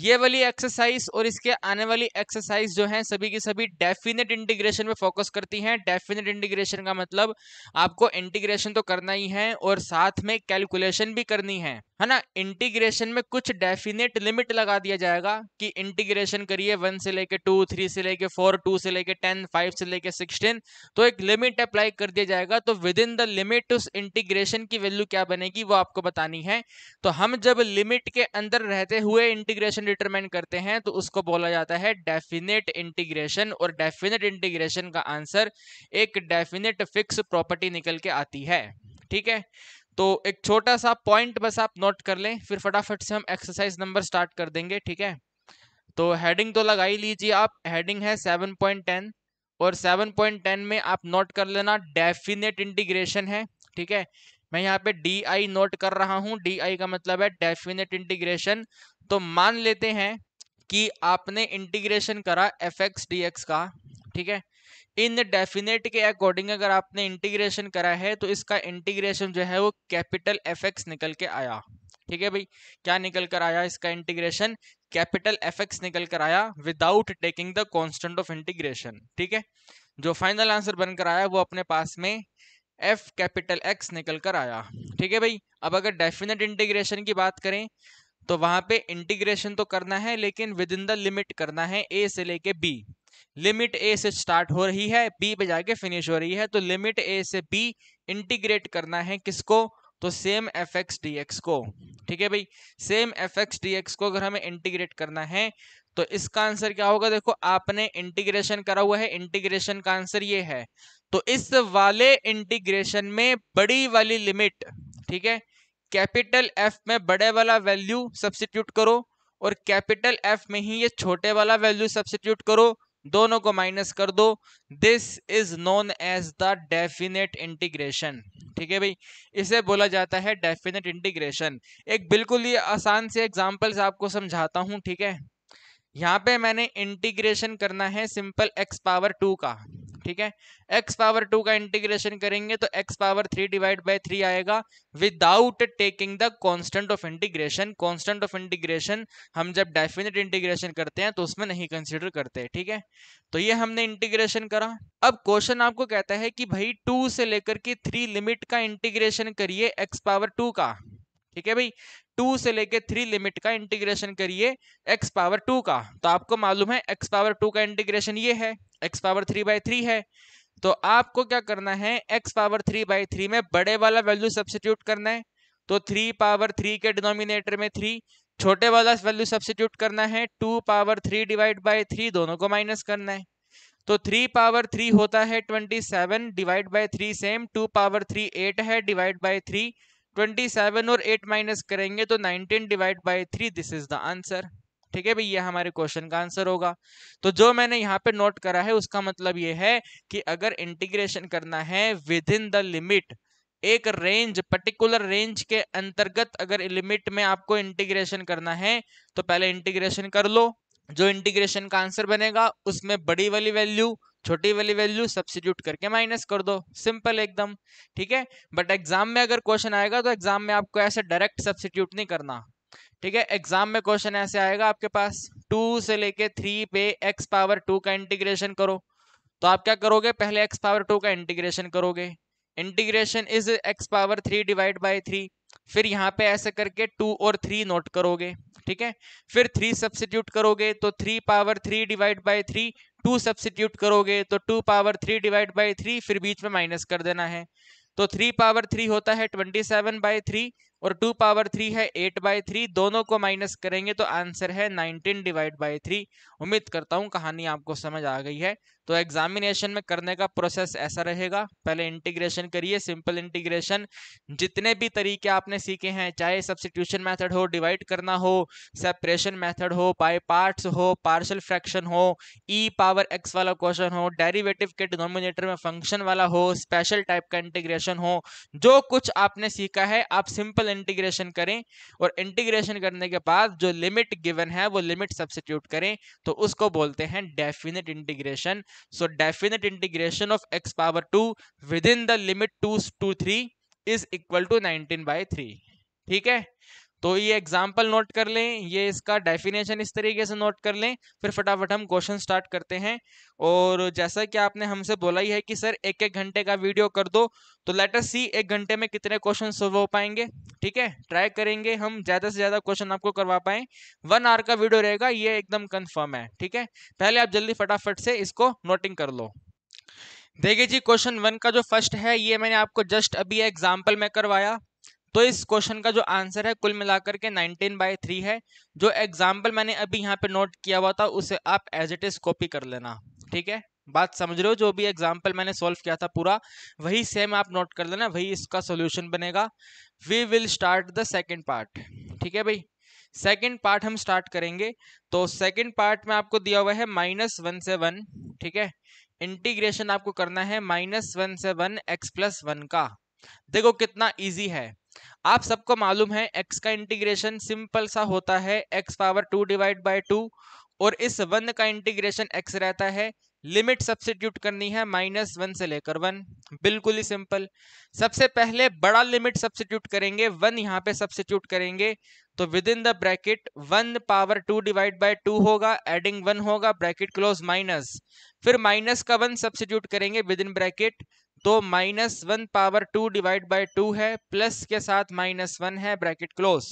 ये वाली एक्सरसाइज और इसके आने वाली एक्सरसाइज जो है सभी की सभी डेफिनेट इंटीग्रेशन पे फोकस करती हैं डेफिनेट इंटीग्रेशन का मतलब आपको इंटीग्रेशन तो करना ही है और साथ में कैलकुलेशन भी करनी है है ना इंटीग्रेशन में कुछ डेफिनेट लिमिट लगा दिया जाएगा कि इंटीग्रेशन करिए वन से लेके टू थ्री से लेके फोर टू से लेके टेन फाइव से लेके सिक्सटीन तो एक लिमिट अप्लाई कर दिया जाएगा तो विद इन द लिमिट उस इंटीग्रेशन की वैल्यू क्या बनेगी वो आपको बतानी है तो हम जब लिमिट के अंदर रहते हुए इंटीग्रेशन इंटीग्रेशन डिटरमाइन करते हैं तो उसको बोला जाता है डेफिनेट इंटीग्रेशन और डेफिनेट इंटीग्रेशन का आंसर एक डेफिनेट फिक्स प्रॉपर्टी निकल के आती है ठीक है तो एक छोटा सा पॉइंट बस आप नोट कर लें फिर फटाफट से हम एक्सरसाइज नंबर स्टार्ट कर देंगे ठीक है तो हेडिंग तो लगा ही लीजिए आप हेडिंग है 7.10 और 7.10 में आप नोट कर लेना डेफिनेट इंटीग्रेशन है ठीक है मैं यहाँ पे डी आई नोट कर रहा हूँ डी आई का मतलब है डेफिनेट इंटीग्रेशन तो मान लेते हैं कि आपने इंटीग्रेशन करा एफ एक्स डी एक्स का ठीक है इन डेफिनेट के अकॉर्डिंग अगर आपने इंटीग्रेशन करा है तो इसका इंटीग्रेशन जो है वो कैपिटल एफ एक्स निकल के आया ठीक है भाई क्या निकल कर आया इसका इंटीग्रेशन कैपिटल एफ एक्स निकल कर आया without taking the constant of integration ठीक है जो फाइनल आंसर बनकर आया वो अपने पास में एफ कैपिटल एक्स निकल कर आया ठीक है भाई अब अगर डेफिनेट इंटीग्रेशन की बात करें तो वहां पे इंटीग्रेशन तो करना है लेकिन विद इन द लिमिट करना है ए से लेके बी लिमिट ए से स्टार्ट हो रही है बी पे जाके फिनिश हो रही है तो लिमिट ए से बी इंटीग्रेट करना है किसको तो same F x D X को ठीक है भाई same F x D X को अगर हमें इंटीग्रेट करना है तो इसका आंसर क्या होगा देखो आपने इंटीग्रेशन करा हुआ है इंटीग्रेशन का आंसर ये है तो इस वाले इंटीग्रेशन में बड़ी वाली लिमिट ठीक है कैपिटल एफ में बड़े वाला वैल्यू सब्सिट्यूट करो और कैपिटल एफ में ही ये छोटे वाला वैल्यू सब्सिट्यूट करो दोनों को माइनस कर दो this is known as the definite integration ठीक है भाई इसे बोला जाता है डेफिनेट इंटीग्रेशन एक बिल्कुल ही आसान से एग्जाम्पल आपको समझाता हूँ ठीक है यहाँ पे मैंने इंटीग्रेशन करना है सिंपल एक्स पावर टू का ठीक है x पावर टू का इंटीग्रेशन करेंगे तो x power three divide by three आएगा without taking the constant of integration constant of integration हम जब डेफिनेट इंटीग्रेशन करते हैं तो उसमें नहीं कंसिडर करते ठीक है तो ये हमने इंटीग्रेशन करा अब क्वेश्चन आपको कहता है कि भाई टू से लेकर के थ्री लिमिट का इंटीग्रेशन करिए एक्स पावर टू का ठीक है भाई टू से लेके थ्री लिमिट का इंटीग्रेशन करिए एक्स पावर टू का तो आपको मालूम है एक्स पावर टू का इंटीग्रेशन ये है x power three by three है तो आपको क्या करना है x power three by three में बड़े वाला वैल्यू सब्सिट्यूट करना है तो थ्री पावर थ्री के डिनोमिनेटर में थ्री छोटे वाला वैल्यू सब्सिट्यूट करना है two power three divide by three दोनों को माइनस करना है तो थ्री पावर थ्री होता है twenty seven divide by three same two power three eight है divide by three twenty seven और एट माइनस करेंगे तो nineteen divide by three this is the answer ठीक है भाई ये हमारे क्वेश्चन का आंसर होगा तो जो मैंने यहाँ पे नोट करा है उसका मतलब ये है कि अगर इंटीग्रेशन करना है विद इन द लिमिट एक रेंज पर्टिकुलर रेंज के अंतर्गत अगर लिमिट में आपको इंटीग्रेशन करना है तो पहले इंटीग्रेशन कर लो जो इंटीग्रेशन का आंसर बनेगा उसमें बड़ी वाली वैल्यू छोटी वाली वैल्यू सब्सिट्यूट करके माइनस कर दो सिंपल एकदम ठीक है बट एग्जाम में अगर क्वेश्चन आएगा तो एग्जाम में आपको ऐसे डायरेक्ट सब्सिट्यूट नहीं करना ठीक है एग्जाम में क्वेश्चन ऐसे आएगा आपके पास टू से लेके थ्री पे एक्स पावर टू का इंटीग्रेशन करो तो आप क्या करोगे पहले एक्स पावर टू का इंटीग्रेशन करोगे integration is X power three divide by three फिर यहाँ पे ऐसे करके टू और थ्री नोट करोगे ठीक है फिर थ्री सब्सिट्यूट करोगे तो three power three divide by three two substitute करोगे तो two power three divide by three फिर बीच में माइनस कर देना है तो थ्री पावर थ्री होता है ट्वेंटी सेवन बाई थ्री और टू पावर थ्री है एट बाय थ्री दोनों को माइनस करेंगे तो आंसर है नाइनटीन डिवाइड बाय थ्री उम्मीद करता हूँ कहानी आपको समझ आ गई है तो एग्जामिनेशन में करने का प्रोसेस ऐसा रहेगा पहले इंटीग्रेशन करिए सिंपल इंटीग्रेशन जितने भी तरीके आपने सीखे हैं चाहे सब्सिट्यूशन मेथड हो डिवाइड करना हो सेपरेशन मेथड हो बाय पार्ट्स हो पार्शल फ्रैक्शन हो ई पावर एक्स वाला क्वेश्चन हो डेरिवेटिव के डिनोमिनेटर में फंक्शन वाला हो स्पेशल टाइप का इंटीग्रेशन हो जो कुछ आपने सीखा है आप सिंपल इंटीग्रेशन करें और इंटीग्रेशन करने के बाद जो लिमिट गिवन है वो लिमिट सब्सिट्यूट करें तो उसको बोलते हैं definite integration so definite integration of X power two within the limit two to three is equal to nineteen by three ठीक है तो ये एग्जाम्पल नोट कर लें ये इसका डेफिनेशन इस तरीके से नोट कर लें फिर फटाफट हम क्वेश्चन स्टार्ट करते हैं और जैसा कि आपने हमसे बोला ही है कि सर एक एक घंटे का वीडियो कर दो तो लेटर सी एक घंटे में कितने क्वेश्चन सोल्व हो पाएंगे ठीक है ट्राई करेंगे हम ज़्यादा से ज़्यादा क्वेश्चन आपको करवा पाए वन आवर का वीडियो रहेगा ये एकदम कन्फर्म है ठीक है पहले आप जल्दी फटाफट से इसको नोटिंग कर लो देखिए जी क्वेश्चन वन का जो फर्स्ट है ये मैंने आपको जस्ट अभी एग्जाम्पल में करवाया तो इस क्वेश्चन का जो आंसर है कुल मिलाकर के 19 बाय थ्री है जो एग्जाम्पल मैंने अभी यहाँ पे नोट किया हुआ था उसे आप एज इट इज कॉपी कर लेना ठीक है बात समझ रहे हो जो भी एग्जाम्पल मैंने सॉल्व किया था पूरा वही सेम आप नोट कर लेना वही इसका सोल्यूशन बनेगा we will start the second part ठीक है भाई सेकेंड पार्ट हम स्टार्ट करेंगे तो सेकेंड पार्ट में आपको दिया हुआ है माइनस वन से वन ठीक है इंटीग्रेशन आपको करना है माइनस वन से वन एक्स प्लस वन का देखो कितना इजी है आप सबको मालूम है एक्स का इंटीग्रेशन सिंपल सा होता है x power two divide by two और इस वन का इंटीग्रेशन एक्स रहता है लिमिट सब्सिट्यूट करनी है माइनस वन से लेकर वन बिल्कुल ही सिंपल सबसे पहले बड़ा लिमिट सब्सिट्यूट करेंगे वन यहाँ पे सब्सिट्यूट करेंगे तो within the bracket one power two divide by two होगा एडिंग वन होगा ब्रैकेट क्लोज माइनस फिर माइनस का वन सब्सिट्यूट करेंगे विद इन ब्रैकेट तो minus one power two divide by two है प्लस के साथ माइनस वन है bracket close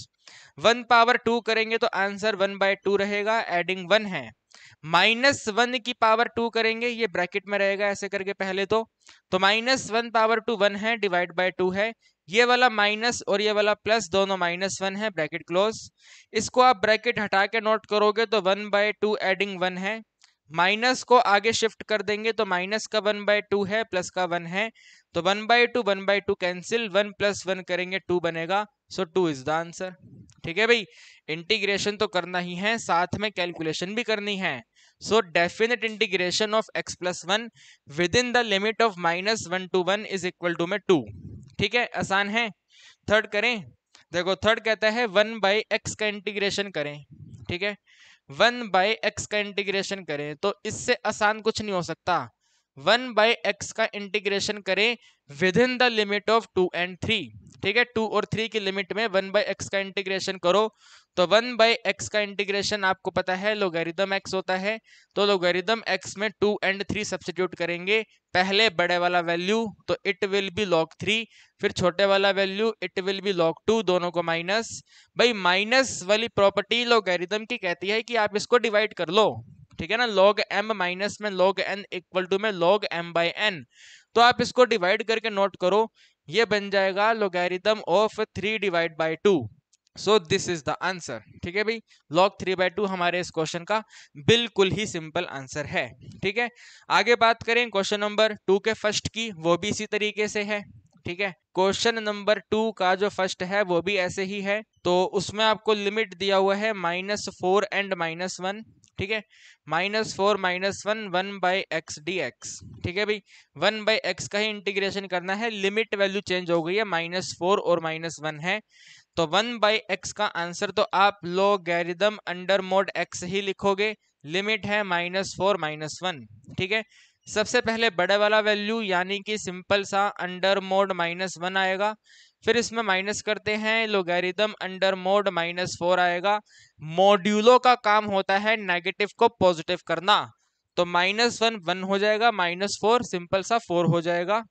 one power two करेंगे तो आंसर वन बाय टू रहेगा एडिंग वन है माइनस वन की पावर टू करेंगे ये ब्रैकेट में रहेगा ऐसे करके पहले तो तो minus one power two one है डिवाइड बाय टू है ये वाला माइनस और ये वाला प्लस दोनों माइनस वन है ब्रैकेट क्लोज इसको आप ब्रैकेट हटा के नोट करोगे तो one by two adding one है माइनस को आगे शिफ्ट कर देंगे तो माइनस का वन बाय टू है प्लस का वन है तो one by two one by two cancel one plus one करेंगे टू बनेगा so two is the answer ठीक है भाई इंटीग्रेशन तो करना ही है साथ में कैलकुलेशन भी करनी है so definite integration of x plus one within the limit of minus one to one is equal to में टू ठीक है आसान है थर्ड करें देखो थर्ड कहता है वन बाई एक्स का इंटीग्रेशन करें ठीक है वन बाई एक्स का इंटीग्रेशन करें तो इससे आसान कुछ नहीं हो सकता वन बाई एक्स का इंटीग्रेशन करें within the limit of two and three ठीक है टू और थ्री की लिमिट में वन बाई एक्स का इंटीग्रेशन करो तो वन बाई एक्स का इंटीग्रेशन आपको पता है लोगेरिदम एक्स होता है तो लोगेरिदम एक्स में टू एंड थ्री सब्सिट्यूट करेंगे पहले बड़े वाला वैल्यू तो it will be log three फिर छोटे वाला value it will be log two दोनों को माइनस भाई माइनस वाली प्रॉपर्टी लोगेरिदम की कहती है कि आप इसको डिवाइड कर लो ठीक है ना लॉग एम माइनस में लॉग एन इक्वल टू में लॉग एम बाई एन तो आप इसको डिवाइड करके नोट करो ये बन जाएगा logarithm of three divide by two so this is the answer ठीक है भाई लॉग थ्री बाई टू हमारे इस क्वेश्चन का बिल्कुल ही सिंपल आंसर है ठीक है आगे बात करें क्वेश्चन नंबर टू के फर्स्ट की वो भी इसी तरीके से है ठीक है क्वेश्चन नंबर टू का जो फर्स्ट है वो भी ऐसे ही है तो उसमें आपको लिमिट दिया हुआ है minus four and minus one ठीक है minus four minus one one by x D x ठीक है भाई वन बाई एक्स का ही इंटीग्रेशन करना है लिमिट वैल्यू चेंज हो गई है माइनस फोर और माइनस वन है तो वन बाई एक्स का आंसर तो आप logarithm under mod x ही लिखोगे लिमिट है माइनस फोर माइनस वन ठीक है सबसे पहले बड़े वाला वैल्यू यानी कि सिंपल सा अंडर मोड माइनस वन आएगा फिर इसमें माइनस करते हैं logarithm under mod minus four आएगा मॉड्यूलो का काम होता है नेगेटिव को पॉजिटिव करना तो माइनस वन वन हो जाएगा माइनस फोर सिंपल सा फोर हो जाएगा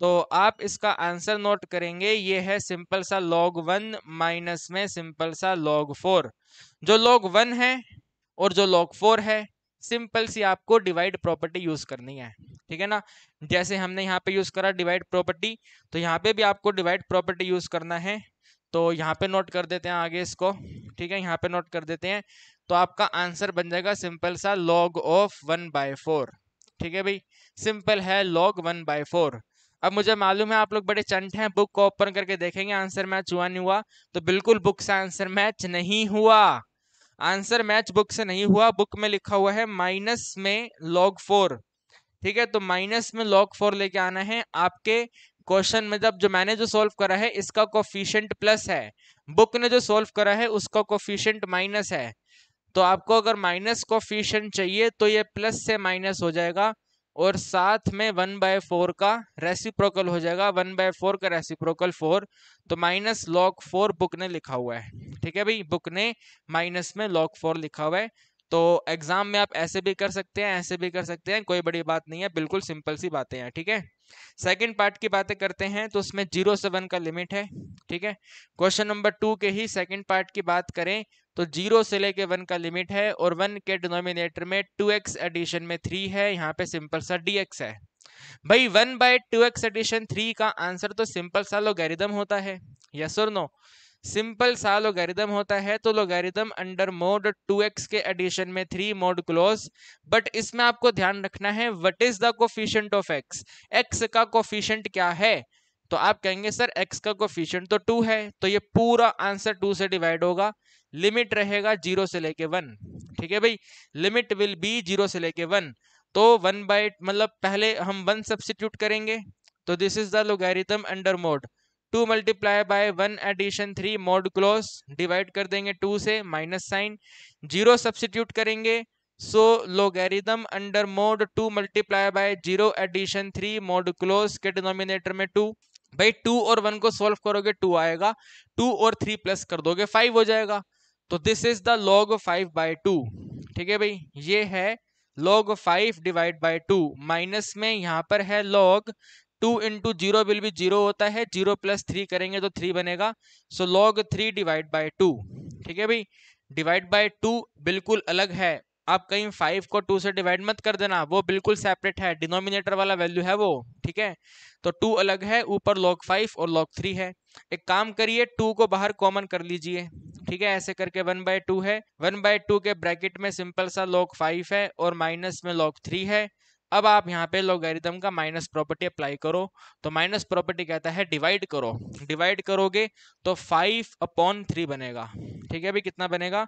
तो आप इसका आंसर नोट करेंगे ये है सिंपल सा लॉग वन माइनस में सिंपल सा लॉग फोर जो लॉग वन है और जो लॉग फोर है सिंपल सी आपको डिवाइड प्रॉपर्टी यूज करनी है ठीक है ना जैसे हमने यहाँ पे यूज करा डिवाइड प्रॉपर्टी तो यहाँ पे भी आपको डिवाइड प्रॉपर्टी यूज करना है तो यहाँ पे नोट कर देते हैं आगे इसको ठीक है यहाँ पे नोट कर देते हैं तो आपका आंसर बन जाएगा सिंपल सा log of one by four ठीक है भाई सिंपल है लॉग वन बाय फोर अब मुझे मालूम है आप लोग बड़े चंट हैं बुक को ओपन करके देखेंगे आंसर मैच हुआ नहीं हुआ तो बिल्कुल बुक से आंसर मैच नहीं हुआ आंसर मैच बुक से नहीं हुआ बुक में लिखा हुआ है माइनस में लॉग फोर ठीक है तो माइनस में लॉग फोर लेके आना है आपके क्वेश्चन में जब जो मैंने जो सॉल्व करा है इसका कोफिशियंट प्लस है बुक ने जो सॉल्व करा है उसका कोफिशियंट माइनस है तो आपको अगर माइनस कोफिशियंट चाहिए तो ये प्लस से माइनस हो जाएगा और साथ में वन बाय फोर का रेसिप्रोकल हो जाएगा वन बाय फोर का रेसिप्रोकल फोर तो माइनस लॉक फोर बुक ने लिखा हुआ है ठीक है भाई बुक ने माइनस में लॉक फोर लिखा हुआ है तो एग्जाम में आप ऐसे भी कर सकते हैं ऐसे भी कर सकते हैं कोई बड़ी बात नहीं है बिल्कुल सिंपल सी बातें हैं ठीक है सेकंड पार्ट की बातें करते हैं तो उसमें जीरो से वन का लिमिट है ठीक है क्वेश्चन नंबर टू के ही सेकंड पार्ट की बात करें तो जीरो से लेके वन का लिमिट है और वन के डिनोमिनेटर में टू एक्स एडिशन में थ्री है यहाँ पे सिंपल सा डी एक्स है भाई one by two x addition three का आंसर तो सिंपल सा लोगेरिदम होता है यस और नो सिंपल सा लोगेरिदम होता है तो logarithm under mod two x के एडिशन में थ्री मोड क्लोज बट इसमें आपको ध्यान रखना है what is the coefficient of x x का कोफिशियंट क्या है तो आप कहेंगे सर x का कोफिशियंट तो 2 है तो ये पूरा आंसर 2 से डिवाइड होगा लिमिट रहेगा जीरो से लेके वन ठीक है भाई लिमिट विल बी जीरो से लेके वन तो वन बाई मतलब पहले हम वन सब्सिट्यूट करेंगे तो this is the logarithm under mod two multiply by one addition three mod close divide कर देंगे टू से माइनस साइन जीरो सब्सिट्यूट करेंगे so logarithm under mod two multiply by zero addition three mod close के denominator में two भाई two और one को solve करोगे टू आएगा टू और थ्री प्लस कर दोगे फाइव हो जाएगा तो this is the log of five by two ठीक है भाई ये है log of five divide by two minus में यहाँ पर है लॉग टू इंटू जीरो विल भी जीरो होता है जीरो प्लस थ्री करेंगे तो थ्री बनेगा so log three divide by two ठीक है भाई डिवाइड बाय टू बिल्कुल अलग है आप कहीं फाइव को टू से डिवाइड मत कर देना वो बिल्कुल सेपरेट है डिनोमिनेटर वाला वैल्यू है वो ठीक है तो टू अलग है ऊपर लॉग फाइव और लॉग थ्री है एक काम करिए टू को बाहर कॉमन कर लीजिए ठीक है ऐसे करके वन बाय टू है वन बाय टू के ब्रैकेट में सिंपल सा लॉग फाइव है और माइनस में लॉग थ्री है अब आप यहाँ पे लोगरिदम का माइनस प्रॉपर्टी अप्लाई करो तो माइनस प्रॉपर्टी कहता है डिवाइड करो डिवाइड करोगे तो फाइव अपॉन थ्री बनेगा ठीक है अभी कितना बनेगा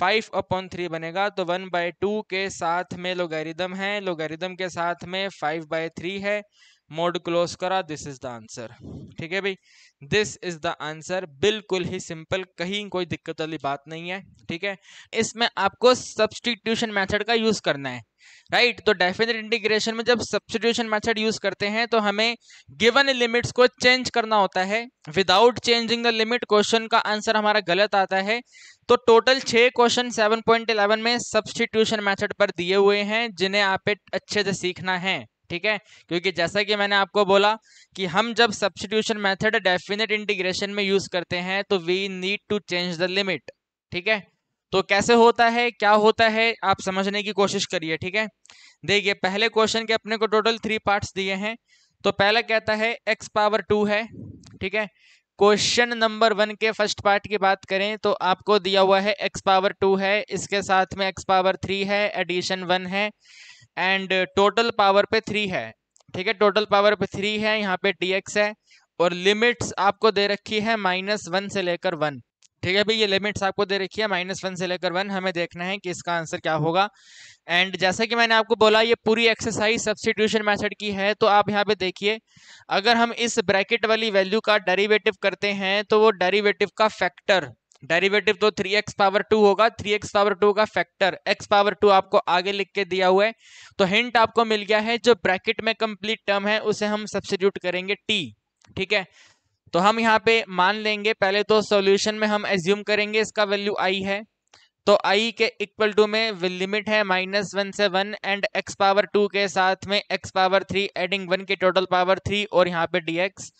फाइव अपॉन थ्री बनेगा तो वन बाय टू के साथ में लोगरिदम है लोगरिदम के साथ में फाइव बाय थ्री है मोड क्लोज करा दिस इज द आंसर ठीक है भाई दिस इज द आंसर बिल्कुल ही सिंपल कहीं कोई दिक्कत वाली बात नहीं है ठीक है इसमें आपको सब्सटीट्यूशन मेथड का यूज करना है राइट right? तो डेफिनेट इंटीग्रेशन में जब सब्सटीट्यूशन मेथड यूज करते हैं तो हमें गिवन लिमिट्स को चेंज करना होता है without changing the limit question का आंसर हमारा गलत आता है तो टोटल छः क्वेश्चन सेवन पॉइंट इलेवन में सब्सटीट्यूशन मेथड पर दिए हुए हैं जिन्हें आप अच्छे से सीखना है ठीक है क्योंकि जैसा कि मैंने आपको बोला कि हम जब सब्सटीट्यूशन मेथड डेफिनेट इंटीग्रेशन में यूज करते हैं तो we need to change the limit ठीक है तो कैसे होता है क्या होता है आप समझने की कोशिश करिए ठीक है देखिए पहले क्वेश्चन के अपने को टोटल थ्री पार्ट्स दिए हैं तो पहला कहता है एक्स पावर टू है ठीक है क्वेश्चन नंबर वन के फर्स्ट पार्ट की बात करें तो आपको दिया हुआ है एक्स पावर टू है इसके साथ में एक्स पावर थ्री है एडिशन वन है एंड टोटल पावर पे थ्री है ठीक है टोटल पावर पे थ्री है यहाँ पे डी एक्स है और लिमिट्स आपको दे रखी है माइनस वन से लेकर वन ठीक है भाई ये लिमिट्स आपको दे रखी है माइनस वन से लेकर वन हमें देखना है कि इसका आंसर क्या होगा एंड जैसा कि मैंने आपको बोला ये पूरी एक्सरसाइज सब्सटीट्यूशन मेथड की है तो आप यहाँ पे देखिए अगर हम इस ब्रैकेट वाली वैल्यू का डेरिवेटिव करते हैं तो वो डेरिवेटिव का फैक्टर डेरिवेटिव तो थ्री एक्स पावर टू होगा थ्री एक्स पावर टू का फैक्टर x पावर टू आपको आगे लिख के दिया हुआ है तो हिंट आपको मिल गया है जो ब्रैकेट में कंप्लीट टर्म है उसे हम सब्सिट्यूट करेंगे t ठीक है तो हम यहाँ पे मान लेंगे पहले तो सॉल्यूशन में हम एज्यूम करेंगे इसका वैल्यू i है तो i के इक्वल टू में लिमिट है माइनस वन से one and x power two के साथ में x power three adding one के टोटल पावर थ्री और यहाँ पे डी एक्स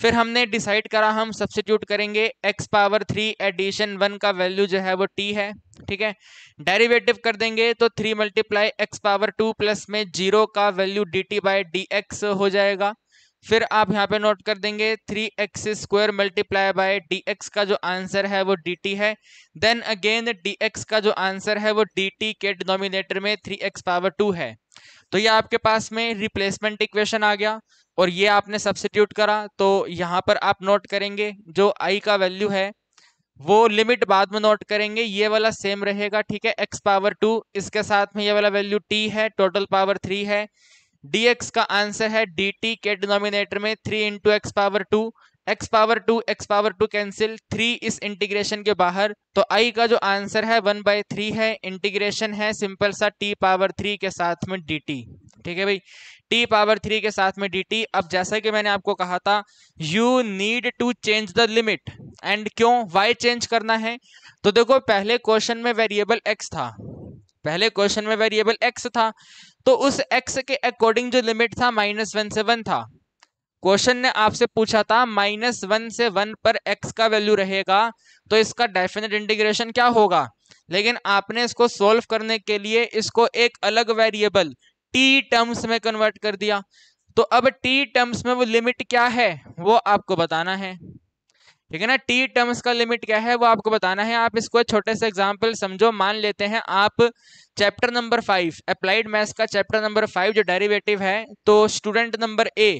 फिर हमने डिसाइड करा हम सब्सिट्यूट करेंगे x power three addition one का वैल्यू जो है वो टी है ठीक है डेरिवेटिव कर देंगे तो three multiply x power two plus में जीरो का value d t by d x हो जाएगा फिर आप यहाँ पे नोट कर देंगे three x square multiply by d x का जो आंसर है वो डी टी है देन अगेन डी एक्स का जो आंसर है वो डी टी के डिनोमिनेटर में थ्री एक्स पावर टू है तो ये आपके पास में रिप्लेसमेंट इक्वेशन आ गया और ये आपने सब्सिट्यूट करा तो यहाँ पर आप नोट करेंगे जो आई का वैल्यू है वो लिमिट बाद में नोट करेंगे ये वाला सेम रहेगा ठीक है एक्स पावर टू इसके साथ में ये वाला वैल्यू टी है टोटल पावर थ्री है डी एक्स का आंसर है डी टी के डिनोमिनेटर में three into x power two x power two x power two cancel three इस इंटीग्रेशन के बाहर तो i का जो आंसर है वन बाई थ्री है इंटीग्रेशन है सिंपल सा t पावर थ्री के साथ में dt ठीक है भाई t पावर थ्री के साथ में dt अब जैसा कि मैंने आपको कहा था you need to change the limit and क्यों वाई चेंज करना है तो देखो पहले क्वेश्चन में वेरिएबल x था पहले क्वेश्चन में वेरिएबल x था तो उस x के अकॉर्डिंग जो लिमिट था माइनस वन से वन था क्वेश्चन ने आपसे पूछा था माइनस वन से वन पर एक्स का वैल्यू रहेगा तो इसका डेफिनेट इंटीग्रेशन क्या होगा लेकिन आपने इसको सॉल्व करने के लिए इसको एक अलग वेरिएबल टी टर्म्स में कन्वर्ट कर दिया तो अब टी टर्म्स में वो लिमिट क्या है वो आपको बताना है ठीक है ना टी टर्म्स का लिमिट क्या है वो आपको बताना है आप इसको छोटे से एग्जांपल समझो मान लेते हैं आप chapter number five applied maths का चैप्टर नंबर फाइव जो डेरिवेटिव है तो स्टूडेंट नंबर ए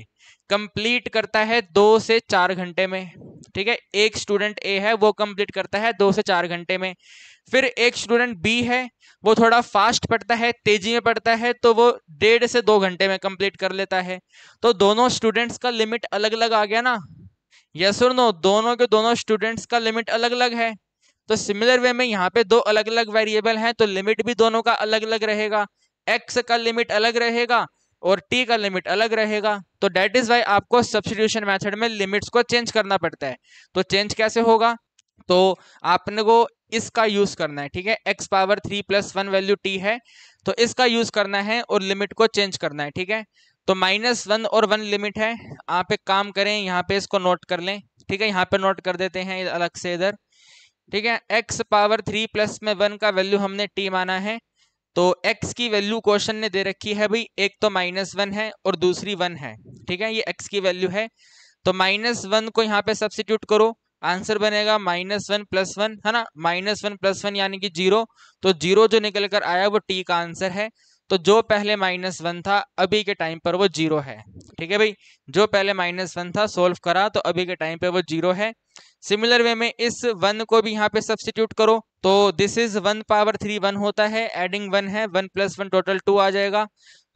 कंप्लीट करता है दो से चार घंटे में ठीक है एक स्टूडेंट ए है वो कंप्लीट करता है दो से चार घंटे में फिर एक स्टूडेंट बी है वो थोड़ा फास्ट पढ़ता है तेजी में पढ़ता है तो वो डेढ़ से दो घंटे में कंप्लीट कर लेता है तो दोनों स्टूडेंट्स का लिमिट अलग अलग आ गया ना यस और नो दोनों के दोनों स्टूडेंट्स का लिमिट अलग अलग है तो सिमिलर वे में यहाँ पे दो अलग अलग वेरिएबल हैं तो लिमिट भी दोनों का अलग अलग रहेगा एक्स का लिमिट अलग रहेगा और टी का लिमिट अलग रहेगा तो डेट इज वाई आपको सब्सिट्यूशन मेथड में लिमिट्स को चेंज करना पड़ता है तो चेंज कैसे होगा तो आपने को इसका यूज करना है ठीक है x power three plus one value t है तो इसका यूज करना है और लिमिट को चेंज करना है ठीक है तो माइनस वन और वन लिमिट है आप एक काम करें यहाँ पे इसको नोट कर लें ठीक है यहाँ पे नोट कर देते हैं अलग से इधर ठीक है एक्स पावर थ्री प्लस में वन का वैल्यू हमने टी माना है तो x की वैल्यू क्वेश्चन ने दे रखी है भाई एक तो माइनस वन है और दूसरी वन है ठीक है ये x की वैल्यू है तो माइनस वन को यहाँ पे सब्सिट्यूट करो आंसर बनेगा माइनस वन प्लस वन है ना माइनस वन प्लस वन यानी कि जीरो तो जीरो जो निकल कर आया वो t का आंसर है तो जो पहले माइनस वन था अभी के टाइम पर वो जीरो है ठीक है भाई जो पहले माइनस वन था सोल्व करा तो अभी के टाइम पे वो जीरो है सिमिलर वे में इस वन को भी यहाँ पे सब्सिट्यूट करो तो this is one power three one होता है एडिंग वन है one plus one total two आ जाएगा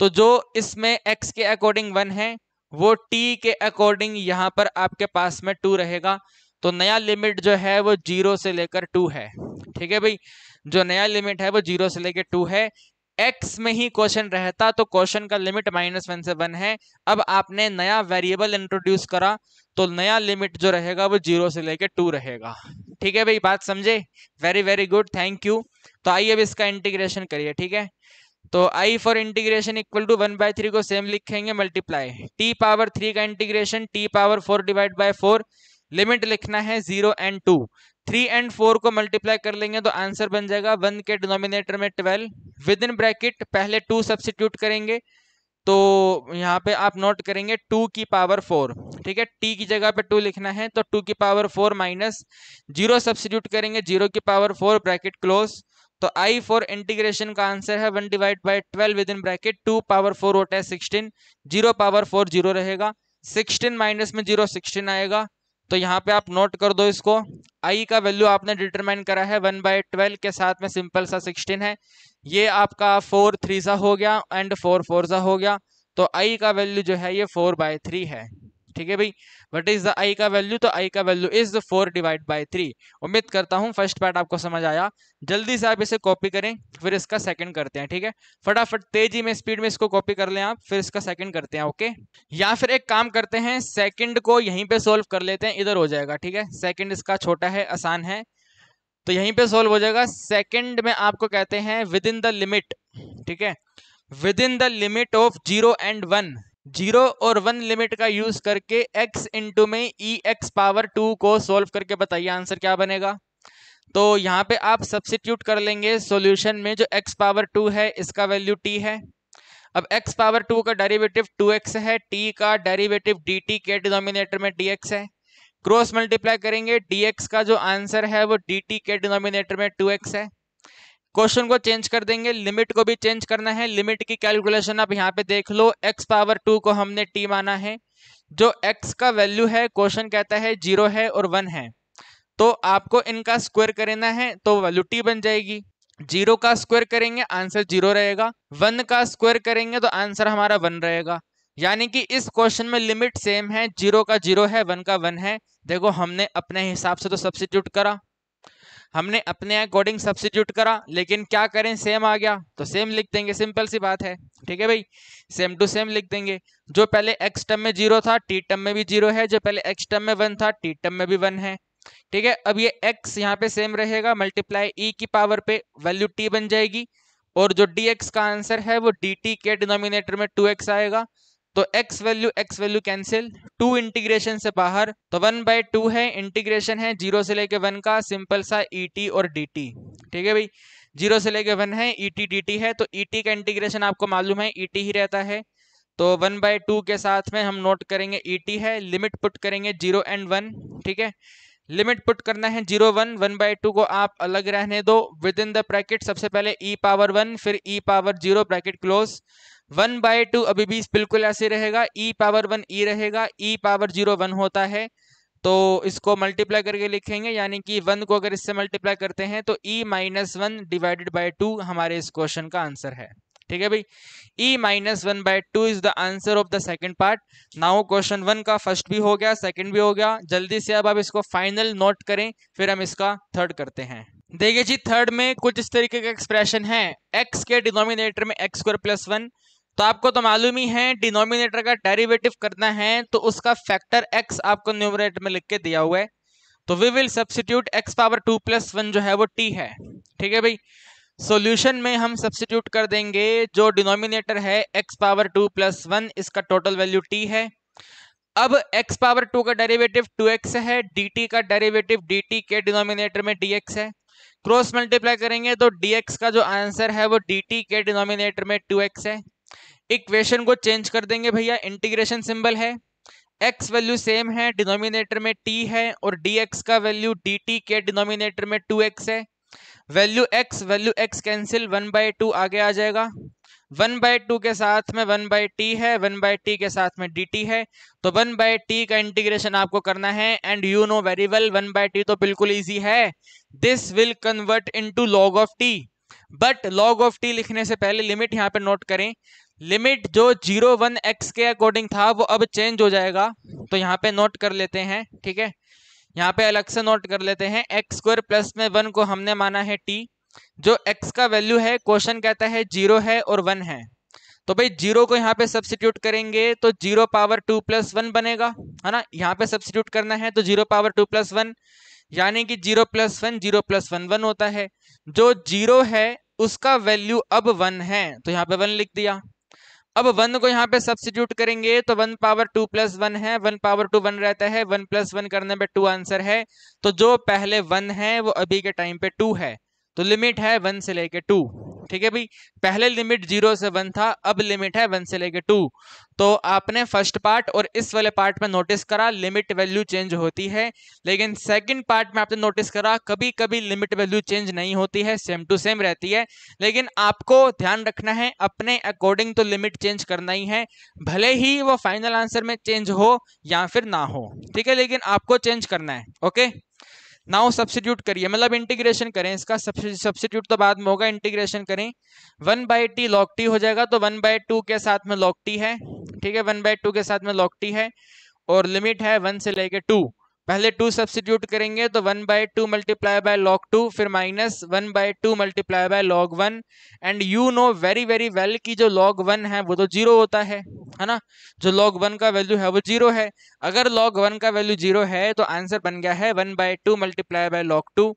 तो जो इसमें एक्स के अकॉर्डिंग वन है वो टी के अकॉर्डिंग यहाँ पर आपके पास में टू रहेगा तो नया लिमिट जो है वो जीरो से लेकर टू है ठीक है भाई जो नया लिमिट है वो जीरो से लेकर टू है एक्स में ही क्वेश्चन रहता तो क्वेश्चन का लिमिट माइनस वन से वन है अब आपने नया वेरिएबल इंट्रोड्यूस करा तो नया लिमिट जो रहेगा वो जीरो से लेकर टू रहेगा ठीक है भाई बात समझे very very good thank you तो आइए अब इसका इंटीग्रेशन करिए ठीक है तो I for integration equal to one by three को सेम लिखेंगे मल्टीप्लाई टी पावर थ्री का integration t power four divide by four limit लिखना है zero and two three and four को मल्टीप्लाई कर लेंगे तो आंसर बन जाएगा वन के डिनोमिनेटर में ट्वेल्व विद इन ब्रैकेट पहले टू सब्सिट्यूट करेंगे तो यहाँ पे आप नोट करेंगे टू की पावर फोर ठीक है टी की जगह पे टू लिखना है तो टू की power four minus zero substitute करेंगे जीरो की पावर फोर ब्रैकेट क्लोज तो आई फोर इंटीग्रेशन का आंसर है one divide by twelve within bracket two power four होता है sixteen zero power four zero रहेगा सिक्सटीन माइनस में zero sixteen आएगा तो यहाँ पे आप नोट कर दो इसको आई का वैल्यू आपने डिटरमाइन करा है वन बाई ट्वेल्व के साथ में सिंपल सा सिक्सटीन है ये आपका फोर थ्री सा हो गया एंड फोर फोर सा हो गया तो आई का वैल्यू जो है ये फोर बाय थ्री है ठीक है भाई वट इज द आई का वैल्यू तो आई का value is four divide by three उम्मीद करता हूँ फर्स्ट पार्ट आपको समझ आया जल्दी से आप इसे कॉपी करें फिर इसका सेकंड करते हैं ठीक है फटाफट तेजी में स्पीड में इसको कॉपी कर लें आप फिर इसका सेकंड करते हैं ओके या फिर एक काम करते हैं सेकंड को यहीं पे सोल्व कर लेते हैं इधर हो जाएगा ठीक है सेकंड इसका छोटा है आसान है तो यहीं पे सोल्व हो जाएगा सेकंड में आपको कहते हैं विद इन द लिमिट ठीक है within the limit of zero and one zero और वन लिमिट का यूज करके एक्स इंटू में ई एक्स पावर टू को सोल्व करके बताइए आंसर क्या बनेगा तो यहाँ पे आप सब्सिट्यूट कर लेंगे सॉल्यूशन में जो x पावर टू है इसका वैल्यू t है अब x पावर टू का डेरिवेटिव 2x है t का डेरिवेटिव dt के डिनोमिनेटर में dx है क्रॉस मल्टीप्लाई करेंगे dx का जो आंसर है वो dt के डिनोमिनेटर में 2x है क्वेश्चन को चेंज कर देंगे लिमिट को भी चेंज करना है लिमिट की कैलकुलेशन आप यहाँ पे देख लो x पावर टू को हमने t माना है जो x का वैल्यू है क्वेश्चन कहता है जीरो है और वन है तो आपको इनका स्क्वायर करना है तो वैल्यू टी बन जाएगी जीरो का स्क्वायर करेंगे आंसर जीरो रहेगा वन का स्क्वायर करेंगे तो आंसर हमारा वन रहेगा यानी कि इस क्वेश्चन में लिमिट सेम है जीरो का जीरो है वन का वन है देखो हमने अपने हिसाब से तो सब्सिट्यूट करा हमने अपने अकॉर्डिंग सब्सिट्यूट करा लेकिन क्या करें सेम आ गया तो सेम लिख देंगे सिंपल सी बात है ठीक है भाई सेम टू सेम लिख देंगे जो पहले एक्स टर्म में जीरो था टी टर्म में भी जीरो है जो पहले एक्स टर्म में वन था टी टर्म में भी वन है ठीक है अब ये एक्स यहाँ पे सेम रहेगा मल्टीप्लाई ई e की पावर पे वैल्यू टी बन जाएगी और जो डी एक्स का आंसर है वो डी टी के डिनोमिनेटर में टू एक्स आएगा तो x value x value cancel two integration से बाहर तो वन बाय टू है इंटीग्रेशन है जीरो से लेके वन का सिंपल सा ई e टी और डी टी ठीक है भाई जीरो से लेके वन है ई टी डी टी है तो ई e टी का इंटीग्रेशन आपको मालूम है ई e टी ही रहता है तो वन बाय टू के साथ में हम नोट करेंगे ई टी है लिमिट पुट करेंगे जीरो एंड वन ठीक है लिमिट पुट करना है zero one one by two को आप अलग रहने दो विद इन द ब्रैकेट सबसे पहले ई पावर वन फिर e power zero bracket close one by two अभी भी बिल्कुल ऐसे रहेगा ई पावर वन ई रहेगा ई पावर जीरो वन होता है तो इसको मल्टीप्लाई करके लिखेंगे यानी कि वन को अगर इससे मल्टीप्लाई करते हैं तो e minus one divided by two हमारे इस क्वेश्चन का आंसर है ठीक है भाई e minus one by two is the answer of the second part now question one का फर्स्ट भी हो गया सेकेंड भी हो गया जल्दी से अब आप इसको फाइनल नोट करें फिर हम इसका थर्ड करते हैं देखिए जी थर्ड में कुछ इस तरीके का एक्सप्रेशन है एक्स के डिनोमिनेटर में एक्स स्क्वायर प्लस वन तो आपको तो मालूम ही है डिनोमिनेटर का डेरिवेटिव करना है तो उसका फैक्टर एक्स आपको न्यूमरेटर में लिख के दिया हुआ है तो we will substitute x power two plus one जो है वो टी है ठीक है भाई सॉल्यूशन में हम सब्सिट्यूट कर देंगे जो डिनोमिनेटर है x power two plus one इसका टोटल वैल्यू टी है अब एक्स पावर टू का डेरिवेटिव टू एक्स है डी का डेरिवेटिव डी के डिनोमिनेटर में डी है क्रॉस मल्टीप्लाई करेंगे तो डी का जो आंसर है वो डी के डिनोमिनेटर में टू है इक्वेशन को चेंज कर देंगे भैया इंटीग्रेशन सिंबल है एक्स वैल्यू सेम है डिनोमिनेटर में टी है और डी एक्स का वैल्यू डी टी के डिनोमिनेटर में टू एक्स है value x value x cancel one by two आगे आ जाएगा वन बाय टू के साथ में वन बाय टी है वन बाय टी के साथ में डी टी है तो वन बाय टी का इंटीग्रेशन आपको करना है and you know very well one by t तो बिल्कुल ईजी है this will convert into log of t but log of t लिखने से पहले लिमिट यहाँ पे नोट करें लिमिट जो जीरो वन एक्स के अकॉर्डिंग था वो अब चेंज हो जाएगा तो यहाँ पे नोट कर लेते हैं ठीक है यहाँ पे अलग से नोट कर लेते हैं एक्स स्क्वायर प्लस में वन को हमने माना है टी जो एक्स का वैल्यू है क्वेश्चन कहता है जीरो है और वन है तो भाई जीरो को यहाँ पे सब्सिट्यूट करेंगे तो zero power two plus one बनेगा है ना यहाँ पे सब्सिट्यूट करना है तो zero power two plus one यानी कि zero plus one zero plus one one होता है जो जीरो है उसका वैल्यू अब वन है तो यहाँ पे वन लिख दिया अब वन को यहाँ पे सब्सटीट्यूट करेंगे तो one power two plus one है वन पावर टू वन रहता है वन प्लस वन करने पे टू आंसर है तो जो पहले वन है वो अभी के टाइम पे टू है तो लिमिट है वन से लेके टू ठीक है भाई पहले लिमिट जीरो से वन था अब लिमिट है वन से लेके टू तो आपने फर्स्ट पार्ट और इस वाले पार्ट में नोटिस करा लिमिट वैल्यू चेंज होती है लेकिन सेकंड पार्ट में आपने नोटिस करा कभी कभी लिमिट वैल्यू चेंज नहीं होती है सेम टू सेम रहती है लेकिन आपको ध्यान रखना है अपने अकॉर्डिंग तो लिमिट चेंज करना ही है भले ही वो फाइनल आंसर में चेंज हो या फिर ना हो ठीक है लेकिन आपको चेंज करना है ओके नाउ सब्सिट्यूट करिए मतलब इंटीग्रेशन करें इसका सब्सिट्यूट तो बाद में होगा इंटीग्रेशन करें one by t log t हो जाएगा तो वन बाय टू के साथ में लॉक टी है ठीक है वन बाय टू के साथ में लॉक टी है और लिमिट है वन से लेके टू पहले टू सब्सिट्यूट करेंगे तो one by two multiply by log two फिर minus one by two multiply by log one and you know very very well कि जो लॉग वन है वो तो जीरो होता है है ना जो लॉग वन का वैल्यू है वो जीरो है अगर लॉग वन का वैल्यू जीरो है तो आंसर बन गया है one by two multiply by log two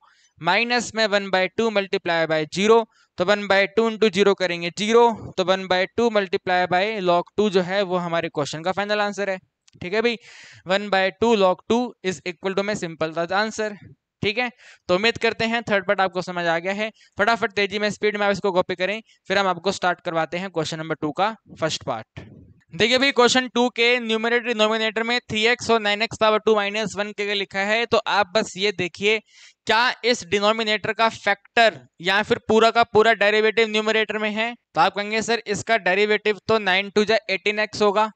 minus में one by two multiply by zero तो one by two into zero करेंगे जीरो तो one by two multiply by log two जो है वो हमारे क्वेश्चन का फाइनल आंसर है ठीक है भाई one by two log two is equal to मै सिंपल था आंसर ठीक है तो उम्मीद करते हैं थर्ड पार्ट आपको समझ आ गया है फटाफट तेजी में स्पीड में आप इसको कॉपी करें फिर हम आपको स्टार्ट करवाते हैं क्वेश्चन नंबर टू का फर्स्ट पार्ट देखिए भाई क्वेश्चन टू के न्यूमिनेटर डिनोमिनेटर में थ्री एक्स और nine x power two minus one के लिखा है तो आप बस ये देखिए क्या इस डिनोमिनेटर का फैक्टर या फिर पूरा का पूरा डेरिवेटिव न्यूमिनेटर में है तो आप कहेंगे सर इसका डेरिवेटिव तो नाइन टू जाए एटीन एक्स होगा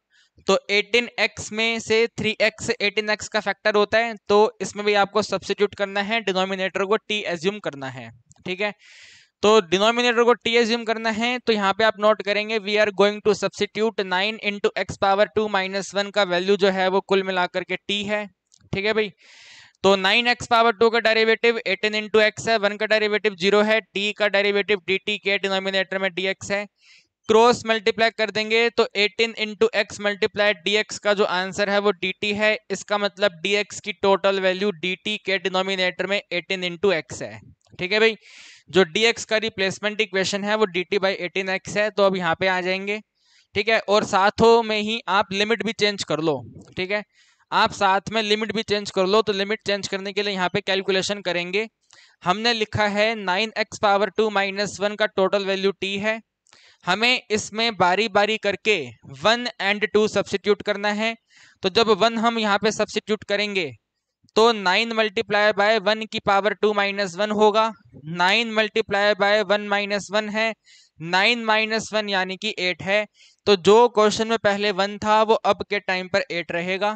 तो 18x में से 3x 18x का फैक्टर होता है तो इसमें भी आपको सब्सिट्यूट करना है डिनोमिनेटर को t एज्यूम करना है ठीक है तो डिनोमिनेटर को t एज्यूम करना है तो यहाँ पे आप नोट करेंगे we are going to substitute 9 into x power two minus one का वैल्यू जो है वो कुल मिलाकर के t है ठीक है भाई तो 9x पावर 2 का डेरिवेटिव 18 इंटू एक्स है 1 का डेरिवेटिव 0 है t का डेरिवेटिव dt के डिनोमिनेटर में dx है क्रॉस मल्टीप्लाई कर देंगे तो 18 इंटू एक्स मल्टीप्लाई डी का जो आंसर है वो डी है इसका मतलब डी की टोटल वैल्यू डी के डिनोमिनेटर में 18 इंटू एक्स है ठीक है भाई जो डी का रिप्लेसमेंट इक्वेशन है वो डी टी बाई एटीन है तो अब यहाँ पे आ जाएंगे ठीक है और साथों में ही आप लिमिट भी चेंज कर लो ठीक है आप साथ में लिमिट भी चेंज कर लो तो लिमिट चेंज करने के लिए यहाँ पे कैलकुलेशन करेंगे हमने लिखा है nine x power two minus one का टोटल वैल्यू टी है हमें इसमें बारी बारी करके वन एंड टू सब्सिट्यूट करना है तो जब वन हम यहाँ पे सब्सिट्यूट करेंगे तो नाइन मल्टीप्लाई बाय वन की पावर टू माइनस वन होगा nine multiply by one minus one है नाइन माइनस वन यानी कि एट है तो जो क्वेश्चन में पहले वन था वो अब के टाइम पर एट रहेगा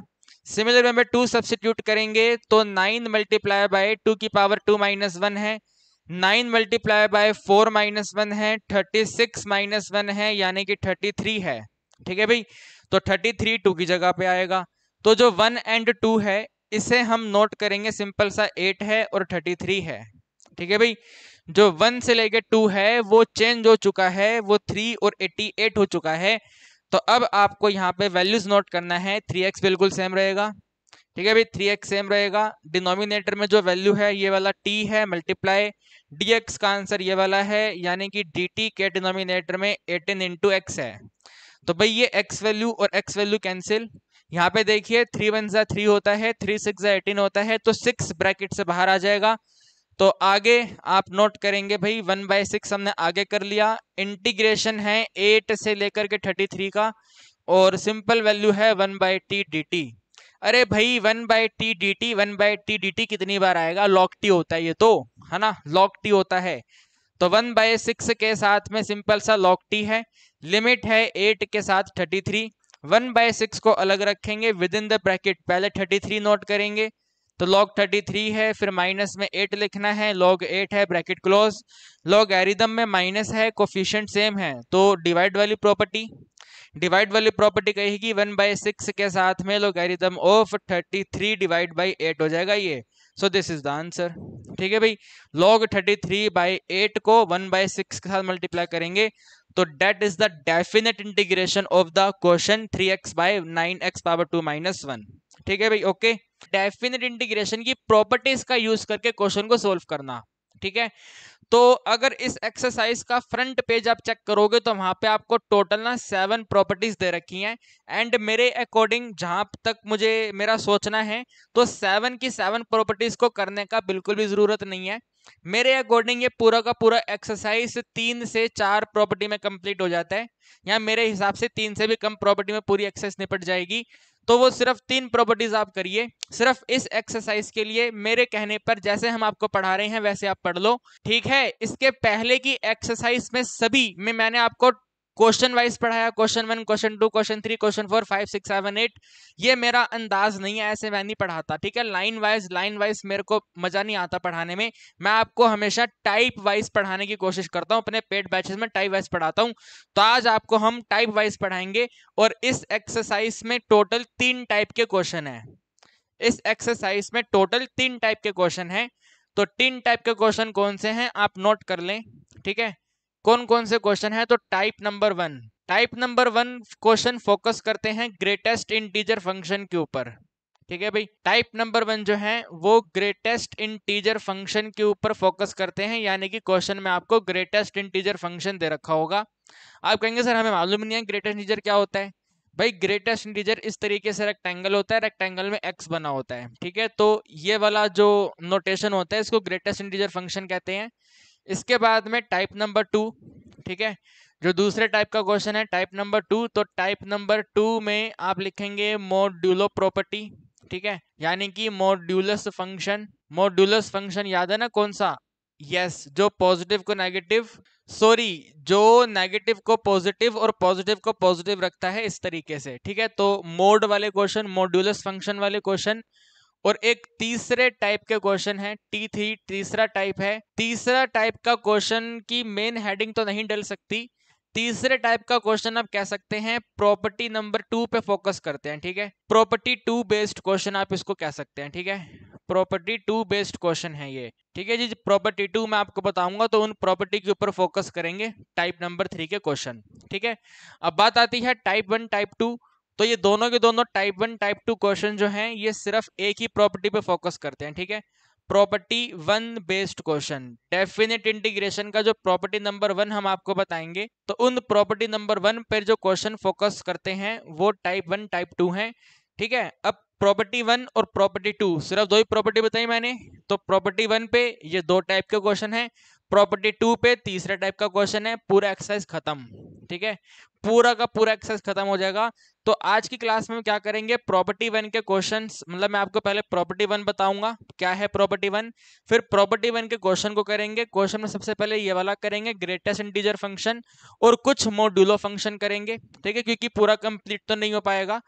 सिमिलर में टू सब्सिट्यूट करेंगे तो नाइन मल्टीप्लाई बाय टू की पावर टू माइनस वन है nine multiply by four minus one है थर्टी सिक्स माइनस वन है यानी कि थर्टी थ्री है ठीक है भाई तो थर्टी थ्री टू की जगह पे आएगा तो जो वन एंड टू है इसे हम नोट करेंगे सिंपल सा एट है और थर्टी थ्री है ठीक है भाई जो वन से लेके टू है वो चेंज हो चुका है वो थ्री और एट्टी एट हो चुका है तो अब आपको यहाँ पे वैल्यूज नोट करना है थ्री एक्स बिल्कुल सेम रहेगा ठीक है भाई थ्री एक्स सेम रहेगा डिनोमिनेटर में जो वैल्यू है ये वाला टी है मल्टीप्लाई डी एक्स का आंसर ये वाला है यानी कि डी टी के डिनोमिनेटर में एटीन इंटू एक्स है तो भाई ये एक्स वैल्यू और एक्स वैल्यू कैंसिल यहाँ पे देखिए थ्री वन जै थ्री होता है थ्री सिक्स ज़ा एटीन होता है तो सिक्स ब्रैकेट से बाहर आ जाएगा तो आगे आप नोट करेंगे भाई वन बाय सिक्स हमने आगे कर लिया इंटीग्रेशन है एट से लेकर के थर्टी थ्री का और सिंपल वैल्यू है one by t d t अरे भाई one by t d t one by t d t कितनी बार आएगा लॉक टी होता है ये तो है ना लॉक टी होता है तो वन बाय सिक्स के साथ में सिंपल सा लॉक टी है लिमिट है एट के साथ thirty three one by six को अलग रखेंगे विद इन द ब्रैकेट पहले थर्टी थ्री नोट करेंगे तो लॉग थर्टी थ्री है फिर माइनस में एट लिखना है लॉग एट है ब्रैकेट क्लोज लॉग एरिदम में माइनस है कोफिशियंट सेम है तो डिवाइड वाली प्रॉपर्टी डिवाइड वाली प्रॉपर्टी कहेगी वन बाई सिक्स के साथ में logarithm of thirty three divide by eight हो जाएगा ये so this is the answer ठीक है भाई log thirty three by eight को वन बाय सिक्स के साथ मल्टीप्लाई करेंगे तो that is the definite integration of the question three x by nine x power two minus one ठीक है भाई ओके डेफिनेट इंटीग्रेशन की प्रॉपर्टीज का यूज करके क्वेश्चन को सोल्व करना ठीक है तो अगर इस एक्सरसाइज का फ्रंट पेज आप चेक करोगे तो वहां पे आपको टोटल ना सेवन प्रॉपर्टीज दे रखी हैं एंड मेरे अकॉर्डिंग जहां तक मुझे मेरा सोचना है तो सेवन की सेवन प्रॉपर्टीज को करने का बिल्कुल भी ज़रूरत नहीं है मेरे अकॉर्डिंग ये पूरा का पूरा एक्सरसाइज तीन से चार प्रॉपर्टी में कंप्लीट हो जाता है या मेरे हिसाब से तीन से भी कम प्रॉपर्टी में पूरी एक्सरसाइज निपट जाएगी तो वो सिर्फ तीन प्रॉपर्टीज आप करिए सिर्फ इस एक्सरसाइज के लिए मेरे कहने पर जैसे हम आपको पढ़ा रहे हैं वैसे आप पढ़ लो ठीक है इसके पहले की एक्सरसाइज में सभी में मैंने आपको क्वेश्चन वाइज पढ़ाया question one question two question three question four five six seven eight ये मेरा अंदाज नहीं है ऐसे मैं नहीं पढ़ाता ठीक है लाइन वाइज लाइन वाइज मेरे को मजा नहीं आता पढ़ाने में मैं आपको हमेशा टाइप वाइज पढ़ाने की कोशिश करता हूँ अपने पेड बैचेस में टाइप वाइज पढ़ाता हूँ तो आज आपको हम टाइप वाइज पढ़ाएंगे और इस एक्सरसाइज में टोटल तीन टाइप के क्वेश्चन है इस एक्सरसाइज में टोटल तीन टाइप के क्वेश्चन है तो तीन टाइप के क्वेश्चन कौन से हैं आप नोट कर लें ठीक है कौन कौन से क्वेश्चन है तो type number one type number one question focus करते हैं ग्रेटेस्ट इंटीजर फंक्शन के ऊपर ठीक है भाई टाइप नंबर वन जो है वो ग्रेटेस्ट इंटीजर फंक्शन के ऊपर फोकस करते हैं यानी कि क्वेश्चन में आपको ग्रेटेस्ट इंटीजर फंक्शन दे रखा होगा आप कहेंगे सर हमें मालूम नहीं है ग्रेटेस्ट इंटीजर क्या होता है भाई ग्रेटेस्ट इंटीजर इस तरीके से रेक्टेंगल होता है रेक्टेंगल में एक्स बना होता है ठीक है तो ये वाला जो नोटेशन होता है इसको ग्रेटेस्ट इंटीजर फंक्शन कहते हैं इसके बाद में टाइप नंबर टू ठीक है जो दूसरे टाइप का क्वेश्चन है टाइप नंबर टू तो टाइप नंबर टू में आप लिखेंगे मोड्यूलो प्रॉपर्टी ठीक है यानी कि मोड्यूलस फंक्शन मोड्यूलस फंक्शन याद है ना कौन सा यस yes, जो पॉजिटिव को नेगेटिव सॉरी जो नेगेटिव को पॉजिटिव और पॉजिटिव को पॉजिटिव रखता है इस तरीके से ठीक है तो मोड वाले क्वेश्चन मोड्यूलस फंक्शन वाले क्वेश्चन और एक तीसरे टाइप के क्वेश्चन है टी थ्री तीसरा टाइप है तीसरा टाइप का क्वेश्चन की मेन हेडिंग तो नहीं डल सकती तीसरे टाइप का क्वेश्चन आप कह सकते हैं प्रॉपर्टी नंबर टू पे फोकस करते हैं ठीक है प्रॉपर्टी टू बेस्ड क्वेश्चन आप इसको कह सकते हैं ठीक है प्रॉपर्टी टू बेस्ड क्वेश्चन है ये ठीक है जी प्रॉपर्टी टू मैं आपको बताऊंगा तो उन प्रॉपर्टी के ऊपर फोकस करेंगे टाइप नंबर थ्री के क्वेश्चन ठीक है अब बात आती है टाइप वन टाइप टू तो ये दोनों के दोनों type one type two question जो हैं ये सिर्फ एक ही प्रॉपर्टी पे फोकस करते हैं ठीक है property one based question definite integration का जो प्रॉपर्टी नंबर वन हम आपको बताएंगे तो उन प्रॉपर्टी नंबर वन पर जो क्वेश्चन फोकस करते हैं वो टाइप वन टाइप टू है ठीक है अब प्रॉपर्टी वन और प्रॉपर्टी टू सिर्फ दो ही प्रॉपर्टी बताई मैंने तो प्रॉपर्टी वन पे ये दो टाइप के क्वेश्चन हैं प्रॉपर्टी टू पे तीसरे टाइप का क्वेश्चन है पूरा एक्सरसाइज खत्म ठीक है पूरा का पूरा एक्सरसाइज खत्म हो जाएगा तो आज की क्लास में हम क्या करेंगे प्रॉपर्टी वन के क्वेश्चन मतलब मैं आपको पहले प्रॉपर्टी वन बताऊंगा क्या है प्रॉपर्टी वन फिर प्रॉपर्टी वन के क्वेश्चन को करेंगे क्वेश्चन में सबसे पहले ये वाला करेंगे ग्रेटेस्ट इंटीजर फंक्शन और कुछ मोड्यूलो फंक्शन करेंगे ठीक है क्योंकि पूरा कंप्लीट तो नहीं हो पाएगा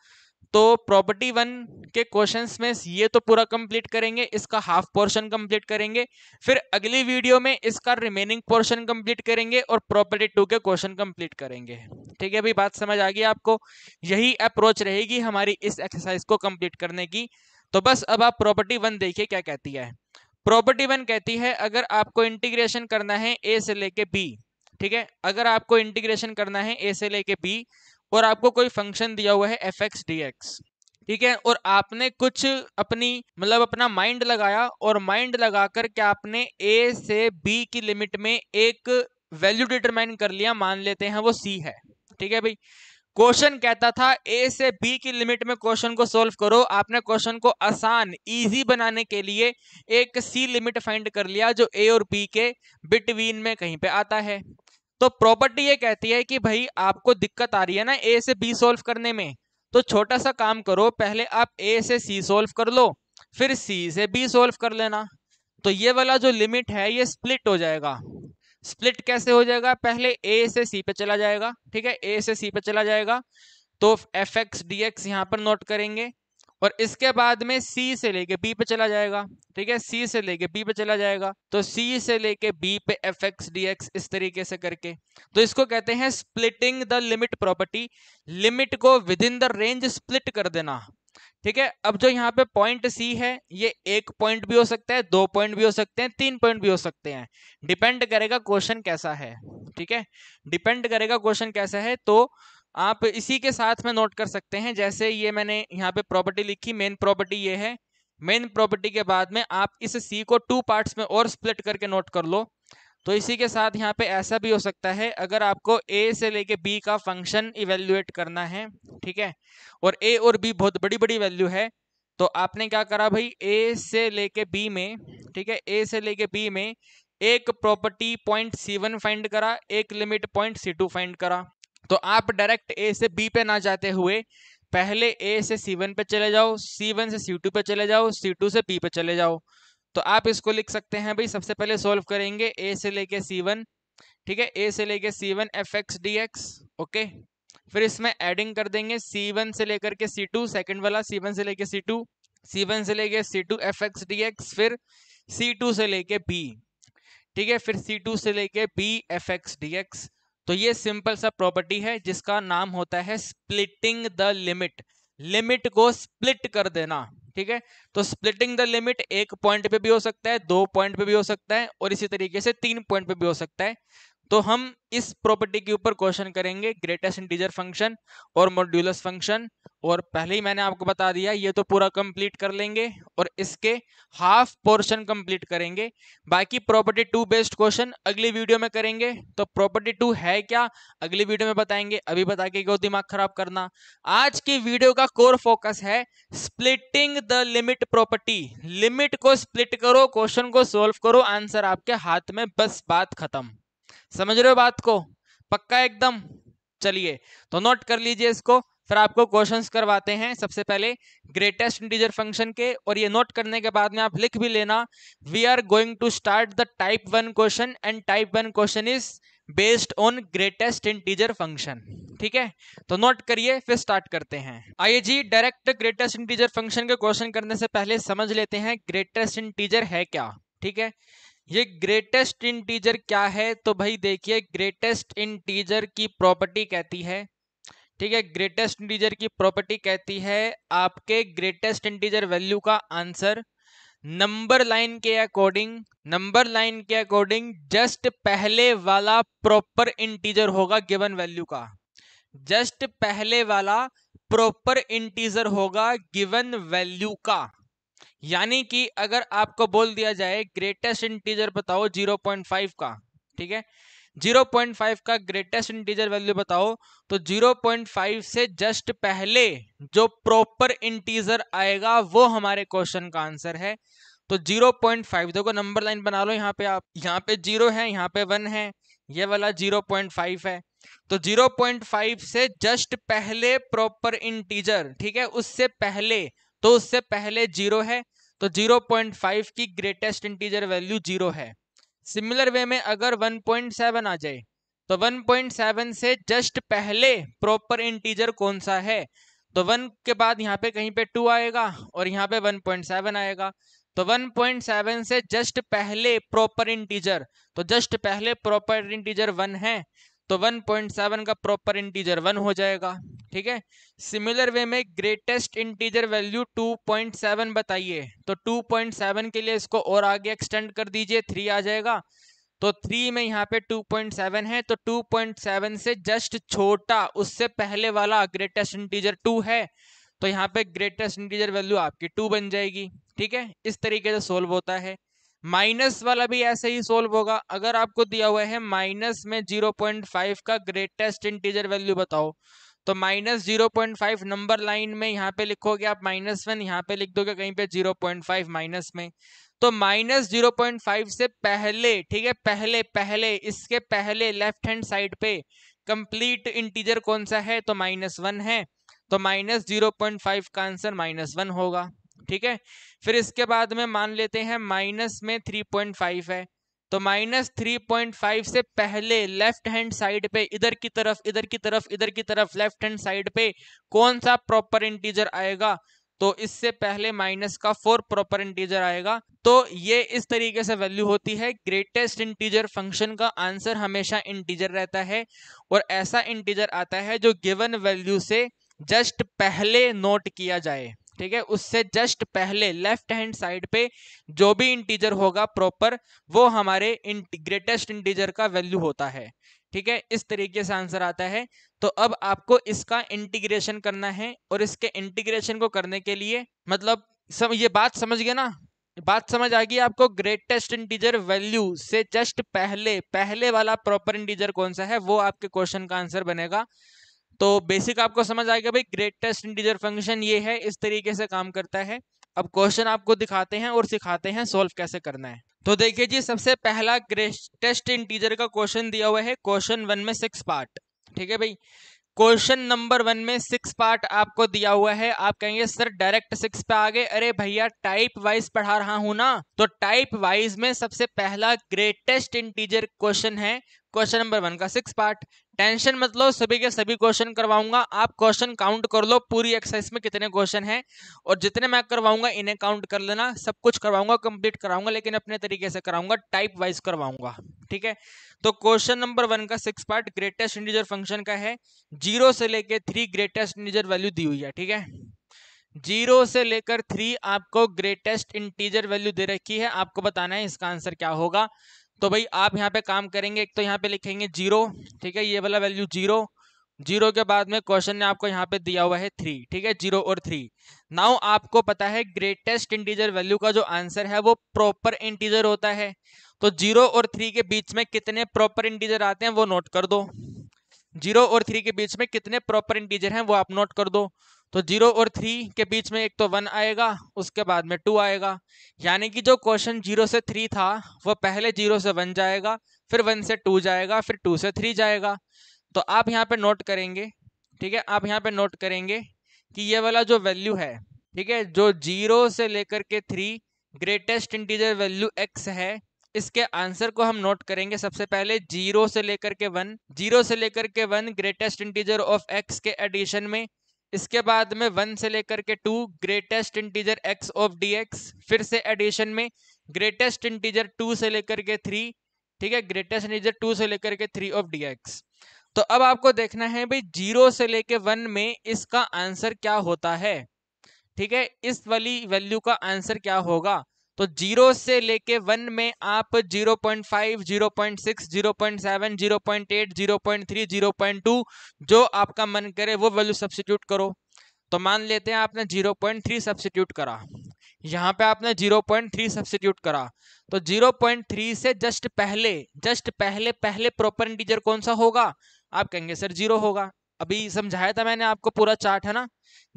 तो प्रॉपर्टी वन के क्वेश्चंस में ये तो पूरा कंप्लीट करेंगे इसका हाफ पोर्शन कंप्लीट करेंगे फिर अगली वीडियो में इसका रिमेनिंग पोर्शन कंप्लीट करेंगे और प्रॉपर्टी टू के क्वेश्चन कंप्लीट करेंगे ठीक है अभी बात समझ आ गई आपको यही अप्रोच रहेगी हमारी इस एक्सरसाइज को कंप्लीट करने की तो बस अब आप प्रॉपर्टी वन देखिए क्या कहती है प्रॉपर्टी वन कहती है अगर आपको इंटीग्रेशन करना है ए से लेके बी ठीक है अगर आपको इंटीग्रेशन करना है ए से लेके बी और आपको कोई फंक्शन दिया हुआ है एफ एक्स डी एक्स ठीक है और आपने कुछ अपनी मतलब अपना माइंड लगाया और माइंड लगा कर क्या आपने ए से बी की लिमिट में एक वैल्यू डिटरमाइन कर लिया मान लेते हैं वो सी है ठीक है भाई क्वेश्चन कहता था ए से बी की लिमिट में क्वेश्चन को सॉल्व करो आपने क्वेश्चन को आसान इजी बनाने के लिए एक सी लिमिट फाइंड कर लिया जो ए और बी के बिटवीन में कहीं पे आता है तो प्रॉपर्टी ये कहती है कि भाई आपको दिक्कत आ रही है ना ए से बी सोल्व करने में तो छोटा सा काम करो पहले आप ए से सी सोल्व कर लो फिर सी से बी सोल्व कर लेना तो ये वाला जो लिमिट है ये स्प्लिट हो जाएगा स्प्लिट कैसे हो जाएगा पहले ए से सी पे चला जाएगा ठीक है ए से सी पे चला जाएगा तो एफ एक्स डी एक्स यहाँ पर नोट करेंगे और इसके बाद में सी से लेके बी पे चला जाएगा ठीक है सी से लेके बी पे चला जाएगा तो सी से लेके बी पे एफ एक्स डी एक्स इस तरीके से करके तो इसको कहते हैं splitting the limit property limit को within the range split कर देना ठीक है अब जो यहाँ पे पॉइंट सी है ये एक पॉइंट भी हो सकता है दो पॉइंट भी हो सकते हैं तीन पॉइंट भी हो सकते हैं डिपेंड करेगा क्वेश्चन कैसा है ठीक है डिपेंड करेगा क्वेश्चन कैसा है तो आप इसी के साथ में नोट कर सकते हैं जैसे ये मैंने यहाँ पे प्रॉपर्टी लिखी मेन प्रॉपर्टी ये है मेन प्रॉपर्टी के बाद में आप इस सी को टू पार्ट्स में और स्प्लिट करके नोट कर लो तो इसी के साथ यहाँ पे ऐसा भी हो सकता है अगर आपको ए से लेके बी का फंक्शन इवेल्युएट करना है ठीक है और ए और बी बहुत बड़ी बड़ी वैल्यू है तो आपने क्या करा भाई ए से लेके बी में ठीक है ए से लेके बी में एक property point c one find करा एक limit point c two find करा तो आप डायरेक्ट ए से बी पे ना जाते हुए पहले ए से सी वन पे चले जाओ सी वन से सी टू पे चले जाओ सी टू से बी पे चले जाओ तो आप इसको लिख सकते हैं भाई सबसे पहले सॉल्व करेंगे ए से लेके सी वन ठीक है ए से लेके c one f x D x okay फिर इसमें एडिंग कर देंगे सी वन से लेकर के सी टू सेकेंड वाला सी वन से लेके सी टू सी वन से लेके c two f x D x फिर सी टू से लेके बी ठीक है फिर सी टू से लेके b f x D x तो ये सिंपल सा प्रॉपर्टी है जिसका नाम होता है स्प्लिटिंग द लिमिट लिमिट को स्प्लिट कर देना ठीक है तो स्प्लिटिंग द लिमिट एक पॉइंट पे भी हो सकता है दो पॉइंट पे भी हो सकता है और इसी तरीके से तीन पॉइंट पे भी हो सकता है तो हम इस प्रॉपर्टी के ऊपर क्वेश्चन करेंगे ग्रेटेस्ट इंटीजर फंक्शन और मॉड्यूलस फंक्शन और पहले ही मैंने आपको बता दिया ये तो पूरा कंप्लीट कर लेंगे और इसके हाफ पोर्शन कंप्लीट करेंगे बाकी प्रॉपर्टी टू बेस्ड क्वेश्चन अगली वीडियो में करेंगे तो प्रॉपर्टी टू है क्या अगली वीडियो में बताएंगे अभी बता के क्यों दिमाग खराब करना आज की वीडियो का कोर फोकस है splitting the limit property limit को स्प्लिट करो क्वेश्चन को सोल्व करो आंसर आपके हाथ में बस बात खत्म समझ रहे हो बात को पक्का एकदम चलिए तो नोट कर लीजिए इसको फिर आपको क्वेश्चंस करवाते हैं सबसे पहले ग्रेटेस्ट इंटीजर फंक्शन के और ये नोट करने के बाद में आप लिख भी लेना we are going to start the type one question and type one question is based on greatest integer function ठीक है तो नोट करिए फिर स्टार्ट करते हैं आइए जी डायरेक्ट ग्रेटेस्ट इंटीजर फंक्शन के क्वेश्चन करने से पहले समझ लेते हैं ग्रेटेस्ट इंटीजर है क्या ठीक है ये ग्रेटेस्ट इंटीजर क्या है तो भाई देखिए ग्रेटेस्ट इंटीजर की प्रॉपर्टी कहती है ठीक है ग्रेटेस्ट इंटीजर की प्रॉपर्टी कहती है आपके ग्रेटेस्ट इंटीजर वैल्यू का आंसर नंबर लाइन के अकॉर्डिंग नंबर लाइन के अकॉर्डिंग जस्ट पहले वाला प्रॉपर इंटीजर होगा गिवन वैल्यू का जस्ट पहले वाला प्रॉपर इंटीजर होगा गिवन वैल्यू का यानी कि अगर आपको बोल दिया जाए ग्रेटेस्ट इंटीजर बताओ 0.5 का ठीक है 0.5 का ग्रेटेस्ट इंटीजर वैल्यू बताओ तो 0.5 से जस्ट पहले जो प्रॉपर इंटीजर आएगा वो हमारे क्वेश्चन का आंसर है तो 0.5 देखो नंबर लाइन बना लो यहाँ पे आप यहाँ पे जीरो है यहाँ पे वन है ये वाला 0.5 है तो 0.5 से जस्ट पहले प्रॉपर इंटीजर ठीक है उससे पहले तो उससे पहले जीरो है तो 0.5 की ग्रेटेस्ट इंटीजर वैल्यू जीरो है सिमिलर वे में अगर 1.7 आ जाए तो 1.7 से जस्ट पहले प्रॉपर इंटीजर कौन सा है तो 1 के बाद यहाँ पे कहीं पे 2 आएगा और यहाँ पे 1.7 आएगा तो 1.7 से जस्ट पहले प्रॉपर इंटीजर तो जस्ट पहले प्रॉपर इंटीजर 1 है तो 1.7 का प्रॉपर इंटीजर वन हो जाएगा ठीक है सिमिलर वे में ग्रेटेस्ट इंटीजर वैल्यू 2.7 बताइए तो 2.7 के लिए इसको और आगे एक्सटेंड कर दीजिए थ्री आ जाएगा तो थ्री में यहाँ पे 2.7 है तो 2.7 से जस्ट छोटा उससे पहले वाला ग्रेटेस्ट इंटीजर टू है तो यहाँ पे ग्रेटेस्ट इंटीजर वैल्यू आपकी टू बन जाएगी ठीक है इस तरीके से सोल्व होता है माइनस वाला भी ऐसे ही सोल्व होगा अगर आपको दिया हुआ है माइनस में 0.5 का ग्रेटेस्ट इंटीजर वैल्यू बताओ तो minus zero point five number line में यहाँ पे लिखोगे आप माइनस वन यहाँ पे लिख दोगे कहीं पे जीरो पॉइंट फाइव माइनस में तो माइनस जीरो पॉइंट फाइव से पहले ठीक है पहले पहले इसके पहले लेफ्ट हैंड साइड पे कंप्लीट इंटीजर कौन सा है तो माइनस वन है तो माइनस जीरो पॉइंट फाइव का आंसर माइनस वन होगा ठीक है फिर इसके बाद में मान लेते हैं माइनस में थ्री पॉइंट फाइव है तो माइनस थ्री पॉइंट फाइव से पहले लेफ्ट हैंड साइड पे इधर की तरफ इधर की तरफ इधर की तरफ लेफ्ट हैंड साइड पे कौन सा प्रॉपर इंटीजर आएगा तो इससे पहले माइनस का फोर प्रॉपर इंटीजर आएगा तो ये इस तरीके से वैल्यू होती है ग्रेटेस्ट इंटीजर फंक्शन का आंसर हमेशा इंटीजर रहता है और ऐसा इंटीजर आता है जो गिवन वैल्यू से जस्ट पहले नोट किया जाए ठीक है उससे जस्ट पहले लेफ्ट हैंड साइड पे जो भी इंटीजर होगा प्रॉपर वो हमारे ग्रेटेस्ट इंटीजर का वैल्यू होता है ठीक है इस तरीके से आंसर आता है तो अब आपको इसका इंटीग्रेशन करना है और इसके इंटीग्रेशन को करने के लिए मतलब सम, ये बात समझ गए ना बात समझ आ गई आपको ग्रेटेस्ट इंटीजर वैल्यू से जस्ट पहले पहले वाला प्रॉपर इंटीजर कौन सा है वो आपके क्वेश्चन का आंसर बनेगा तो बेसिक आपको समझ आएगा भाई ग्रेटेस्ट इंटीजर फंक्शन ये है इस तरीके से काम करता है अब क्वेश्चन आपको दिखाते हैं और सिखाते हैं सॉल्व कैसे करना है तो देखिए जी सबसे पहला ग्रेटेस्ट इंटीजर का क्वेश्चन दिया हुआ है क्वेश्चन वन में सिक्स पार्ट ठीक है भाई क्वेश्चन नंबर वन में सिक्स पार्ट आपको दिया हुआ है आप कहेंगे सर डायरेक्ट सिक्स पे आ गए अरे भैया टाइप वाइज पढ़ा रहा हूं ना तो टाइप वाइज में सबसे पहला ग्रेटेस्ट इंटीजर क्वेश्चन है क्वेश्चन नंबर वन का सिक्स पार्ट टेंशन मतलब सभी के सभी क्वेश्चन करवाऊंगा आप क्वेश्चन काउंट कर लो पूरी एक्सरसाइज में कितने क्वेश्चन हैं और जितने मैं करवाऊंगा इन्हें काउंट कर लेना सब कुछ करवाऊंगा कंप्लीट कराऊंगा लेकिन अपने तरीके से कराऊंगा टाइप वाइज करवाऊंगा ठीक है तो क्वेश्चन नंबर वन का six part greatest integer function का है जीरो से लेकर थ्री ग्रेटेस्ट इंडिजर वैल्यू दी हुई है ठीक है जीरो से लेकर थ्री आपको ग्रेटेस्ट इंटीजर वैल्यू दे रखी है आपको बताना है इसका आंसर क्या होगा तो भाई आप यहाँ पे काम करेंगे एक तो यहाँ पे लिखेंगे जीरो ठीक है ये वाला वैल्यू जीरो जीरो के बाद में क्वेश्चन ने आपको यहाँ पे दिया हुआ है थ्री ठीक है जीरो और थ्री नाउ आपको पता है ग्रेटेस्ट इंटीजर वैल्यू का जो आंसर है वो प्रॉपर इंटीजर होता है तो जीरो और थ्री के बीच में कितने प्रॉपर इंटीजर आते हैं वो नोट कर दो जीरो और थ्री के बीच में कितने प्रॉपर इंटीजर हैं वो आप नोट कर दो तो जीरो और थ्री के बीच में एक तो वन आएगा उसके बाद में टू आएगा यानी कि जो क्वेश्चन जीरो से थ्री था वो पहले जीरो से वन जाएगा फिर वन से टू जाएगा फिर टू से थ्री जाएगा तो आप यहाँ पे नोट करेंगे ठीक है आप यहाँ पे नोट करेंगे कि ये वाला जो वैल्यू है ठीक है जो जीरो से लेकर के three greatest integer value x है इसके आंसर को हम नोट करेंगे सबसे पहले जीरो से लेकर के वन जीरो से लेकर के one greatest integer of x के एडिशन में इसके बाद में वन से लेकर के two greatest integer x of d x फिर से एडिशन में ग्रेटेस्ट इंटीजर टू से लेकर के थ्री ठीक है ग्रेटेस्ट इंटीजर टू से लेकर के थ्री ऑफ डी एक्स तो अब आपको देखना है भाई जीरो से लेकर वन में इसका आंसर क्या होता है ठीक है इस वाली वैल्यू का आंसर क्या होगा तो जीरो से लेके वन में आप zero point five zero point six zero point seven zero point eight zero point three zero point two जो आपका मन करे वो वैल्यू सब्सिट्यूट करो तो मान लेते हैं आपने जीरो पॉइंट थ्री सब्सिट्यूट करा यहाँ पे आपने जीरो पॉइंट थ्री सब्सिट्यूट करा तो जीरो पॉइंट थ्री से जस्ट पहले जस्ट पहले पहले प्रॉपर इंटीजर कौन सा होगा आप कहेंगे सर जीरो होगा अभी समझाया था मैंने आपको पूरा चार्ट है ना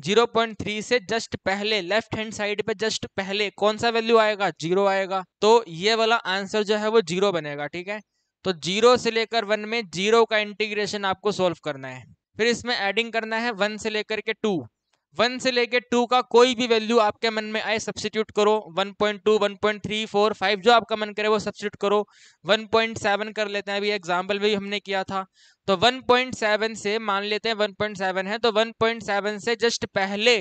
0.3 से जस्ट पहले लेफ्ट हैंड साइड पे जस्ट पहले कौन सा वैल्यू आएगा जीरो आएगा तो ये वाला आंसर जो है वो जीरो बनेगा ठीक है तो जीरो से लेकर वन में जीरो का इंटीग्रेशन आपको सोल्व करना है फिर इसमें एडिंग करना है वन से लेकर के टू वन से लेके टू का कोई भी वैल्यू आपके मन में आए सब्सिट्यूट करो पॉइंट थ्री फोर फाइव जो आपका मन करे वो सब्सिट्यूट करो सेवन कर लेते हैं अभी एग्जाम्पल भी हमने किया था तो सेवन से मान लेते हैं सेवन है तो सेवन से जस्ट पहले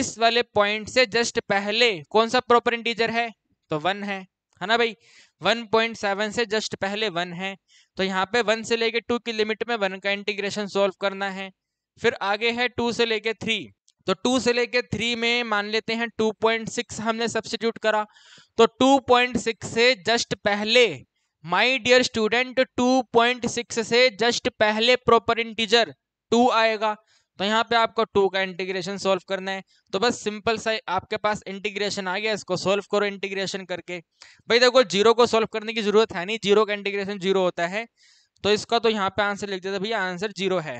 इस वाले पॉइंट से जस्ट पहले कौन सा प्रॉपर इंटीजर है तो वन है है ना भाई 1.7 से जस्ट पहले वन है तो यहाँ पे वन से लेके टू की लिमिट में वन का इंटीग्रेशन सॉल्व करना है फिर आगे है टू से लेके थ्री तो टू से लेके थ्री में मान लेते हैं टू पॉइंट सिक्स हमने सब्सिट्यूट करा तो टू पॉइंट सिक्स से जस्ट पहले my dear student two point six से जस्ट पहले प्रॉपर इंटीजर टू आएगा तो यहाँ पे आपको टू का इंटीग्रेशन सॉल्व करना है तो बस सिंपल सा आपके पास इंटीग्रेशन आ गया इसको सॉल्व करो इंटीग्रेशन करके भाई देखो जीरो को सॉल्व करने की जरूरत है नहीं जीरो का इंटीग्रेशन जीरो होता है तो इसका तो यहाँ पे आंसर लिख देते भैया आंसर जीरो है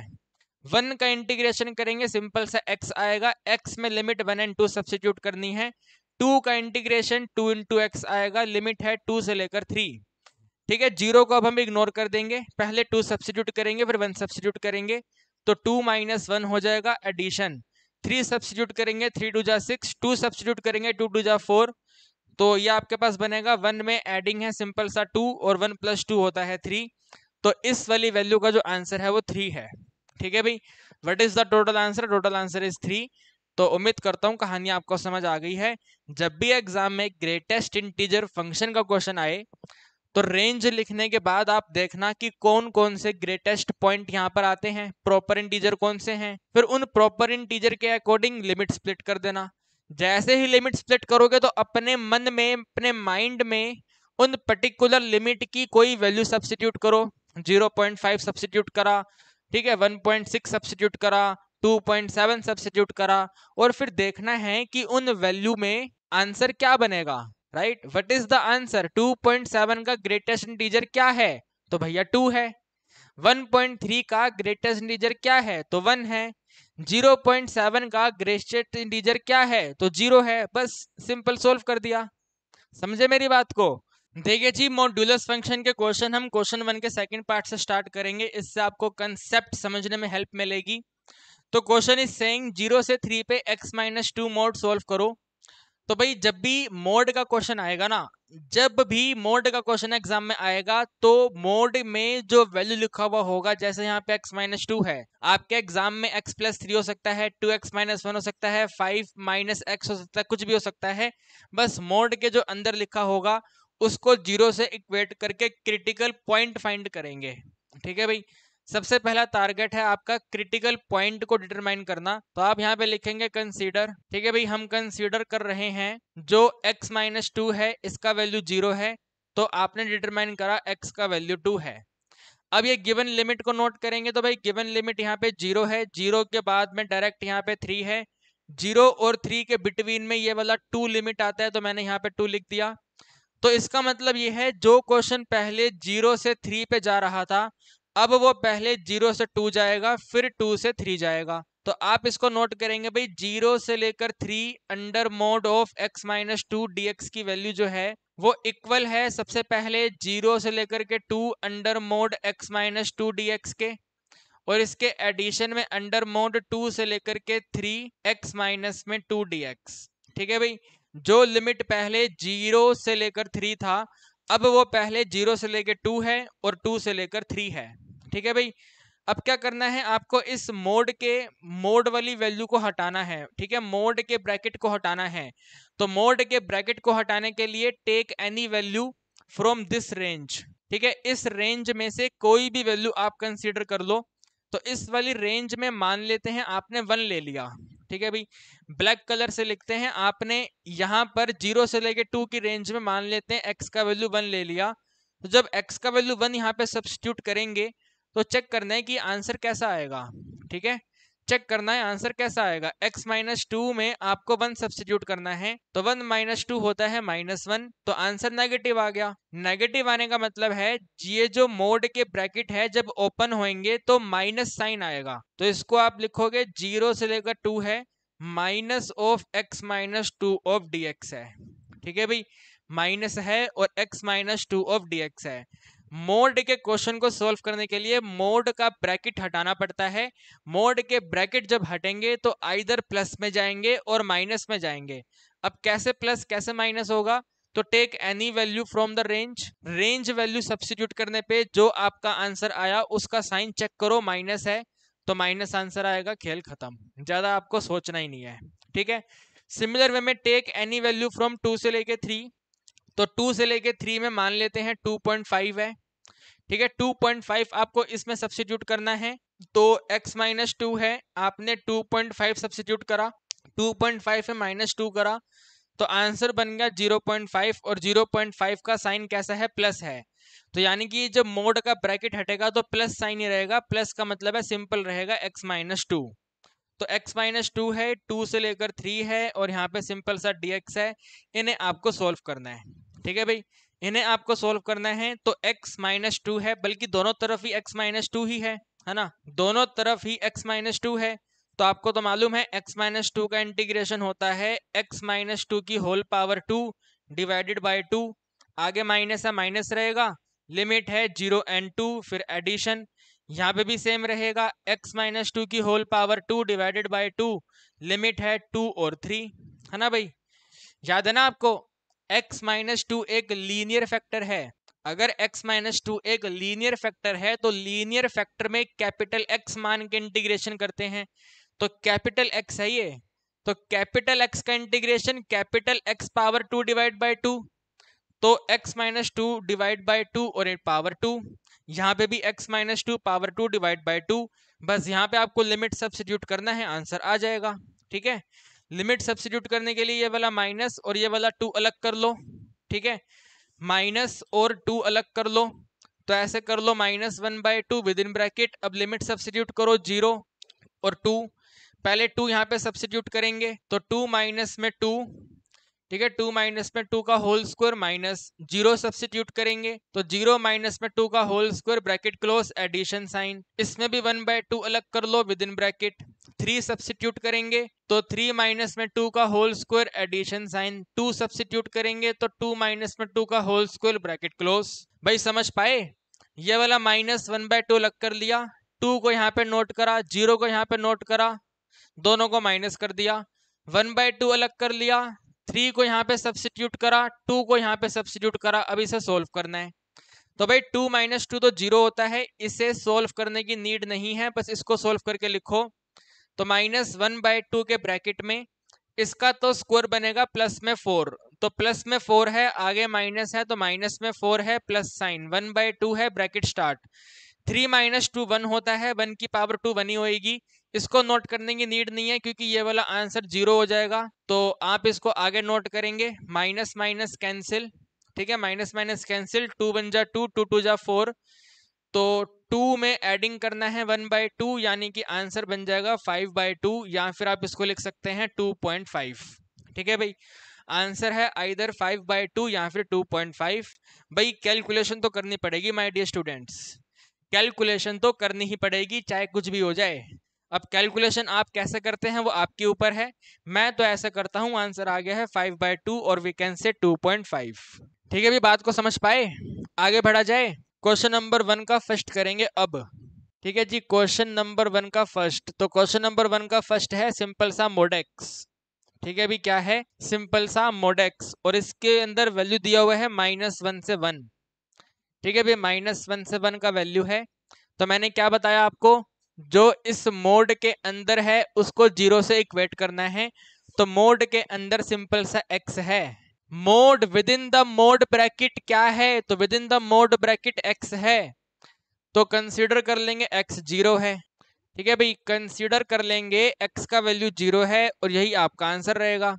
वन का इंटीग्रेशन करेंगे सिंपल सा एक्स आएगा एक्स में limit one and two substitute करनी है टू का इंटीग्रेशन टू इंटू एक्स आएगा लिमिट है टू से लेकर थ्री ठीक है जीरो को अब हम इग्नोर कर देंगे पहले टू सब्सिट्यूट करेंगे फिर वन सब्सिट्यूट करेंगे तो टू माइनस वन हो जाएगा एडिशन थ्री सब्सिट्यूट करेंगे थ्री टू जा सिक्स टू सब्सिट्यूट करेंगे टू टू जा फोर तो ये आपके पास बनेगा वन में एडिंग है सिंपल सा टू और वन प्लस टू होता है थ्री तो इस वाली वैल्यू का जो आंसर है वो थ्री है ठीक है भाई what is the total answer total answer is three तो उम्मीद करता हूँ कहानी आपको समझ आ गई है जब भी एग्जाम में ग्रेटेस्ट इंटीजर फंक्शन का क्वेश्चन आए तो रेंज लिखने के बाद आप देखना कि कौन कौन से ग्रेटेस्ट पॉइंट यहाँ पर आते हैं प्रॉपर इंटीजर कौन से हैं फिर उन प्रॉपर इंटीजर के अकॉर्डिंग लिमिट स्प्लिट कर देना जैसे ही लिमिट स्प्लिट करोगे तो अपने मन में अपने माइंड में उन पर्टिकुलर लिमिट की कोई वैल्यू सब्सिट्यूट करो जीरो फाइव सब्सिट्यूट करा ठीक है 1.6 पॉइंट सब्सटीट्यूट करा 2.7 सब्सटीट्यूट करा और फिर देखना है कि उन वैल्यू में आंसर क्या बनेगा right what is the answer 2.7 का ग्रेटेस्ट इंटीजर क्या है तो भैया 2 है 1.3 का ग्रेटेस्ट इंटीजर क्या है तो 1 है 0.7 का ग्रेटेस्ट इंटीजर क्या है तो 0 है बस सिंपल सोल्व कर दिया समझे मेरी बात को देखिए जी मॉड्यूलस फंक्शन के क्वेश्चन हम क्वेश्चन वन के सेकंड पार्ट से स्टार्ट करेंगे इससे आपको कंसेप्ट समझने में हेल्प मिलेगी तो क्वेश्चन इज सेइंग जीरो से थ्री पे x minus two mod solve करो तो भाई जब भी मोड का क्वेश्चन आएगा ना जब भी मोड का क्वेश्चन एग्जाम में आएगा तो मोड में जो वैल्यू लिखा हुआ होगा जैसे यहाँ पे x माइनस टू है आपके एग्जाम में x प्लस थ्री हो सकता है टू एक्स माइनस वन हो सकता है फाइव माइनस एक्स हो सकता है कुछ भी हो सकता है बस मोड के जो अंदर लिखा होगा उसको जीरो से इक्वेट करके क्रिटिकल पॉइंट फाइंड करेंगे ठीक है भाई सबसे पहला टारगेट है आपका क्रिटिकल पॉइंट को डिटरमाइन करना तो आप यहाँ पे लिखेंगे कंसीडर ठीक है भाई हम कंसीडर कर रहे हैं जो x माइनस टू है इसका वैल्यू जीरो है तो आपने डिटरमाइन करा x का वैल्यू टू है अब ये गिवन लिमिट को नोट करेंगे तो भाई गिवन लिमिट यहाँ पे जीरो है जीरो के बाद में डायरेक्ट यहाँ पे थ्री है जीरो और थ्री के बिटवीन में ये वाला टू लिमिट आता है तो मैंने यहाँ पे टू लिख दिया तो इसका मतलब ये है जो क्वेश्चन पहले जीरो से थ्री पे जा रहा था अब वो पहले जीरो से टू जाएगा फिर टू से थ्री जाएगा तो आप इसको नोट करेंगे भाई जीरो से लेकर three under mod of x minus two d x की वैल्यू जो है वो इक्वल है सबसे पहले जीरो से लेकर के two under mod x minus two d x के और इसके एडिशन में अंडर मोड टू से लेकर के थ्री एक्स माइनस में टू डी एक्स ठीक है भाई जो लिमिट पहले जीरो से लेकर थ्री था अब वो पहले जीरो से लेकर टू है और टू से लेकर थ्री है ठीक है भाई अब क्या करना है आपको इस मोड के मोड वाली वैल्यू को हटाना है ठीक है मोड के ब्रैकेट को हटाना है तो मोड के ब्रैकेट को हटाने के लिए take any value from this range ठीक है इस रेंज में से कोई भी वैल्यू आप कंसीडर कर लो तो इस वाली रेंज में मान लेते हैं आपने वन ले लिया ठीक है भाई ब्लैक कलर से लिखते हैं आपने यहाँ पर जीरो से लेके टू की रेंज में मान लेते हैं एक्स का वैल्यू वन ले लिया तो जब एक्स का वैल्यू वन यहाँ पे सब्सिट्यूट करेंगे तो चेक करना है कि आंसर कैसा आएगा ठीक है चेक करना है आंसर कैसा आएगा x माइनस टू में आपको वन सब्सिट्यूट करना है तो वन माइनस टू होता है माइनस वन तो आंसर नेगेटिव आ गया नेगेटिव आने का मतलब है ये जो मोड के ब्रैकेट है जब ओपन होंगे तो माइनस साइन आएगा तो इसको आप लिखोगे जीरो से लेकर टू है minus of x minus two of d है ठीक है भाई माइनस है और x minus two of d है मोड के क्वेश्चन को सोल्व करने के लिए मोड का ब्रैकेट हटाना पड़ता है मोड के ब्रैकेट जब हटेंगे तो आइधर प्लस में जाएंगे और माइनस में जाएंगे अब कैसे प्लस कैसे माइनस होगा तो take any value from the range range value substitute करने पे जो आपका आंसर आया उसका साइन चेक करो माइनस है तो माइनस आंसर आएगा खेल खत्म ज्यादा आपको सोचना ही नहीं है ठीक है सिमिलर वे में take any value from two से लेके थ्री तो टू से लेके थ्री में मान लेते हैं टू पॉइंट फाइव है ठीक है 2.5 आपको इसमें सब्सिट्यूट करना है तो x माइनस टू है आपने 2.5 सब्सिट्यूट करा 2.5 है माइनस टू करा तो आंसर बन गया 0.5 और 0.5 का साइन कैसा है प्लस है तो यानी कि जब मोड का ब्रैकेट हटेगा तो प्लस साइन ही रहेगा प्लस का मतलब है सिंपल रहेगा x माइनस टू तो x माइनस टू है टू से लेकर थ्री है और यहाँ पे सिंपल सा dx है इन्हें आपको सॉल्व करना है ठीक है भाई इन्हें आपको सोल्व करना है तो x माइनस टू है बल्कि दोनों तरफ ही x माइनस टू ही है है ना दोनों तरफ ही x माइनस टू है तो आपको तो मालूम है x माइनस टू का इंटीग्रेशन होता है x माइनस टू की whole power two divided by two आगे माइनस है माइनस रहेगा लिमिट है जीरो एन टू फिर एडिशन यहाँ पे भी सेम रहेगा x माइनस टू की whole power two divided by two limit है टू और थ्री है ना भाई याद है ना आपको x माइनस टू एक लीनियर फैक्टर है अगर x माइनस टू एक लीनियर फैक्टर है तो लीनियर फैक्टर में कैपिटल x मान के इंटीग्रेशन करते हैं तो कैपिटल x है ये तो कैपिटल x का integration capital x power two divide by two तो x minus two divide by two और एट पावर टू यहाँ पे भी x minus two power two divide by two बस यहाँ पे आपको लिमिट सब्सिट्यूट करना है आंसर आ जाएगा ठीक है लिमिट सब्सिट्यूट करने के लिए ये वाला माइनस और ये वाला टू अलग कर लो ठीक है माइनस और टू अलग कर लो तो ऐसे कर लो minus one by two within bracket अब लिमिट सब्सिट्यूट करो जीरो और टू पहले टू यहाँ पे सब्सिट्यूट करेंगे तो टू माइनस में टू ठीक है टू माइनस में टू का whole square minus zero substitute करेंगे तो जीरो माइनस में टू का whole square bracket close addition sign इसमें भी वन बाय टू अलग कर लो within bracket three substitute करेंगे तो थ्री माइनस में टू का whole square addition sign two substitute करेंगे तो टू माइनस में टू का होल स्क्वायर ब्रैकेट क्लोज भाई समझ पाए ये वाला माइनस वन बाय टू अलग कर लिया टू को यहाँ पे नोट करा जीरो को यहाँ पे नोट करा दोनों को माइनस कर दिया वन बाय टू अलग कर लिया थ्री को यहाँ पे सब्सिट्यूट करा टू को यहाँ पे सब्सिट्यूट करा अब इसे सोल्व करना है तो भाई टू माइनस टू तो जीरो होता है इसे सोल्व करने की नीड नहीं है बस इसको सोल्व करके लिखो तो माइनस वन बाय टू के ब्रैकेट में इसका तो स्कोर बनेगा प्लस में फोर तो प्लस में फोर है आगे माइनस है तो माइनस में फोर है plus sign one by two है bracket start three minus two one होता है वन की पावर टू बनी होगी इसको नोट करने की नीड नहीं है क्योंकि ये वाला आंसर जीरो हो जाएगा तो आप इसको आगे नोट करेंगे माइनस माइनस कैंसिल ठीक है minus minus cancel two one जा टू टू टू जा फोर तो टू में एडिंग करना है वन बाई टू यानी कि आंसर बन जाएगा फाइव बाई टू या फिर आप इसको लिख सकते हैं टू पॉइंट फाइव ठीक है भाई आंसर है आइदर फाइव बाई टू या फिर टू पॉइंट फाइव भाई कैलकुलेशन तो करनी पड़ेगी माई डियर स्टूडेंट्स कैलकुलेशन तो करनी ही पड़ेगी चाहे कुछ भी हो जाए अब कैलकुलेशन आप कैसे करते हैं वो आपके ऊपर है मैं तो ऐसे करता हूँ आंसर आ गया है फाइव बाई टू और we can say two point five ठीक है भी बात को समझ पाए आगे बढ़ा जाए क्वेश्चन नंबर वन का फर्स्ट करेंगे अब ठीक है जी क्वेश्चन नंबर वन का फर्स्ट तो क्वेश्चन नंबर वन का फर्स्ट है सिंपल सा मोडेक्स ठीक है अभी क्या है सिंपल सा मोडेक्स और इसके अंदर वैल्यू दिया हुआ है माइनस वन से वन ठीक है भाई माइनस वन से वन का वैल्यू है तो मैंने क्या बताया आपको जो इस मोड के अंदर है उसको जीरो से इक्वेट करना है तो मोड के अंदर सिंपल सा एक्स है mod within the mod bracket क्या है तो within the mod bracket x है तो कंसीडर कर लेंगे एक्स जीरो है ठीक है भाई कंसीडर कर लेंगे एक्स का वैल्यू जीरो है और यही आपका आंसर रहेगा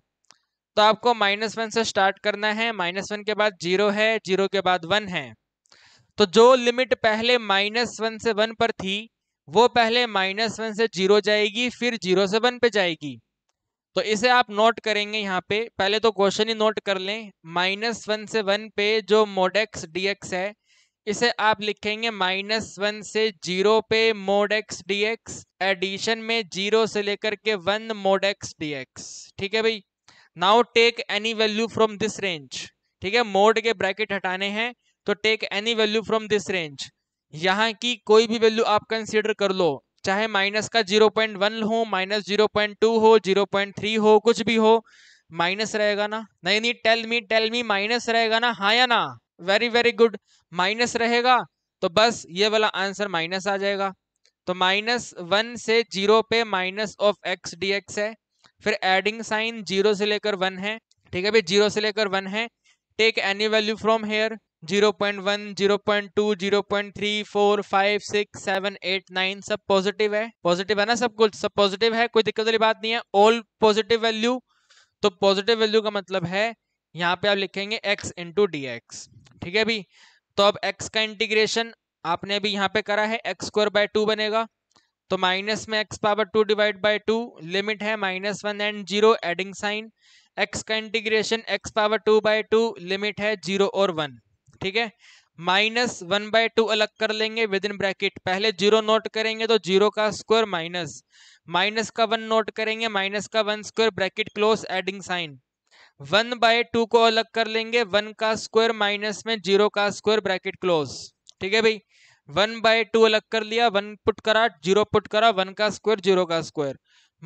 तो आपको माइनस वन से स्टार्ट करना है माइनस वन के बाद जीरो है जीरो के बाद वन है तो जो लिमिट पहले माइनस वन से वन पर थी वो पहले माइनस वन से जीरो जाएगी फिर जीरो से वन पे जाएगी तो इसे आप नोट करेंगे यहाँ पे पहले तो क्वेश्चन ही नोट कर लें माइनस वन से वन पे जो मोडेक्स डीएक्स है इसे आप लिखेंगे माइनस वन से जीरो पे मोडेक्स डीएक्स एडिशन में जीरो से लेकर के वन मोडेक्स डीएक्स ठीक है भाई now take any value from this range ठीक है मोड के ब्रैकेट हटाने हैं तो take any value from this range यहाँ की कोई भी वैल्यू आप कंसिडर कर लो चाहे माइनस का जीरो पॉइंट वन हो माइनस जीरो पॉइंट टू हो जीरो पॉइंट थ्री हो कुछ भी हो माइनस रहेगा ना नहीं नहीं tell me tell me minus रहेगा ना हाँ या ना वेरी वेरी गुड माइनस रहेगा तो बस ये वाला आंसर माइनस आ जाएगा तो माइनस वन से जीरो पे minus of x D x है फिर एडिंग साइन जीरो से लेकर वन है ठीक है भाई जीरो से लेकर वन है take any value from here zero point one zero point two zero point three four five six seven eight nine सब पॉजिटिव है पॉजिटिव है ना सब कुछ सब पॉजिटिव है कोई दिक्कत वाली बात नहीं है ऑल पॉजिटिव वैल्यू तो पॉजिटिव वैल्यू का मतलब है यहाँ पे आप लिखेंगे x इंटू डी ठीक है अभी तो अब x का इंटीग्रेशन आपने अभी यहाँ पे करा है एक्स स्क्वायर बाय टू बनेगा तो माइनस में x power two divide by two limit है minus one and zero adding sign x का integration x power two by two limit है जीरो और वन ठीक है माइनस वन बाय टू अलग कर लेंगे विद इन ब्रैकेट पहले जीरो नोट करेंगे तो जीरो का स्क्वायर माइनस माइनस का वन नोट करेंगे माइनस का one square bracket close adding sign one by two को अलग कर लेंगे वन का स्क्वायर माइनस में जीरो का स्क्वायर ब्रैकेट क्लोज ठीक है भाई वन बाय टू अलग कर लिया वन पुट करा जीरो पुट करा वन का स्क्वायर जीरो का square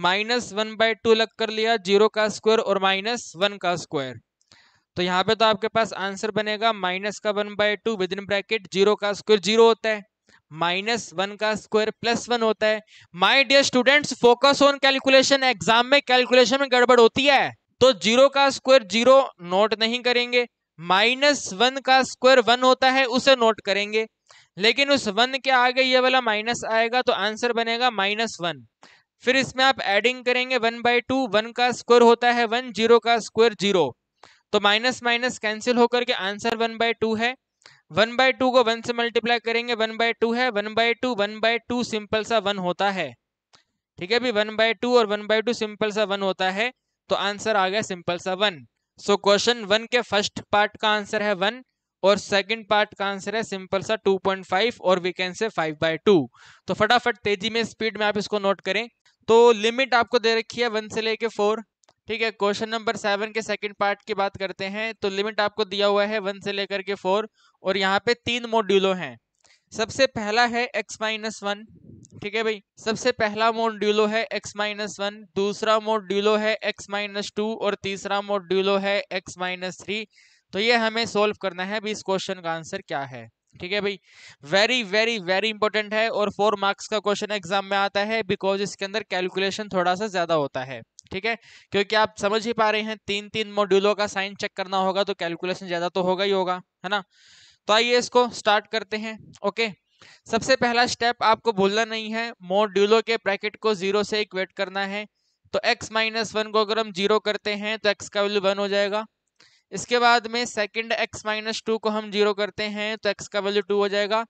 minus one by two अलग कर लिया जीरो का स्क्वायर और माइनस वन का स्क्वायर तो यहाँ पे तो आपके पास आंसर बनेगा माइनस का one by two within bracket zero का स्क्वायर जीरो होता है माइनस वन का स्क्वायर प्लस वन होता है my dear students focus on calculation exam में कैलकुलेशन में गड़बड़ होती है तो जीरो का स्क्वायर जीरो नोट नहीं करेंगे माइनस वन का स्क्वायर वन होता है उसे नोट करेंगे लेकिन उस वन के आगे ये वाला माइनस आएगा तो आंसर बनेगा माइनस वन फिर इसमें आप एडिंग करेंगे वन बाय टू वन का स्क्वायर होता है वन जीरो का स्क्वायर जीरो तो माइनस माइनस कैंसिल होकर के आंसर वन बाय टू है वन बाय टू को वन से मल्टीप्लाई करेंगे वन बाय टू है one by two one by two simple सा वन होता है ठीक है भी वन बाय टू और वन बाय टू सिंपल सा वन होता है तो आंसर आ गया सिंपल सा वन सो क्वेश्चन वन के फर्स्ट पार्ट का आंसर है वन और सेकंड पार्ट का आंसर है सिंपल सा 2.5 और वी कैन से 5 बाय टू तो फटाफट तेजी में स्पीड में आप इसको नोट करें तो लिमिट आपको दे रखी है वन से लेके फोर ठीक है क्वेश्चन नंबर सेवन के सेकंड पार्ट की बात करते हैं तो लिमिट आपको दिया हुआ है वन से लेकर के फोर और यहाँ पे तीन मोड्यूलो हैं सबसे पहला है एक्स माइनस वन ठीक है भाई सबसे पहला मोड्यूलो है एक्स माइनस वन दूसरा मोड्यूलो है एक्स माइनस टू और तीसरा मोड्यूलो है एक्स माइनस थ्री तो ये हमें सोल्व करना है अभी इस क्वेश्चन का आंसर क्या है ठीक है भाई वेरी वेरी वेरी इंपॉर्टेंट है और फोर मार्क्स का क्वेश्चन एग्जाम में आता है बिकॉज इसके अंदर कैलकुलेशन थोड़ा सा ज्यादा होता है ठीक है क्योंकि आप समझ ही पा रहे हैं तीन तीन मॉड्यूलों का साइन चेक करना होगा तो कैलकुलेशन ज्यादा तो होगा ही होगा है ना तो आइए इसको स्टार्ट करते हैं ओके सबसे पहला स्टेप आपको भूलना नहीं है मॉड्यूलो के ब्रैकेट को जीरो से इक्वेट करना है तो x माइनस वन को अगर हम जीरो करते हैं तो x का वैल्यू वन हो जाएगा इसके बाद में सेकंड x माइनस टू को हम जीरो करते हैं तो x का वैल्यू टू हो जाएगा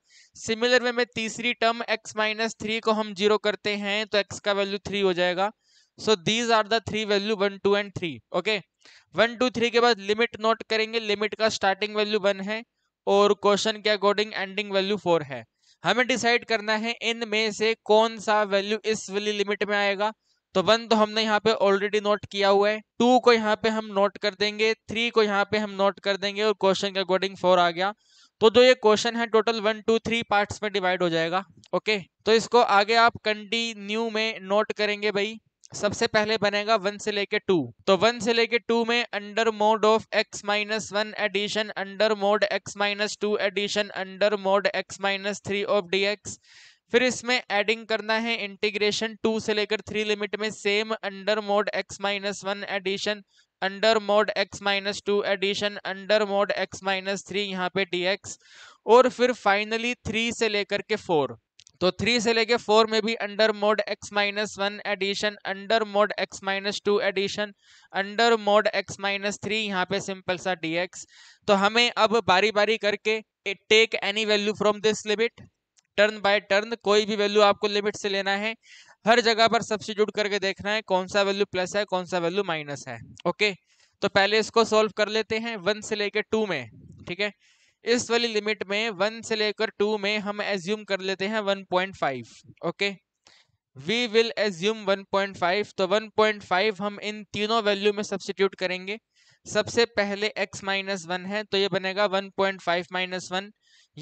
सिमिलर वे में तीसरी टर्म x माइनस थ्री को हम जीरो करते हैं तो x का वैल्यू थ्री हो जाएगा so these are the three value one two and three okay one two three के बाद लिमिट नोट करेंगे लिमिट का स्टार्टिंग वैल्यू वन है और क्वेश्चन के अकॉर्डिंग एंडिंग वैल्यू फोर है हमें डिसाइड करना है इन में से कौन सा वैल्यू इस वाली लिमिट में आएगा तो वन तो हमने यहाँ पे ऑलरेडी नोट किया हुआ है टू को यहाँ पे हम नोट कर देंगे थ्री को यहाँ पे हम नोट कर देंगे और क्वेश्चन के अकॉर्डिंग फोर आ गया तो जो ये क्वेश्चन है total one two three parts में डिवाइड हो जाएगा ओके तो इसको आगे आप कंटिन्यू में नोट करेंगे भाई सबसे पहले बनेगा वन से लेके टू तो वन से लेके टू में under mod of x minus one addition under mod x minus two addition under mod x minus three of d x फिर इसमें एडिंग करना है इंटीग्रेशन टू से लेकर थ्री लिमिट में same under mod x minus one addition under mod x minus two addition under mod x minus three यहाँ पे d x और फिर फाइनली थ्री से लेकर के फोर तो थ्री से लेके फोर में भी under mod x minus one addition under mod x minus two addition under mod x minus three यहाँ पे सिंपल सा डी एक्स तो हमें अब बारी बारी करके take any value from this limit turn by turn कोई भी वैल्यू आपको लिमिट से लेना है हर जगह पर सब्सिट्यूट करके देखना है कौन सा वैल्यू प्लस है कौन सा वैल्यू माइनस है ओके तो पहले इसको सॉल्व कर लेते हैं वन से लेके टू में ठीक है इस वाली लिमिट में वन से लेकर टू में हम एज्यूम कर लेते हैं one point five okay we will assume one point five तो वन पॉइंट फाइव हम इन तीनों वैल्यू में सब्सिट्यूट करेंगे सबसे पहले x माइनस वन है तो ये बनेगा one point five minus one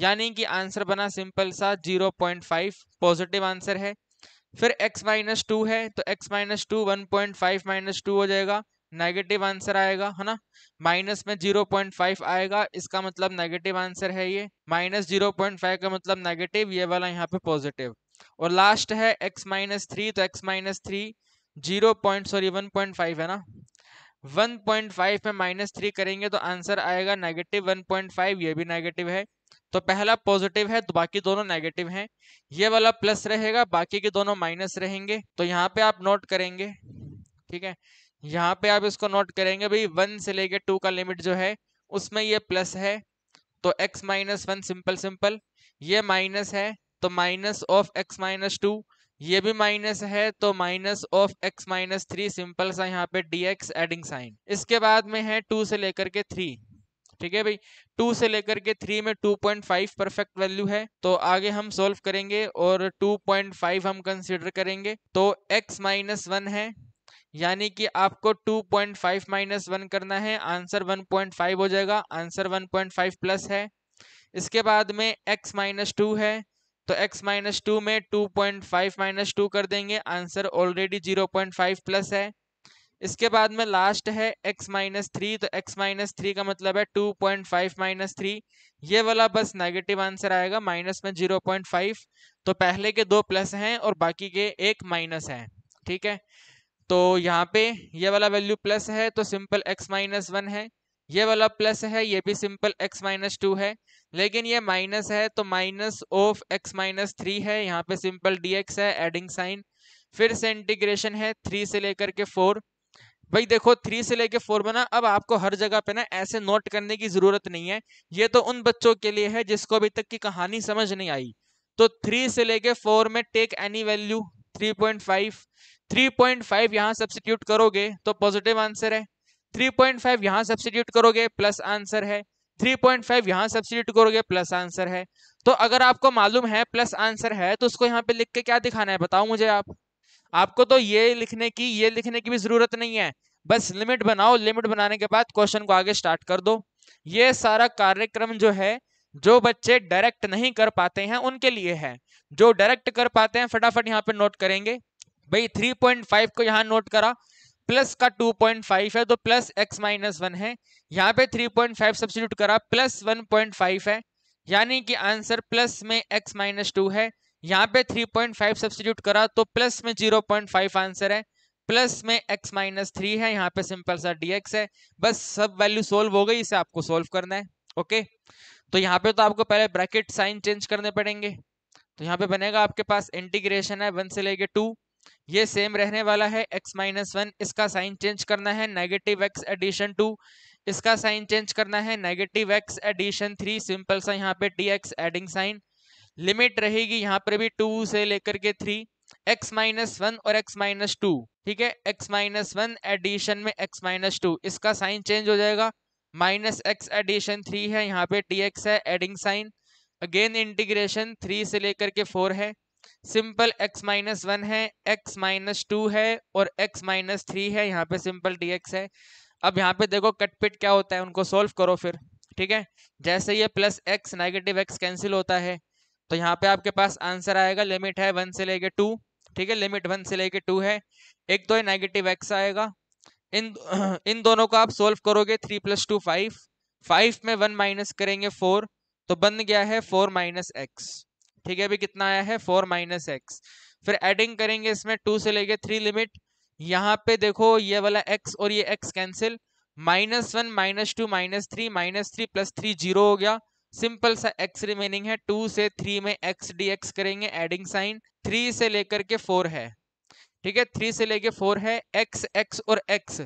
यानी कि आंसर बना सिंपल सा zero point five positive answer है फिर x माइनस टू है तो x minus two one point five minus two हो जाएगा नेगेटिव आंसर आएगा है ना माइनस में जीरो पॉइंट फाइव आएगा इसका मतलब नेगेटिव आंसर है ये माइनस जीरो पॉइंट फाइव का मतलब नेगेटिव ये वाला यहाँ पे पॉजिटिव और लास्ट है एक्स माइनस थ्री तो x minus three zero point sorry one point five है ना वन पॉइंट फाइव में माइनस थ्री करेंगे तो आंसर आएगा नेगेटिव वन पॉइंट फाइव ये भी नेगेटिव है तो पहला पॉजिटिव है तो बाकी दोनों नेगेटिव हैं ये वाला प्लस रहेगा बाकी के दोनों माइनस रहेंगे तो यहाँ पे आप नोट करेंगे ठीक है यहाँ पे आप इसको नोट करेंगे भाई वन से लेके टू का लिमिट जो है उसमें ये प्लस है तो x minus one simple simple ये माइनस है तो minus of x minus two ये भी माइनस है तो minus of x minus three simple सा यहाँ पे डी एक्स एडिंग साइन इसके बाद में है टू से लेकर के थ्री ठीक है भाई टू से लेकर के थ्री में two point five perfect value है तो आगे हम सोल्व करेंगे और टू पॉइंट फाइव हम कंसिडर करेंगे तो एक्स माइनस वन है यानी कि आपको 2.5 पॉइंट माइनस वन करना है आंसर 1.5 हो जाएगा आंसर 1.5 प्लस है इसके बाद में x माइनस टू है तो x माइनस टू में 2.5 पॉइंट माइनस टू कर देंगे आंसर ऑलरेडी 0.5 पॉइंट प्लस है इसके बाद में लास्ट है x माइनस थ्री तो x माइनस थ्री का मतलब है 2.5 पॉइंट माइनस थ्री ये वाला बस नेगेटिव आंसर आएगा माइनस में 0.5 तो पहले के दो प्लस हैं और बाकी के एक माइनस है ठीक है तो यहाँ पे ये वाला वैल्यू प्लस है तो सिंपल एक्स माइनस वन है ये वाला प्लस है ये भी सिंपल एक्स माइनस टू है लेकिन ये माइनस है तो minus of x minus three है यहाँ पे सिंपल डी एक्स है एडिंग साइन फिर से इंटीग्रेशन है थ्री से लेकर के फोर भाई देखो थ्री से लेके फोर बना अब आपको हर जगह पे ना ऐसे नोट करने की जरूरत नहीं है ये तो उन बच्चों के लिए है जिसको अभी तक की कहानी समझ नहीं आई तो थ्री से लेके फोर में take any value three point five three point five यहाँ सब्सिट्यूट करोगे तो पॉजिटिव आंसर है थ्री पॉइंट फाइव यहाँ सब्सिट्यूट करोगे प्लस आंसर है थ्री पॉइंट फाइव यहाँ सब्सिट्यूट करोगे प्लस आंसर है तो अगर आपको मालूम है प्लस आंसर है तो उसको यहाँ पे लिख के क्या दिखाना है बताओ मुझे आप आपको तो ये लिखने की ये लिखने की भी जरूरत नहीं है बस लिमिट बनाओ लिमिट बनाने के बाद क्वेश्चन को आगे स्टार्ट कर दो ये सारा कार्यक्रम जो है जो बच्चे डायरेक्ट नहीं कर पाते हैं उनके लिए है जो डायरेक्ट कर पाते हैं फटाफट यहाँ पे नोट करेंगे भाई 3.5 को यहाँ नोट करा प्लस का 2.5 है तो प्लस x माइनस वन है यहाँ पे 3.5 पॉइंट सब्सिट्यूट करा प्लस 1.5 है यानी कि आंसर प्लस में x माइनस टू है यहाँ पे 3.5 पॉइंट सब्सिट्यूट करा तो प्लस में 0.5 आंसर है प्लस में x माइनस थ्री है यहाँ पे सिंपल सा dx है बस सब वैल्यू सोल्व हो गई इसे आपको सोल्व करना है ओके तो यहाँ पे तो आपको पहले ब्रैकेट साइन चेंज करने पड़ेंगे तो यहाँ पे बनेगा आपके पास इंटीग्रेशन है वन से लेके टू ये सेम रहने वाला है x माइनस वन इसका साइन चेंज करना है नेगेटिव x एडिशन टू इसका साइन चेंज करना है negative x addition three simple सा यहाँ पे d x adding sign limit रहेगी यहाँ पर भी टू से लेकर के थ्री x माइनस वन और x माइनस टू ठीक है x माइनस वन एडिशन में x माइनस टू इसका साइन चेंज हो जाएगा माइनस एक्स एडिशन थ्री है यहाँ पे टी एक्स है adding sign again integration three से लेकर के फोर है सिंपल x माइनस वन है x माइनस टू है और x माइनस थ्री है यहाँ पे सिंपल dx है अब यहाँ पे देखो कटपिट क्या होता है उनको सोल्व करो फिर ठीक है जैसे ये plus x negative x cancel होता है तो यहाँ पे आपके पास आंसर आएगा लिमिट है वन से लेके टू ठीक है लिमिट वन से लेके टू है एक तो नेगेटिव एक्स आएगा इन इन दोनों को आप सोल्व करोगे three plus two five five में वन माइनस करेंगे फोर तो बन गया है फोर माइनस एक्स ठीक है अभी कितना आया है फोर माइनस एक्स फिर एडिंग करेंगे इसमें टू से लेके थ्री लिमिट यहाँ पे देखो ये वाला एक्स और ये x cancel minus one minus two minus three minus three plus three zero हो गया सिंपल सा एक्स रिमेनिंग है टू से थ्री में एक्स डी एक्स करेंगे एडिंग साइन थ्री से लेकर के फोर है ठीक है थ्री से लेके फोर है एक्स एक्स और एक्स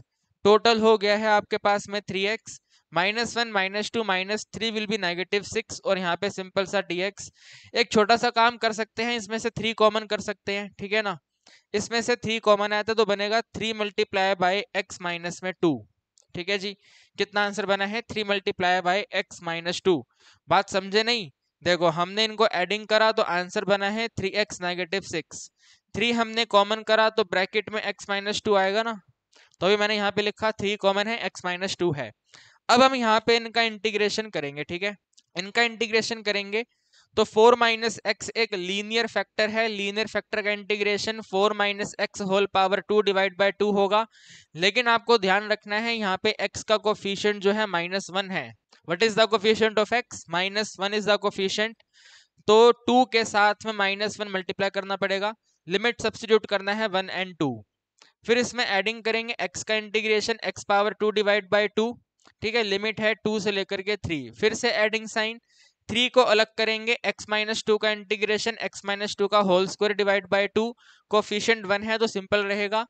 टोटल हो गया है आपके पास में three x minus one minus two minus three will be negative six और यहाँ पे सिंपल सा डी एक्स एक छोटा सा काम कर सकते हैं इसमें से थ्री कॉमन कर सकते हैं ठीक है ना इसमें से थ्री कॉमन आया था तो, तो बनेगा three multiply by x minus में टू ठीक है जी कितना आंसर बना है three multiply by x minus two बात समझे नहीं देखो हमने इनको एडिंग करा तो आंसर बना है three x negative six three हमने कॉमन करा तो ब्रैकेट में एक्स माइनस टू आएगा ना तो अभी मैंने यहाँ पे लिखा थ्री कॉमन है एक्स माइनस टू है अब हम यहाँ पे इनका इंटीग्रेशन करेंगे ठीक है इनका इंटीग्रेशन करेंगे तो फोर माइनस एक्स एक लीनियर फैक्टर है लीनियर फैक्टर का integration four minus x whole power two divide by two होगा लेकिन आपको ध्यान रखना है यहाँ पे एक्स का कोफिशियंट जो है माइनस वन है what is the coefficient of x minus one is the coefficient तो टू के साथ में माइनस वन मल्टीप्लाई करना पड़ेगा लिमिट सब्सिट्यूट करना है वन एंड टू फिर इसमें एडिंग करेंगे एक्स का integration x power two divide by two ठीक है लिमिट है टू से लेकर के थ्री फिर से एडिंग साइन थ्री को अलग करेंगे x माइनस टू का इंटीग्रेशन x माइनस टू का whole square divide by two coefficient one है तो सिंपल रहेगा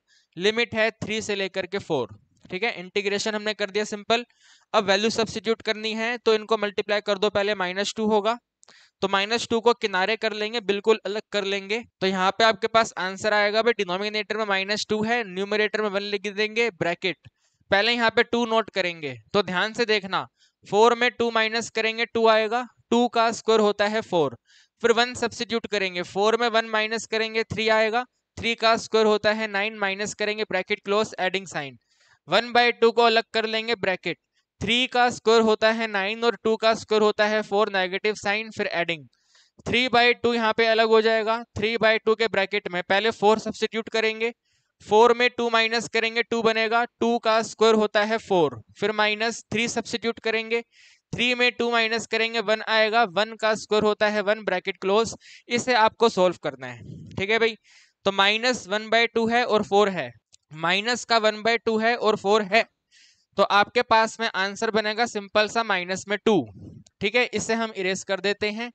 लिमिट है थ्री से लेकर के फोर ठीक है इंटीग्रेशन हमने कर दिया सिंपल अब वैल्यू सब्सिट्यूट करनी है तो इनको मल्टीप्लाई कर दो पहले माइनस टू होगा तो माइनस टू को किनारे कर लेंगे बिल्कुल अलग कर लेंगे तो यहाँ पे आपके पास आंसर आएगा भाई डिनोमिनेटर में माइनस टू है न्यूमिनेटर में वन लिख देंगे ब्रैकेट पहले यहाँ पे टू नोट करेंगे तो ध्यान से देखना फोर में टू माइनस करेंगे टू आएगा टू का स्क्वायर होता है फोर फिर वन सब्सिट्यूट करेंगे फोर में वन माइनस करेंगे थ्री आएगा थ्री का स्क्वायर होता है नाइन माइनस करेंगे bracket close adding sign one by two को अलग कर लेंगे ब्रैकेट थ्री का स्क्वायर होता है नाइन और टू का स्क्वायर होता है फोर नेगेटिव साइन फिर एडिंग थ्री बाई टू यहाँ पे अलग हो जाएगा थ्री बाई टू के ब्रैकेट में पहले फोर सब्सिट्यूट करेंगे फोर में टू माइनस करेंगे टू बनेगा टू का स्क्वायर होता है फोर फिर माइनस थ्री सब्सिट्यूट करेंगे थ्री में टू माइनस करेंगे वन आएगा वन का स्क्वायर होता है वन ब्रैकेट क्लोज इसे आपको सोल्व करना है ठीक है भाई तो माइनस वन बाय टू है और फोर है माइनस का वन बाय टू है और फोर है तो आपके पास में आंसर बनेगा सिंपल सा माइनस में टू ठीक है इसे हम इरेज कर देते हैं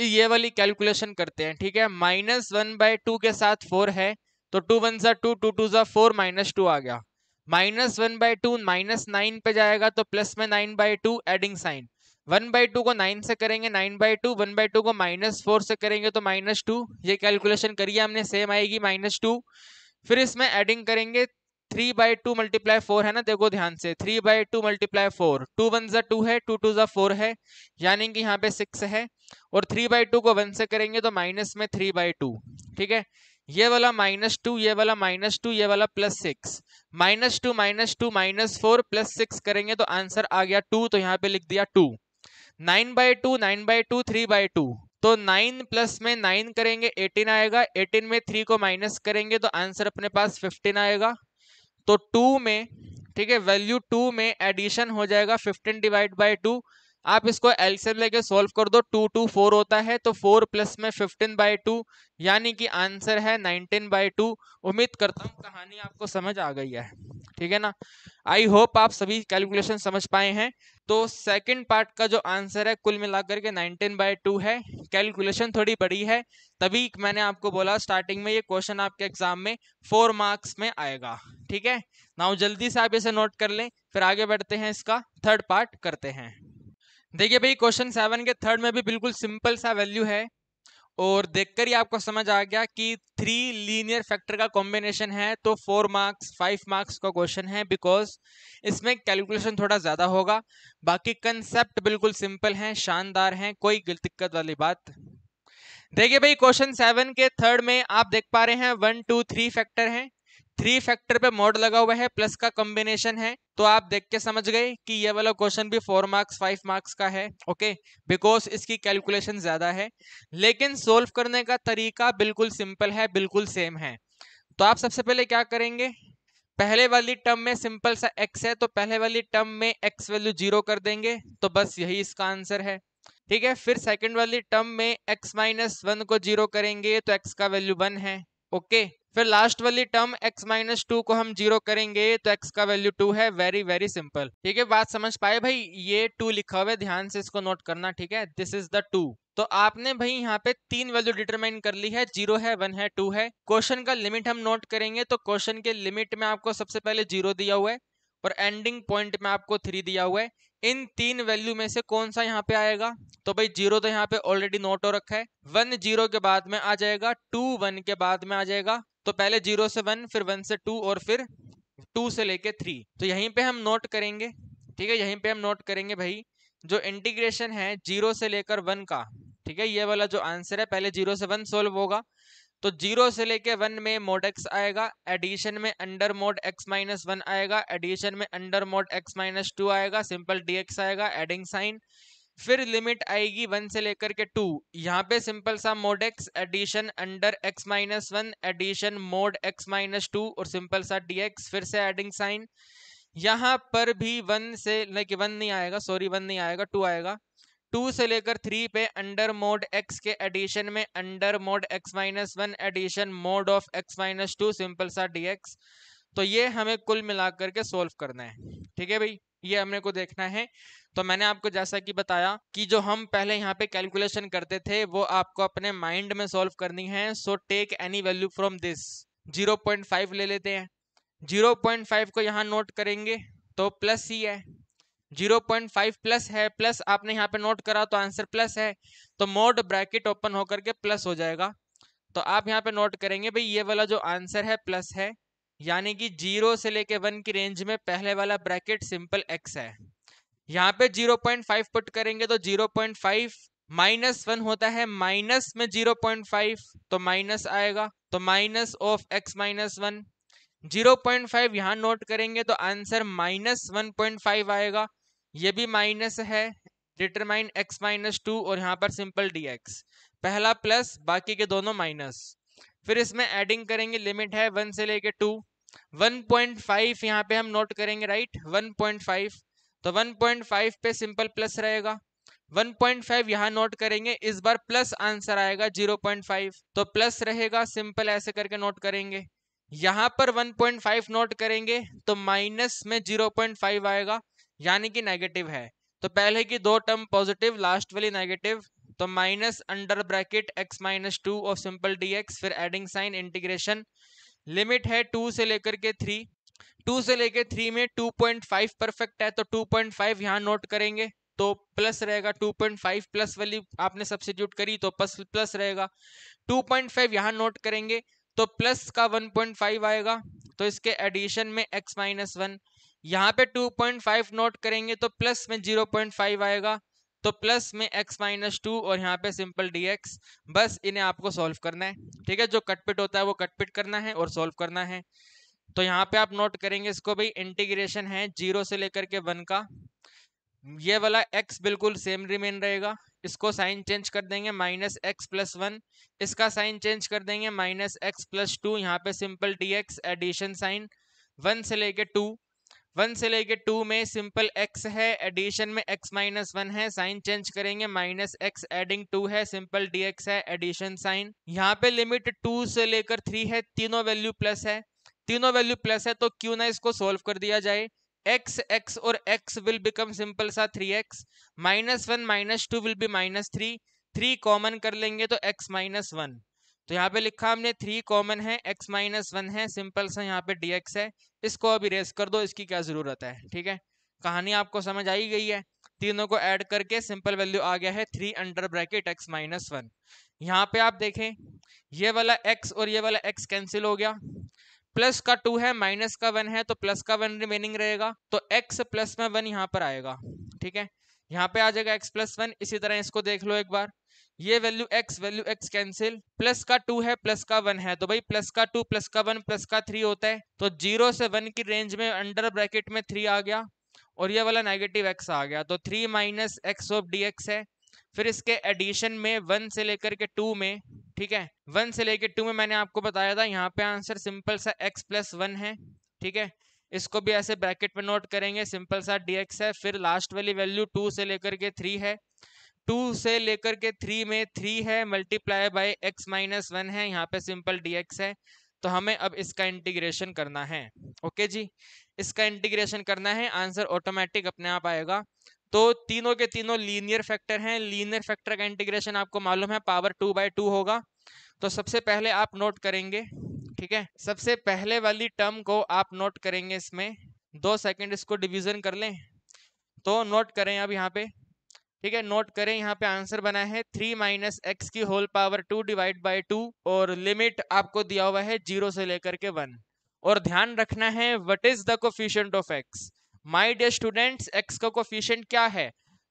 ये वाली कैलकुलेशन करते हैं ठीक है माइनस वन बाय टू के साथ फोर है तो टू वन सा टू टू टू सा फोर माइनस टू आ गया minus one by two minus nine पे जाएगा तो प्लस में nine by two adding sign one by two को नाइन से करेंगे nine by two one by two को माइनस फोर से करेंगे तो माइनस टू ये कैलकुलेशन करिए हमने सेम आएगी माइनस टू फिर इसमें एडिंग करेंगे three by two multiply four है ना देखो ध्यान से three by two multiply four two one ज़ा टू है टू टू ज़ा फोर है यानी कि यहाँ पे सिक्स है और थ्री बाई टू को वन से करेंगे तो माइनस में थ्री बाई टू ठीक है ये वाला माइनस टू ये वाला माइनस टू ये वाला plus six minus two minus two minus four plus six करेंगे तो आंसर आ गया टू तो यहाँ पे लिख दिया two nine by two nine by two three by two तो नाइन प्लस में नाइन करेंगे एटीन आएगा एटीन में थ्री को माइनस करेंगे तो आंसर अपने पास फिफ्टीन आएगा तो टू में ठीक है वैल्यू टू में एडिशन हो जाएगा फिफ्टीन डिवाइड बाई टू आप इसको एल्सियम लेके सॉल्व कर दो टू टू फोर होता है तो फोर प्लस में फिफ्टीन बाई टू यानी कि आंसर है नाइनटीन बाई टू उम्मीद करता हूँ कहानी आपको समझ आ गई है ठीक है ना आई होप आप सभी कैलकुलेशन समझ पाए हैं तो सेकंड पार्ट का जो आंसर है कुल मिलाकर के 19 बाय टू है कैलकुलेशन थोड़ी बड़ी है तभी मैंने आपको बोला स्टार्टिंग में ये क्वेश्चन आपके एग्जाम में फोर मार्क्स में आएगा ठीक है नाउ जल्दी से आप इसे नोट कर लें फिर आगे बढ़ते हैं इसका थर्ड पार्ट करते हैं देखिए भाई क्वेश्चन सेवन के थर्ड में भी बिल्कुल सिंपल सा वैल्यू है और देखकर ही आपको समझ आ गया कि थ्री लीनियर फैक्टर का कॉम्बिनेशन है तो फोर मार्क्स फाइव मार्क्स का क्वेश्चन है बिकॉज इसमें कैलकुलेशन थोड़ा ज़्यादा होगा बाकी कंसेप्ट बिल्कुल सिंपल हैं शानदार हैं कोई दिक्कत वाली बात देखिए भाई क्वेश्चन सेवन के थर्ड में आप देख पा रहे हैं वन टू थ्री फैक्टर हैं थ्री फैक्टर पे मोड लगा हुआ है प्लस का कॉम्बिनेशन है तो आप देख के समझ गए कि ये वाला क्वेश्चन भी फोर मार्क्स फाइव मार्क्स का है ओके बिकॉज इसकी कैलकुलेशन ज्यादा है लेकिन सोल्व करने का तरीका बिल्कुल सिंपल है बिल्कुल सेम है तो आप सबसे पहले क्या करेंगे पहले वाली टर्म में सिंपल सा एक्स है तो पहले वाली टर्म में एक्स वैल्यू जीरो कर देंगे तो बस यही इसका आंसर है ठीक है फिर सेकंड वाली टर्म में एक्स माइनस वन को जीरो करेंगे तो एक्स का वैल्यू वन है ओके फिर लास्ट वाली टर्म x माइनस टू को हम जीरो करेंगे तो x का वैल्यू टू है वेरी वेरी सिंपल ठीक है बात समझ पाए भाई ये टू लिखा हुआ है ध्यान से इसको नोट करना ठीक है दिस इज द टू तो आपने भाई यहाँ पे तीन वैल्यू डिटरमाइन कर ली है जीरो है वन है टू है क्वेश्चन का लिमिट हम नोट करेंगे तो क्वेश्चन के लिमिट में आपको सबसे पहले जीरो दिया हुआ है और एंडिंग पॉइंट में आपको थ्री दिया हुआ है इन तीन वैल्यू में से कौन सा यहाँ पे आएगा तो भाई जीरो तो यहाँ पे ऑलरेडी नोट हो रखा है वन जीरो के बाद में आ जाएगा टू वन के बाद में आ जाएगा तो पहले जीरो से वन फिर वन से टू और फिर टू से लेके थ्री तो यहीं पे हम नोट करेंगे ठीक है यहीं पे हम नोट करेंगे भाई जो इंटीग्रेशन है जीरो से लेकर वन का ठीक है ये वाला जो आंसर है पहले जीरो से वन सोल्व होगा तो जीरो से लेके वन में मोड एक्स आएगा एडिशन में under mod x minus one आएगा एडिशन में under mod x minus two आएगा सिंपल डी एक्स आएगा एडिंग साइन फिर लिमिट आएगी वन से लेकर के टू यहाँ पे सिंपल सा mod x addition under x minus one addition mod x minus two और सिंपल सा डी एक्स फिर से एडिंग साइन यहाँ पर भी वन से लेकिन वन नहीं आएगा सॉरी वन नहीं आएगा टू आएगा टू से लेकर थ्री पे अंडर मोड एक्स के एडिशन में under mod x minus one addition mod of x minus two simple सा डी एक्स तो ये हमें कुल मिलाकर के सोल्व करना है ठीक है भाई ये हमने को देखना है तो मैंने आपको जैसा कि बताया कि जो हम पहले यहाँ पे कैलकुलेशन करते थे वो आपको अपने माइंड में सोल्व करनी है so take any value from this 0.5 ले लेते हैं 0.5 को यहाँ नोट करेंगे तो प्लस ही है जीरो पॉइंट फाइव प्लस है प्लस आपने यहाँ पे नोट करा तो आंसर प्लस है तो मोड ब्रैकेट ओपन होकर के प्लस हो जाएगा तो आप यहाँ पे नोट करेंगे भाई ये वाला जो आंसर है प्लस है यानी कि जीरो से लेके वन की रेंज में पहले वाला ब्रैकेट सिंपल एक्स है यहाँ पे जीरो पॉइंट फाइव पुट करेंगे तो zero point five minus one होता है माइनस में जीरो पॉइंट फाइव तो माइनस आएगा तो minus of x minus one zero point five यहाँ नोट करेंगे तो answer minus one point five आएगा ये भी माइनस है डिटरमाइन एक्स माइनस टू और यहाँ पर सिंपल डी एक्स पहला प्लस बाकी के दोनों माइनस फिर इसमें एडिंग करेंगे लिमिट है वन से लेके टू 1.5 यहाँ पे हम नोट करेंगे राइट वन पॉइंट फाइव तो वन पॉइंट फाइव पे सिंपल प्लस रहेगा वन पॉइंट फाइव यहाँ नोट करेंगे इस बार प्लस आंसर आएगा जीरो पॉइंट फाइव तो प्लस रहेगा सिंपल ऐसे करके नोट करेंगे यहां पर 1.5 नोट करेंगे तो माइनस में 0.5 आएगा यानी कि नेगेटिव है तो पहले की दो टर्म पॉजिटिव लास्ट वाली नेगेटिव तो minus under bracket x minus two और सिंपल डीएक्स फिर एडिंग साइन इंटीग्रेशन लिमिट है टू से लेकर के थ्री टू से लेकर थ्री में टू पॉइंट फाइव परफेक्ट है तो टू पॉइंट फाइव यहाँ नोट करेंगे तो प्लस रहेगा 2.5 प्लस वाली आपने सब्सिट्यूट करी तो प्लस प्लस रहेगा 2.5 पॉइंट यहाँ नोट करेंगे तो प्लस का 1.5 आएगा तो इसके एडिशन में x माइनस वन यहाँ पे 2.5 नोट करेंगे तो प्लस में 0.5 आएगा तो प्लस में x माइनस टू और यहाँ पे सिंपल dx बस इन्हें आपको सॉल्व करना है ठीक है जो कटपिट होता है वो कटपिट करना है और सॉल्व करना है तो यहाँ पे आप नोट करेंगे इसको भाई इंटीग्रेशन है जीरो से लेकर के वन का ये वाला x बिल्कुल सेम रिमेन रहेगा इसको साइन चेंज कर देंगे माइनस एक्स प्लस वन इसका साइन चेंज कर देंगे माइनस एक्स प्लस टू यहाँ पे simple D x addition sign one से लेके टू वन से लेके टू में सिंपल एक्स है एडिशन में एक्स माइनस वन है साइन चेंज करेंगे माइनस एक्स एडिंग टू है सिंपल डी एक्स है एडिशन साइन यहाँ पे लिमिट टू से लेकर थ्री है तीनों वैल्यू प्लस है तीनों वैल्यू प्लस है तो क्यों ना इसको सोल्व कर दिया जाए x x और x will become simple सा 3x minus one minus two will be minus three three common कर लेंगे तो x माइनस वन तो यहाँ पे लिखा हमने थ्री कॉमन है एक्स माइनस वन है सिंपल सा यहाँ पे dx है इसको अब इरेज कर दो इसकी क्या जरूरत है ठीक है कहानी आपको समझ आई गई है तीनों को ऐड करके सिंपल वैल्यू आ गया है three under bracket x minus one यहाँ पे आप देखें ये वाला एक्स और ये वाला एक्स कैंसिल हो गया प्लस का टू है माइनस का वन है तो प्लस का वन रिमेनिंग रहेगा तो एक्स प्लस में वन यहाँ पर आएगा ठीक है यहाँ पे आ जाएगा एक्स प्लस वन इसी तरह इसको देख लो एक बार ये value x value x cancel plus का टू है प्लस का वन है तो भाई प्लस का टू प्लस का वन प्लस का थ्री होता है तो जीरो से वन की रेंज में अंडर ब्रैकेट में थ्री आ गया और ये वाला नेगेटिव एक्स आ गया तो three minus x of d x है फिर इसके एडिशन में वन से लेकर के टू में ठीक है वन से लेकर टू में मैंने आपको बताया था यहाँ पे आंसर सिंपल सा एक्स प्लस वन है ठीक है इसको भी ऐसे ब्रैकेट में नोट करेंगे सिंपल सा dx है फिर लास्ट वाली वैल्यू टू से लेकर के थ्री है टू से लेकर के थ्री में थ्री है multiply by x minus one है यहाँ पे सिंपल dx है तो हमें अब इसका इंटीग्रेशन करना है ओके जी इसका इंटीग्रेशन करना है आंसर ऑटोमेटिक अपने आप आएगा तो तीनों के तीनों लीनियर फैक्टर हैं लीनियर फैक्टर का इंटीग्रेशन आपको मालूम है पावर टू बाय टू होगा तो सबसे पहले आप नोट करेंगे ठीक है सबसे पहले वाली टर्म को आप नोट करेंगे इसमें दो सेकंड इसको डिवीजन कर लें तो नोट करें अब यहाँ पे ठीक है नोट करें यहाँ पे आंसर बना है थ्री माइनस एक्स की whole power two divide by two और लिमिट आपको दिया हुआ है जीरो से लेकर के वन और ध्यान रखना है what is the coefficient of x my dear student x का कोफिशियंट क्या है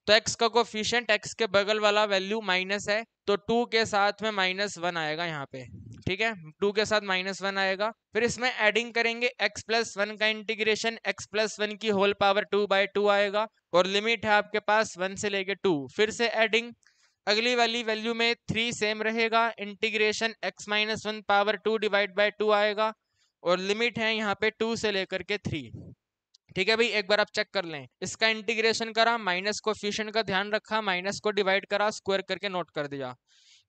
तो एक्स का कोफिशियंट एक्स के बगल वाला वैल्यू माइनस है तो टू के साथ में माइनस वन आएगा यहाँ पे ठीक है टू के साथ माइनस वन आएगा फिर इसमें एडिंग करेंगे एक्स प्लस वन का इंटीग्रेशन एक्स प्लस वन की whole power two by two आएगा और लिमिट है आपके पास वन से लेके टू फिर से एडिंग अगली वाली वैल्यू में थ्री सेम रहेगा integration x minus one power two divide by two आएगा और लिमिट है यहाँ पे टू से लेकर के थ्री ठीक है भाई एक बार आप चेक कर लें इसका इंटीग्रेशन करा माइनस को का ध्यान रखा माइनस को डिवाइड करा स्क्वायर करके नोट कर दिया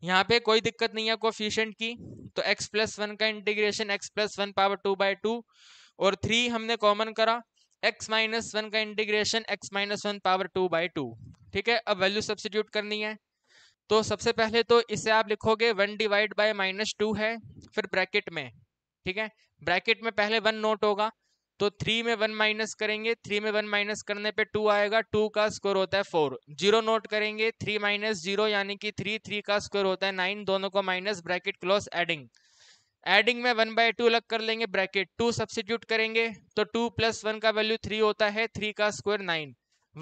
यहाँ पे कोई दिक्कत नहीं है कोफिशियंट की तो x प्लस वन का integration x plus one power two by two और थ्री हमने कॉमन करा x माइनस वन का integration x minus one power two by two ठीक है अब वैल्यू सब्सिट्यूट करनी है तो सबसे पहले तो इसे आप लिखोगे one divide by minus two है फिर ब्रैकेट में ठीक है ब्रैकेट में पहले वन नोट होगा तो थ्री में वन माइनस करेंगे थ्री में वन माइनस करने पे टू आएगा टू का स्कोर होता है फोर जीरो नोट करेंगे थ्री माइनस जीरो यानी कि थ्री थ्री का स्कोर होता है नाइन दोनों को minus bracket close adding adding में वन बाय टू अलग कर लेंगे ब्रैकेट टू सब्सिट्यूट करेंगे तो टू प्लस वन का वैल्यू थ्री होता है थ्री का स्क्वायर नाइन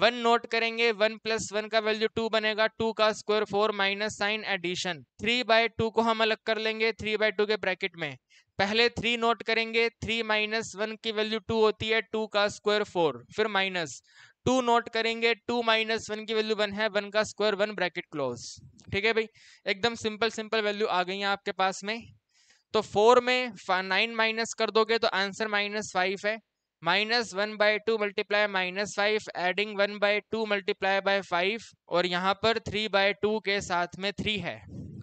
वन नोट करेंगे वन प्लस वन का वैल्यू टू बनेगा टू का square four minus sign addition three by two को हम अलग कर लेंगे थ्री बाय टू के ब्रैकेट में पहले थ्री नोट करेंगे थ्री माइनस वन की वैल्यू टू होती है टू का स्क्वायर फोर फिर माइनस टू नोट करेंगे टू माइनस वन की वैल्यू वन है वन का स्क्वायर वन ब्रैकेट क्लोज ठीक है भाई एकदम सिंपल सिंपल वैल्यू आ गई है आपके पास में तो फोर में नाइन माइनस कर दोगे तो आंसर माइनस फाइव है minus one by two multiply minus five adding one by two multiply by five और यहाँ पर थ्री बाय टू के साथ में थ्री है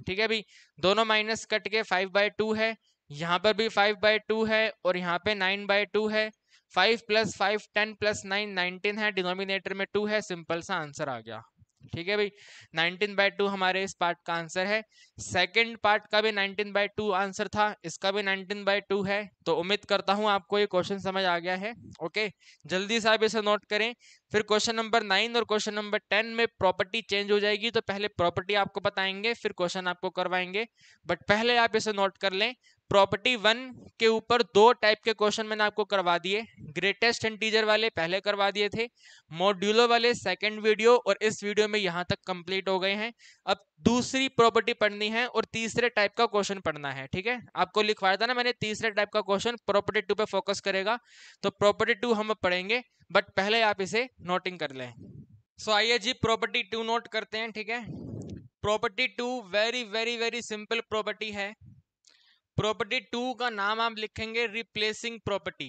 ठीक है भाई दोनों माइनस कट के फाइव बाय टू है यहाँ पर भी फाइव बाय टू है और यहाँ पे नाइन बाय टू है five plus five ten plus nine nineteen है डिनोमिनेटर में टू है सिंपल सा आंसर आ गया ठीक है भाई 19 बाय टू हमारे इस पार्ट का आंसर है सेकंड पार्ट का भी 19 बाय टू आंसर था इसका भी 19 बाय टू है तो उम्मीद करता हूं आपको ये क्वेश्चन समझ आ गया है ओके जल्दी से आप इसे नोट करें फिर क्वेश्चन नंबर नाइन और क्वेश्चन नंबर टेन में प्रॉपर्टी चेंज हो जाएगी तो पहले प्रॉपर्टी आपको बताएंगे फिर क्वेश्चन आपको करवाएंगे बट पहले आप इसे नोट कर लें प्रॉपर्टी वन के ऊपर दो टाइप के क्वेश्चन मैंने आपको करवा दिए ग्रेटेस्ट इंटीजर वाले पहले करवा दिए थे मॉड्यूलो वाले सेकंड वीडियो और इस वीडियो में यहां तक कंप्लीट हो गए हैं अब दूसरी प्रॉपर्टी पढ़नी है और तीसरे टाइप का क्वेश्चन पढ़ना है ठीक है आपको लिखवाया था ना मैंने तीसरे टाइप का क्वेश्चन प्रॉपर्टी टू पे फोकस करेगा तो प्रॉपर्टी टू हम पढ़ेंगे बट पहले आप इसे नोटिंग कर लें सो so, आइए जी प्रॉपर्टी टू नोट करते हैं ठीक है property two very very very simple property है प्रॉपर्टी टू का नाम आप लिखेंगे रिप्लेसिंग प्रॉपर्टी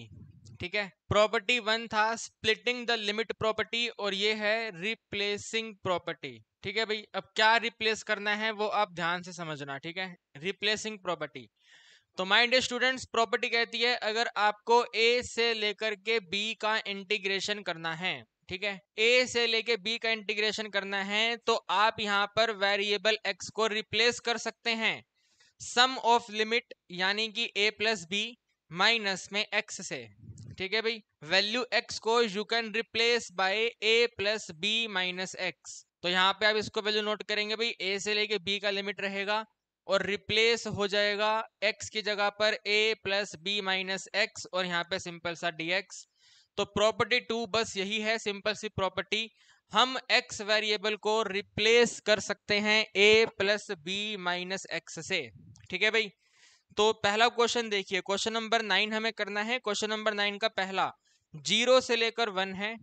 ठीक है प्रॉपर्टी वन था स्प्लिटिंग द लिमिट प्रॉपर्टी और ये है रिप्लेसिंग प्रॉपर्टी ठीक है भाई अब क्या रिप्लेस करना है वो आप ध्यान से समझना ठीक है रिप्लेसिंग प्रॉपर्टी तो माइंड स्टूडेंट्स प्रॉपर्टी कहती है अगर आपको ए से लेकर के बी का इंटीग्रेशन करना है ठीक है ए से लेके बी का इंटीग्रेशन करना है तो आप यहाँ पर वेरिएबल एक्स को रिप्लेस कर सकते हैं सम ऑफ लिमिट यानी कि ए प्लस बी माइनस में एक्स से ठीक है भाई वैल्यू एक्स को you can replace by a plus b minus x तो यहाँ पे आप इसको वैल्यू नोट करेंगे भाई ए से लेके बी का लिमिट रहेगा और रिप्लेस हो जाएगा एक्स की जगह पर a plus b minus x और यहाँ पे सिंपल सा डी एक्स तो प्रॉपर्टी टू बस यही है सिंपल सी प्रॉपर्टी हम x वेरिएबल को रिप्लेस कर सकते हैं a plus b minus x से ठीक है भाई तो पहला क्वेश्चन देखिए क्वेश्चन नंबर नाइन हमें करना है क्वेश्चन नंबर नाइन का पहला जीरो से लेकर वन है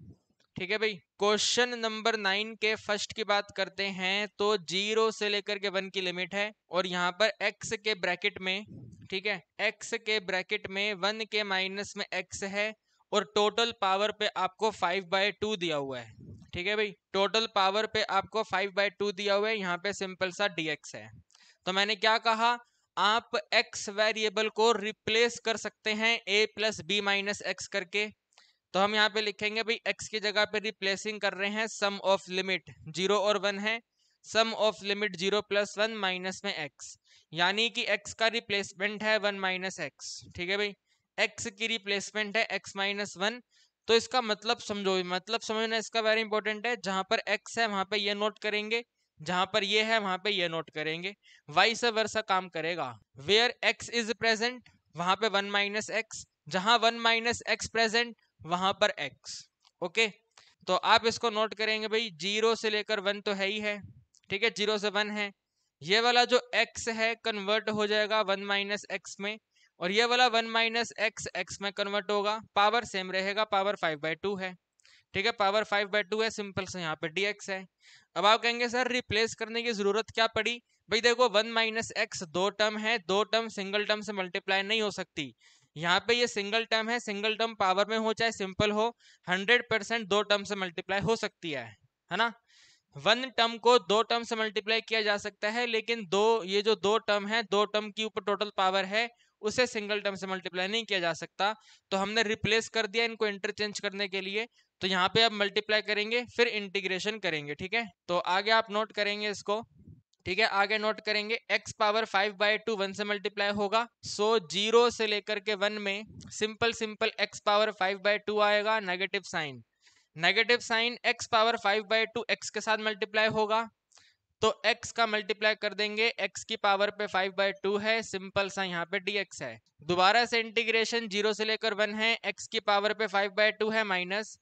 ठीक है भाई क्वेश्चन नंबर नाइन के फर्स्ट की बात करते हैं तो जीरो से लेकर के वन की लिमिट है और यहाँ पर एक्स के ब्रैकेट में ठीक है एक्स के ब्रैकेट में वन के माइनस में एक्स है और टोटल पावर पे आपको फाइव बाय टू दिया हुआ है ठीक है भाई टोटल पावर पे आपको फाइव बाई टू दिया हुआ है यहाँ पे सिंपल सा dx है तो मैंने क्या कहा आप x वेरिएबल को रिप्लेस कर सकते हैं a plus b minus x करके तो हम यहाँ पे लिखेंगे भाई x की जगह पे रिप्लेसिंग कर रहे हैं सम ऑफ लिमिट जीरो और वन है sum of limit zero plus one minus में x यानी कि x का रिप्लेसमेंट है वन माइनस एक्स ठीक है भाई x की रिप्लेसमेंट है x माइनस वन तो इसका मतलब समझो मतलब समझना इसका वेरी इंपॉर्टेंट है जहां पर एक्स है वहां पर ये नोट करेंगे जहां पर ये है वहां पे ये नोट करेंगे वाई से वर्षा काम करेगा वेयर एक्स इज प्रेजेंट वहां पे वन माइनस एक्स जहां वन माइनस एक्स प्रेजेंट वहां पर एक्स ओके तो आप इसको नोट करेंगे भाई जीरो से लेकर वन तो है ही है ठीक है जीरो से वन है ये वाला जो एक्स है कन्वर्ट हो जाएगा वन माइनस एक्स में और ये वाला वन माइनस एक्स एक्स में कन्वर्ट होगा पावर सेम रहेगा पावर फाइव बाई टू है ठीक है पावर फाइव बाई टू है सिंपल से यहाँ पे डी एक्स है अब आप कहेंगे सर रिप्लेस करने की जरूरत क्या पड़ी भाई देखो वन माइनस एक्स दो टर्म है दो टर्म सिंगल टर्म से मल्टीप्लाई नहीं हो सकती यहाँ पे ये सिंगल टर्म है सिंगल टर्म पावर में हो चाहे सिंपल हो हंड्रेड परसेंट दो टर्म से मल्टीप्लाई हो सकती है है ना वन टर्म को दो टर्म से मल्टीप्लाई किया जा सकता है लेकिन दो ये जो दो टर्म है दो टर्म के ऊपर टोटल पावर है उसे सिंगल टर्म से मल्टीप्लाई नहीं किया जा सकता तो हमने रिप्लेस कर दिया इनको इंटरचेंज करने के लिए तो यहाँ पे आप मल्टीप्लाई करेंगे फिर इंटीग्रेशन करेंगे ठीक है तो आगे आप नोट करेंगे इसको ठीक है आगे नोट करेंगे x power five by two one से मल्टीप्लाई होगा सो so, जीरो से लेकर के वन में simple simple x power five by two आएगा negative sign negative sign x power five by two x के साथ मल्टीप्लाई होगा तो x का मल्टीप्लाई कर देंगे x की पावर पे 5 बाय टू है सिंपल सा यहाँ पे dx है दोबारा से इंटीग्रेशन जीरो से लेकर वन है x की पावर पे 5 बाय टू है माइनस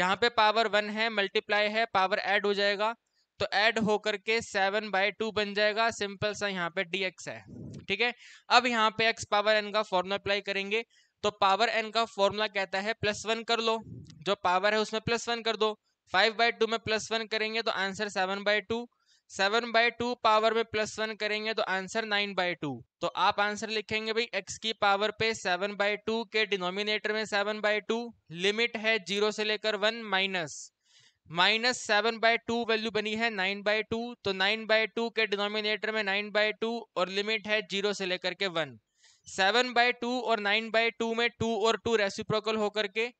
यहाँ पे पावर वन है मल्टीप्लाई है पावर ऐड हो जाएगा तो ऐड होकर के सेवन बाय टू बन जाएगा सिंपल सा यहाँ पे dx है ठीक है अब यहाँ पे x पावर एन का फॉर्मूला अप्लाई करेंगे तो पावर एन का फॉर्मूला कहता है प्लस वन कर लो जो पावर है उसमें प्लस वन कर दो फाइव बाई टू में प्लस वन करेंगे तो answer seven by two seven by two power में प्लस वन करेंगे तो आंसर नाइन बाय टू तो आप आंसर लिखेंगे भाई एक्स की पावर पे सेवन बाई टू के डिनोमिनेटर में सेवन बाई टू लिमिट है जीरो से लेकर one minus minus seven by two value बनी है नाइन बाय टू तो नाइन बाय टू के डिनोमिनेटर में नाइन बाय टू और लिमिट है जीरो से लेकर के वन सेवन बाय टू और नाइन बाय टू में टू और टू रेसिप्रोकल होकर के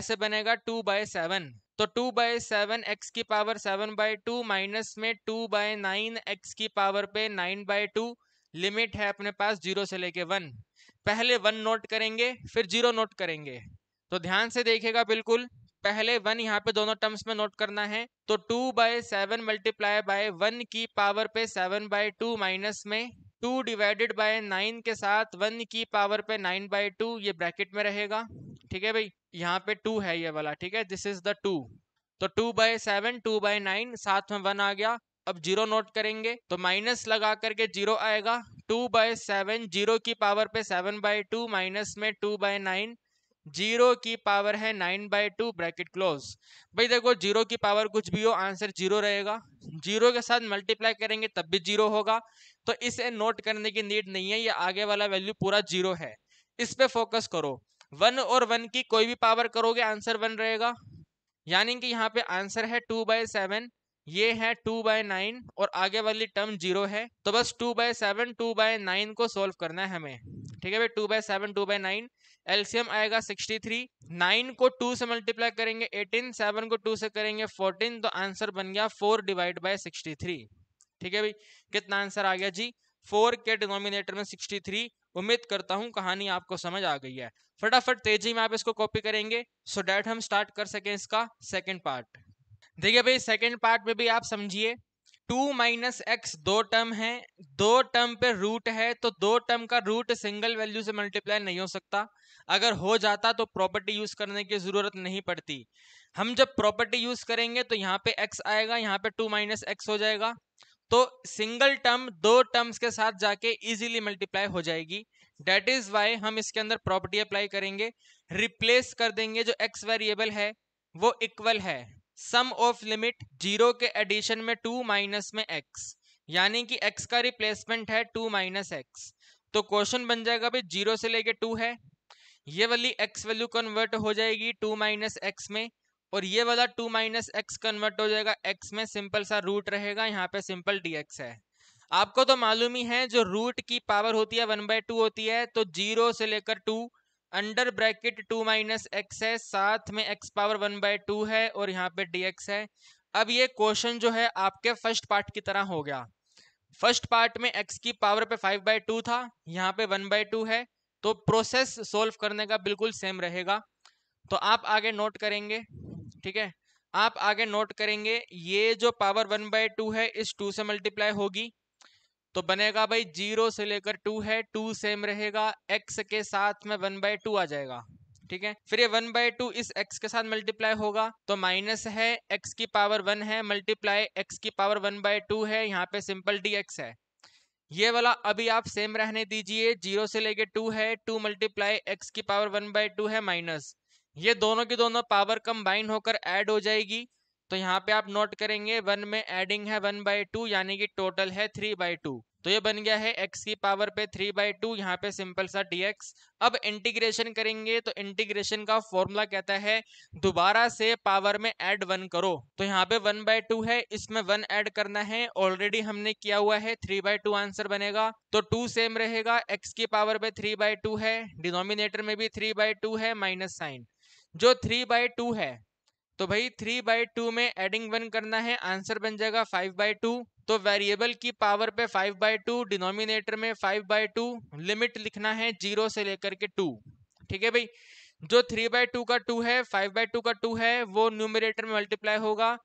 ऐसे बनेगा टू बाय सेवन तो टू बाय सेवन एक्स की power seven by two minus में टू बाय नाइन एक्स की पावर पे नाइन बाय टू लिमिट है अपने पास जीरो से लेके वन पहले वन नोट करेंगे फिर जीरो नोट करेंगे तो ध्यान से देखेगा बिल्कुल पहले वन यहाँ पे दोनों टर्म्स में नोट करना है तो two by seven multiply by one की पावर पे सेवन बाय टू माइनस में टू डिवाइडेड बाय नाइन के साथ वन की पावर पे नाइन बाय टू ये ब्रैकेट में रहेगा ठीक है भाई यहाँ पे टू है ये वाला ठीक है दिस इज द टू तो two by seven two by nine साथ में वन आ गया अब जीरो नोट करेंगे तो माइनस लगा करके जीरो आएगा टू बाय सेवन जीरो की पावर पे सेवन बाय टू माइनस में टू बाय नाइन जीरो की पावर है nine by two bracket close भाई देखो जीरो की पावर कुछ भी हो आंसर जीरो रहेगा जीरो के साथ मल्टीप्लाई करेंगे तब भी जीरो होगा तो इसे नोट करने की नीड नहीं है ये आगे वाला वैल्यू पूरा जीरो है इस पे फोकस करो वन और वन की कोई भी पावर करोगे आंसर वन रहेगा यानी कि यहाँ पे आंसर है टू बाय सेवन ये है टू बाय नाइन और आगे वाली टर्म जीरो है तो बस two by seven two by nine को सोल्व करना है हमें ठीक है भाई two by seven two by nine LCM आएगा 63 9 को 2 से मल्टीप्लाई करेंगे 18 7 को 2 से करेंगे 14 तो आंसर बन गया 4 डिवाइड बाय 63 ठीक है भाई कितना आंसर आ गया जी 4 के डिनोमिनेटर में 63 उम्मीद करता हूं कहानी आपको समझ आ गई है फटाफट तेजी में आप इसको कॉपी करेंगे सो so डैट हम स्टार्ट कर सकें इसका सेकेंड पार्ट देखिए भाई सेकेंड पार्ट में भी आप समझिए टू माइनस एक्स दो टर्म है दो टर्म पे रूट है तो दो टर्म का रूट सिंगल वैल्यू से मल्टीप्लाई नहीं हो सकता अगर हो जाता तो प्रॉपर्टी यूज करने की जरूरत नहीं पड़ती हम जब प्रॉपर्टी यूज करेंगे तो यहाँ पे एक्स आएगा यहाँ पे टू माइनस एक्स हो जाएगा तो सिंगल टर्म दो टर्म्स के साथ जाके इजीली मल्टीप्लाई हो जाएगी डेट इज वाई हम इसके अंदर प्रॉपर्टी अप्लाई करेंगे रिप्लेस कर देंगे जो एक्स वेरिएबल है वो इक्वल है सम ऑफ लिमिट जीरो के एडिशन में टू माइनस में एक्स यानी कि एक्स का रिप्लेसमेंट है टू माइनस एक्स तो क्वेश्चन बन जाएगा भाई जीरो से लेके टू है ये वाली एक्स वैल्यू कन्वर्ट हो जाएगी टू माइनस एक्स में और ये वाला टू माइनस एक्स कन्वर्ट हो जाएगा एक्स में सिंपल सा रूट रहेगा यहाँ पे सिंपल डी एक्स है आपको तो मालूम ही है जो रूट की पावर होती है वन बाय टू होती है तो जीरो से लेकर two under bracket two minus x है साथ में x power one by two है और यहाँ पे डी एक्स है अब ये क्वेश्चन जो है आपके फर्स्ट पार्ट की तरह हो गया फर्स्ट पार्ट में एक्स की पावर पे फाइव बाय टू था यहाँ पे वन बाय टू है तो प्रोसेस सोल्व करने का बिल्कुल सेम रहेगा तो आप आगे नोट करेंगे ठीक है आप आगे नोट करेंगे ये जो पावर वन बाय टू है इस टू से मल्टीप्लाई होगी तो बनेगा भाई जीरो से लेकर टू है टू सेम रहेगा एक्स के साथ में वन बाय टू आ जाएगा ठीक है फिर ये वन बाई टू इस एक्स के साथ मल्टीप्लाई होगा तो माइनस है एक्स की पावर वन है मल्टीप्लाई एक्स की पावर वन बाय टू है यहाँ पे सिंपल डी एक्स है ये वाला अभी आप सेम रहने दीजिए जीरो से लेके टू है टू मल्टीप्लाई एक्स की पावर वन बाय टू है माइनस ये दोनों की दोनों पावर कंबाइन होकर ऐड हो जाएगी तो यहाँ पे आप नोट करेंगे वन में एडिंग है वन बाय टू यानी कि टोटल है थ्री बाई टू तो ये बन गया है x की पावर पे थ्री बाई टू यहाँ पे सिंपल सा dx अब इंटीग्रेशन करेंगे तो इंटीग्रेशन का फॉर्मूला कहता है दोबारा से पावर में ऐड वन करो तो यहाँ पे वन बाय टू है इसमें वन ऐड करना है ऑलरेडी हमने किया हुआ है थ्री बाय टू आंसर बनेगा तो टू सेम रहेगा x की पावर पे थ्री बाय टू है डिनोमिनेटर में भी थ्री बाय टू है माइनस साइन जो थ्री बाय टू है तो भाई थ्री बाई टू में एडिंग वन करना है आंसर बन जाएगा फाइव बाई टू तो वेरिएबल की पावर पे फाइव बाई टू डिनोमिनेटर में फाइव बाई टू लिमिट लिखना है जीरो से लेकर के टू ठीक है भाई जो थ्री बाई टू का टू है फाइव बाई टू का टू है वो न्यूमिनेटर में मल्टीप्लाई होगा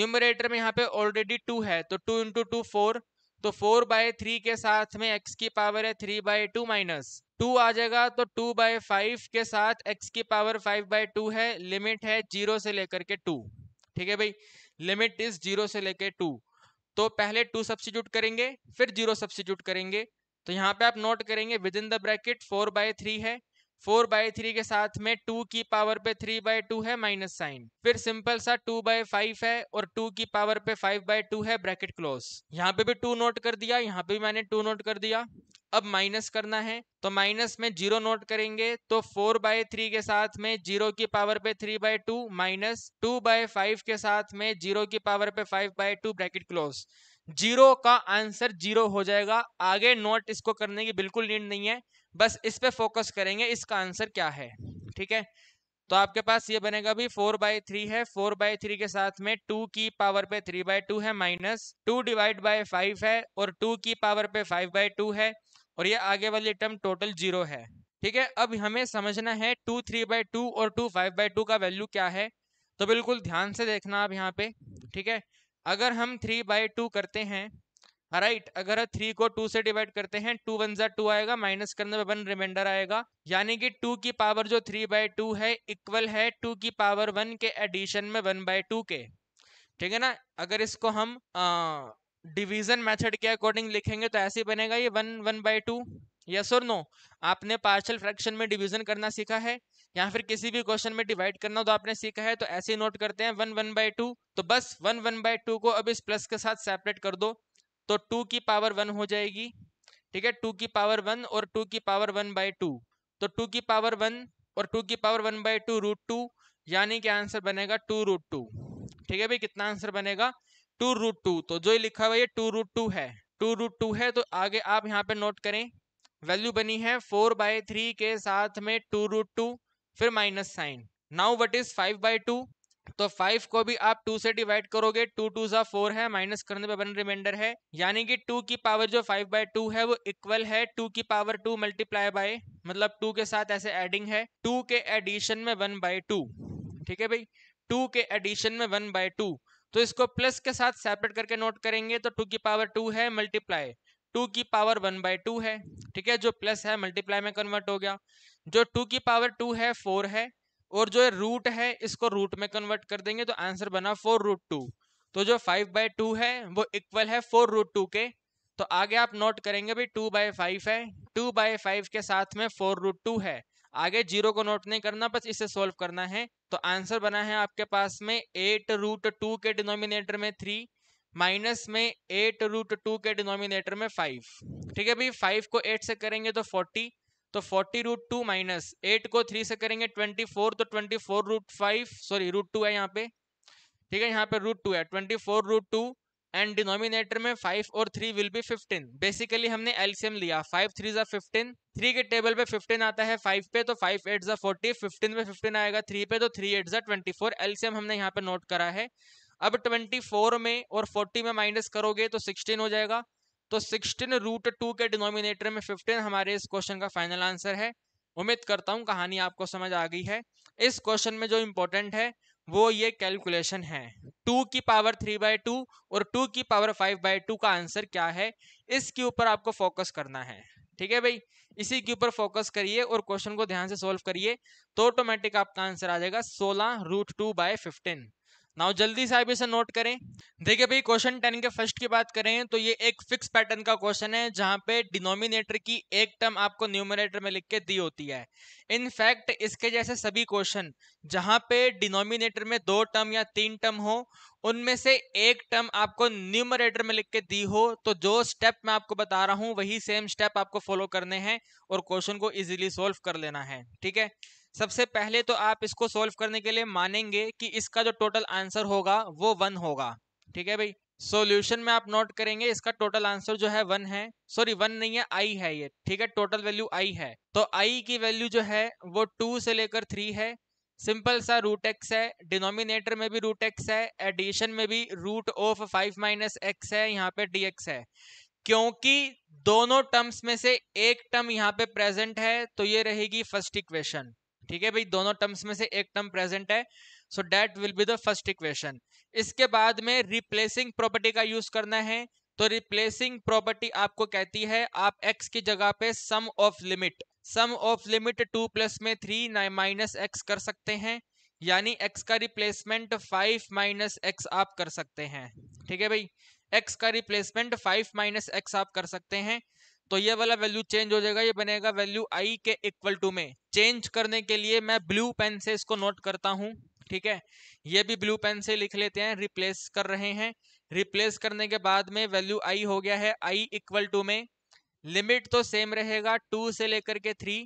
न्यूमिनेटर में यहाँ पे ऑलरेडी टू है तो टू इंटू टू फोर तो फोर बाय थ्री के साथ में एक्स की पावर है three by two minus two आ जाएगा तो टू बाय फाइव के साथ x की पावर फाइव बाई टू है लिमिट है जीरो से लेकर के टू ठीक है भाई लिमिट इज जीरो से लेकर टू तो पहले टू सब्सिट्यूट करेंगे फिर जीरो सब्सिट्यूट करेंगे तो यहाँ पे आप नोट करेंगे within the bracket four by three है फोर बाय थ्री के साथ में टू की पावर पे थ्री बाय टू है माइनस साइन फिर सिंपल सा टू बाय फाइव है और टू की पावर पे फाइव बाय टू है ब्रैकेट क्लोज यहाँ पे भी टू नोट कर दिया यहाँ पे भी मैंने टू नोट कर दिया अब माइनस करना है तो माइनस में जीरो नोट करेंगे तो फोर बाय थ्री के साथ में जीरो की पावर पे three by two minus two by five के साथ में जीरो की पावर पे five by two bracket close zero का आंसर जीरो हो जाएगा आगे नोट इसको करने की बिल्कुल नीड नहीं है बस इस पे फोकस करेंगे इसका आंसर क्या है ठीक है तो आपके पास ये बनेगा भी फोर बाय थ्री है फोर बाय थ्री के साथ में टू की पावर पे थ्री बाय टू है minus two divide by five है और टू की पावर पे फाइव बाय टू है और ये आगे वाली टर्म टोटल जीरो है ठीक है अब हमें समझना है टू थ्री बाई टू और टू फाइव बाई टू का वैल्यू क्या है तो बिल्कुल ध्यान से देखना आप यहाँ पे ठीक है अगर हम थ्री बाई टू करते हैं राइट अगर थ्री को टू से डिवाइड करते हैं टू वन जा टू आएगा माइनस करने में वन रिमाइंडर आएगा यानी कि टू की पावर जो थ्री बाई टू है इक्वल है टू की पावर वन के एडिशन में वन बाय टू के ठीक है ना अगर इसको हम डिवीजन मेथड के अकॉर्डिंग लिखेंगे तो ऐसे बनेगा ये one one by two yes और नो आपने पार्शल फ्रैक्शन में डिवीजन करना सीखा है या फिर किसी भी क्वेश्चन में डिवाइड करना तो आपने सीखा है तो ऐसे नोट करते हैं वन वन बाई टू तो बस वन वन बाई टू को अब इस प्लस के साथ सेपरेट कर दो तो टू की पावर वन हो जाएगी ठीक है टू की पावर वन और टू की पावर वन बाई टू तो टू की पावर वन और टू की power one by two root two यानी कि आंसर बनेगा टू रूट टू ठीक है भाई कितना आंसर बनेगा टू रूट टू तो जो लिखा हुआ ये टू रूट टू है टू रूट टू है तो आगे आप यहाँ पे नोट करें वैल्यू बनी है फोर बाय थ्री के साथ में टू रूट टू फिर minus sign now what is five by two तो फाइव को भी आप टू से डिवाइड करोगे टू टू सा फोर है माइनस करने पे बन रिमाइंडर है यानी कि टू की पावर जो फाइव बाय टू है वो इक्वल है टू की पावर टू मल्टीप्लाई बाय मतलब टू के साथ ऐसे एडिंग है टू के एडिशन में वन बाय टू ठीक है भाई टू के एडिशन में वन बाय टू तो इसको प्लस के साथ सेपरेट करके नोट करेंगे तो टू की पावर टू है मल्टीप्लाई टू की पावर वन बाई टू है ठीक है जो प्लस है मल्टीप्लाई में कन्वर्ट हो गया जो टू की पावर टू है फोर है और जो रूट है इसको रूट में कन्वर्ट कर देंगे तो आंसर बना फोर रूट टू तो जो फाइव बाई टू है वो इक्वल है फोर रूट टू के तो आगे आप नोट करेंगे भाई टू बाई फाइव है टू बाई फाइव के साथ में फोर रूट टू है आगे जीरो को नोट नहीं करना बस इसे सोल्व करना है तो आंसर बना है आपके पास में एट रूट टू के डिनोमिनेटर में थ्री माइनस में एट रूट टू के डिनोमिनेटर में फाइव ठीक है भाई फाइव को एट से करेंगे तो फोर्टी तो forty root two minus eight को थ्री से करेंगे ट्वेंटी फोर तो twenty four root five sorry root two है यहाँ पे ठीक है यहाँ पे रूट टू है twenty four root two and denominator में फाइव और three will be fifteen basically हमने एल्सियम लिया फाइव थ्री जो फिफ्टीन थ्री के टेबल पे फिफ्टीन आता है फाइव पे तो फाइव एट जो फोर्टी फिफ्टीन पे फिफ्टीन आएगा थ्री पे तो थ्री एट जो ट्वेंटी फोर एल्सियम हमने यहाँ पे नोट करा है अब ट्वेंटी फोर में और फोर्टी में माइनस करोगे तो सिक्सटीन हो जाएगा तो सिक्सटीन रूट टू के डिनोमिनेटर में फिफ्टीन हमारे इस क्वेश्चन का फाइनल आंसर है उम्मीद करता हूँ कहानी आपको समझ आ गई है इस क्वेश्चन में जो इम्पोर्टेंट है वो ये कैलकुलेशन है टू की पावर थ्री बाय टू और टू की पावर फाइव बाय टू का आंसर क्या है इसके ऊपर आपको फोकस करना है ठीक है भाई इसी के ऊपर फोकस करिए और क्वेश्चन को ध्यान से सॉल्व करिए तो ऑटोमेटिक आपका आंसर आ जाएगा सोलह root two by fifteen now जल्दी से आप इसे नोट करें देखिए भाई क्वेश्चन टेन के फर्स्ट की बात करें तो ये एक फिक्स पैटर्न का क्वेश्चन है जहां पे डिनोमिनेटर की एक टर्म आपको न्यूमिनेटर में लिख के दी होती है इन फैक्ट इसके जैसे सभी क्वेश्चन जहां पे डिनोमिनेटर में दो टर्म या तीन टर्म हो उनमें से एक टर्म आपको न्यूमरेटर में लिख के दी हो तो जो स्टेप मैं आपको बता रहा हूं वही सेम स्टेप आपको फॉलो करने हैं और क्वेश्चन को इजीली सॉल्व कर लेना है ठीक है सबसे पहले तो आप इसको सोल्व करने के लिए मानेंगे कि इसका जो टोटल आंसर होगा वो वन होगा ठीक है भाई सोल्यूशन में आप नोट करेंगे इसका टोटल आंसर जो है वन है सॉरी वन नहीं है आई है ये ठीक है टोटल वैल्यू आई है तो आई की वैल्यू जो है वो टू से लेकर थ्री है सिंपल सा रूट एक्स है डिनोमिनेटर में भी रूट एक्स है एडिशन में भी root of five minus x है यहाँ पे डी एक्स है क्योंकि दोनों टर्म्स में से एक टर्म यहाँ पे प्रेजेंट है तो ये रहेगी फर्स्ट इक्वेशन ठीक है भाई दोनों टर्म्स में से एक टर्म प्रेजेंट है so that will be the first equation इसके बाद में रिप्लेसिंग प्रॉपर्टी का यूज करना है तो रिप्लेसिंग प्रॉपर्टी आपको कहती है आप x की जगह पे sum of limit sum of limit two plus में थ्री माइनस एक्स कर सकते हैं यानी x का रिप्लेसमेंट फाइव माइनस एक्स आप कर सकते हैं ठीक है भाई x का रिप्लेसमेंट फाइव माइनस एक्स आप कर सकते हैं तो ये वाला वैल्यू चेंज हो जाएगा ये बनेगा वैल्यू आई के इक्वल टू में चेंज करने के लिए मैं ब्लू पेन से इसको नोट करता हूँ ठीक है ये भी ब्लू पेन से लिख लेते हैं रिप्लेस कर रहे हैं रिप्लेस करने के बाद में वैल्यू आई हो गया है आई इक्वल टू में लिमिट तो सेम रहेगा टू से लेकर के थ्री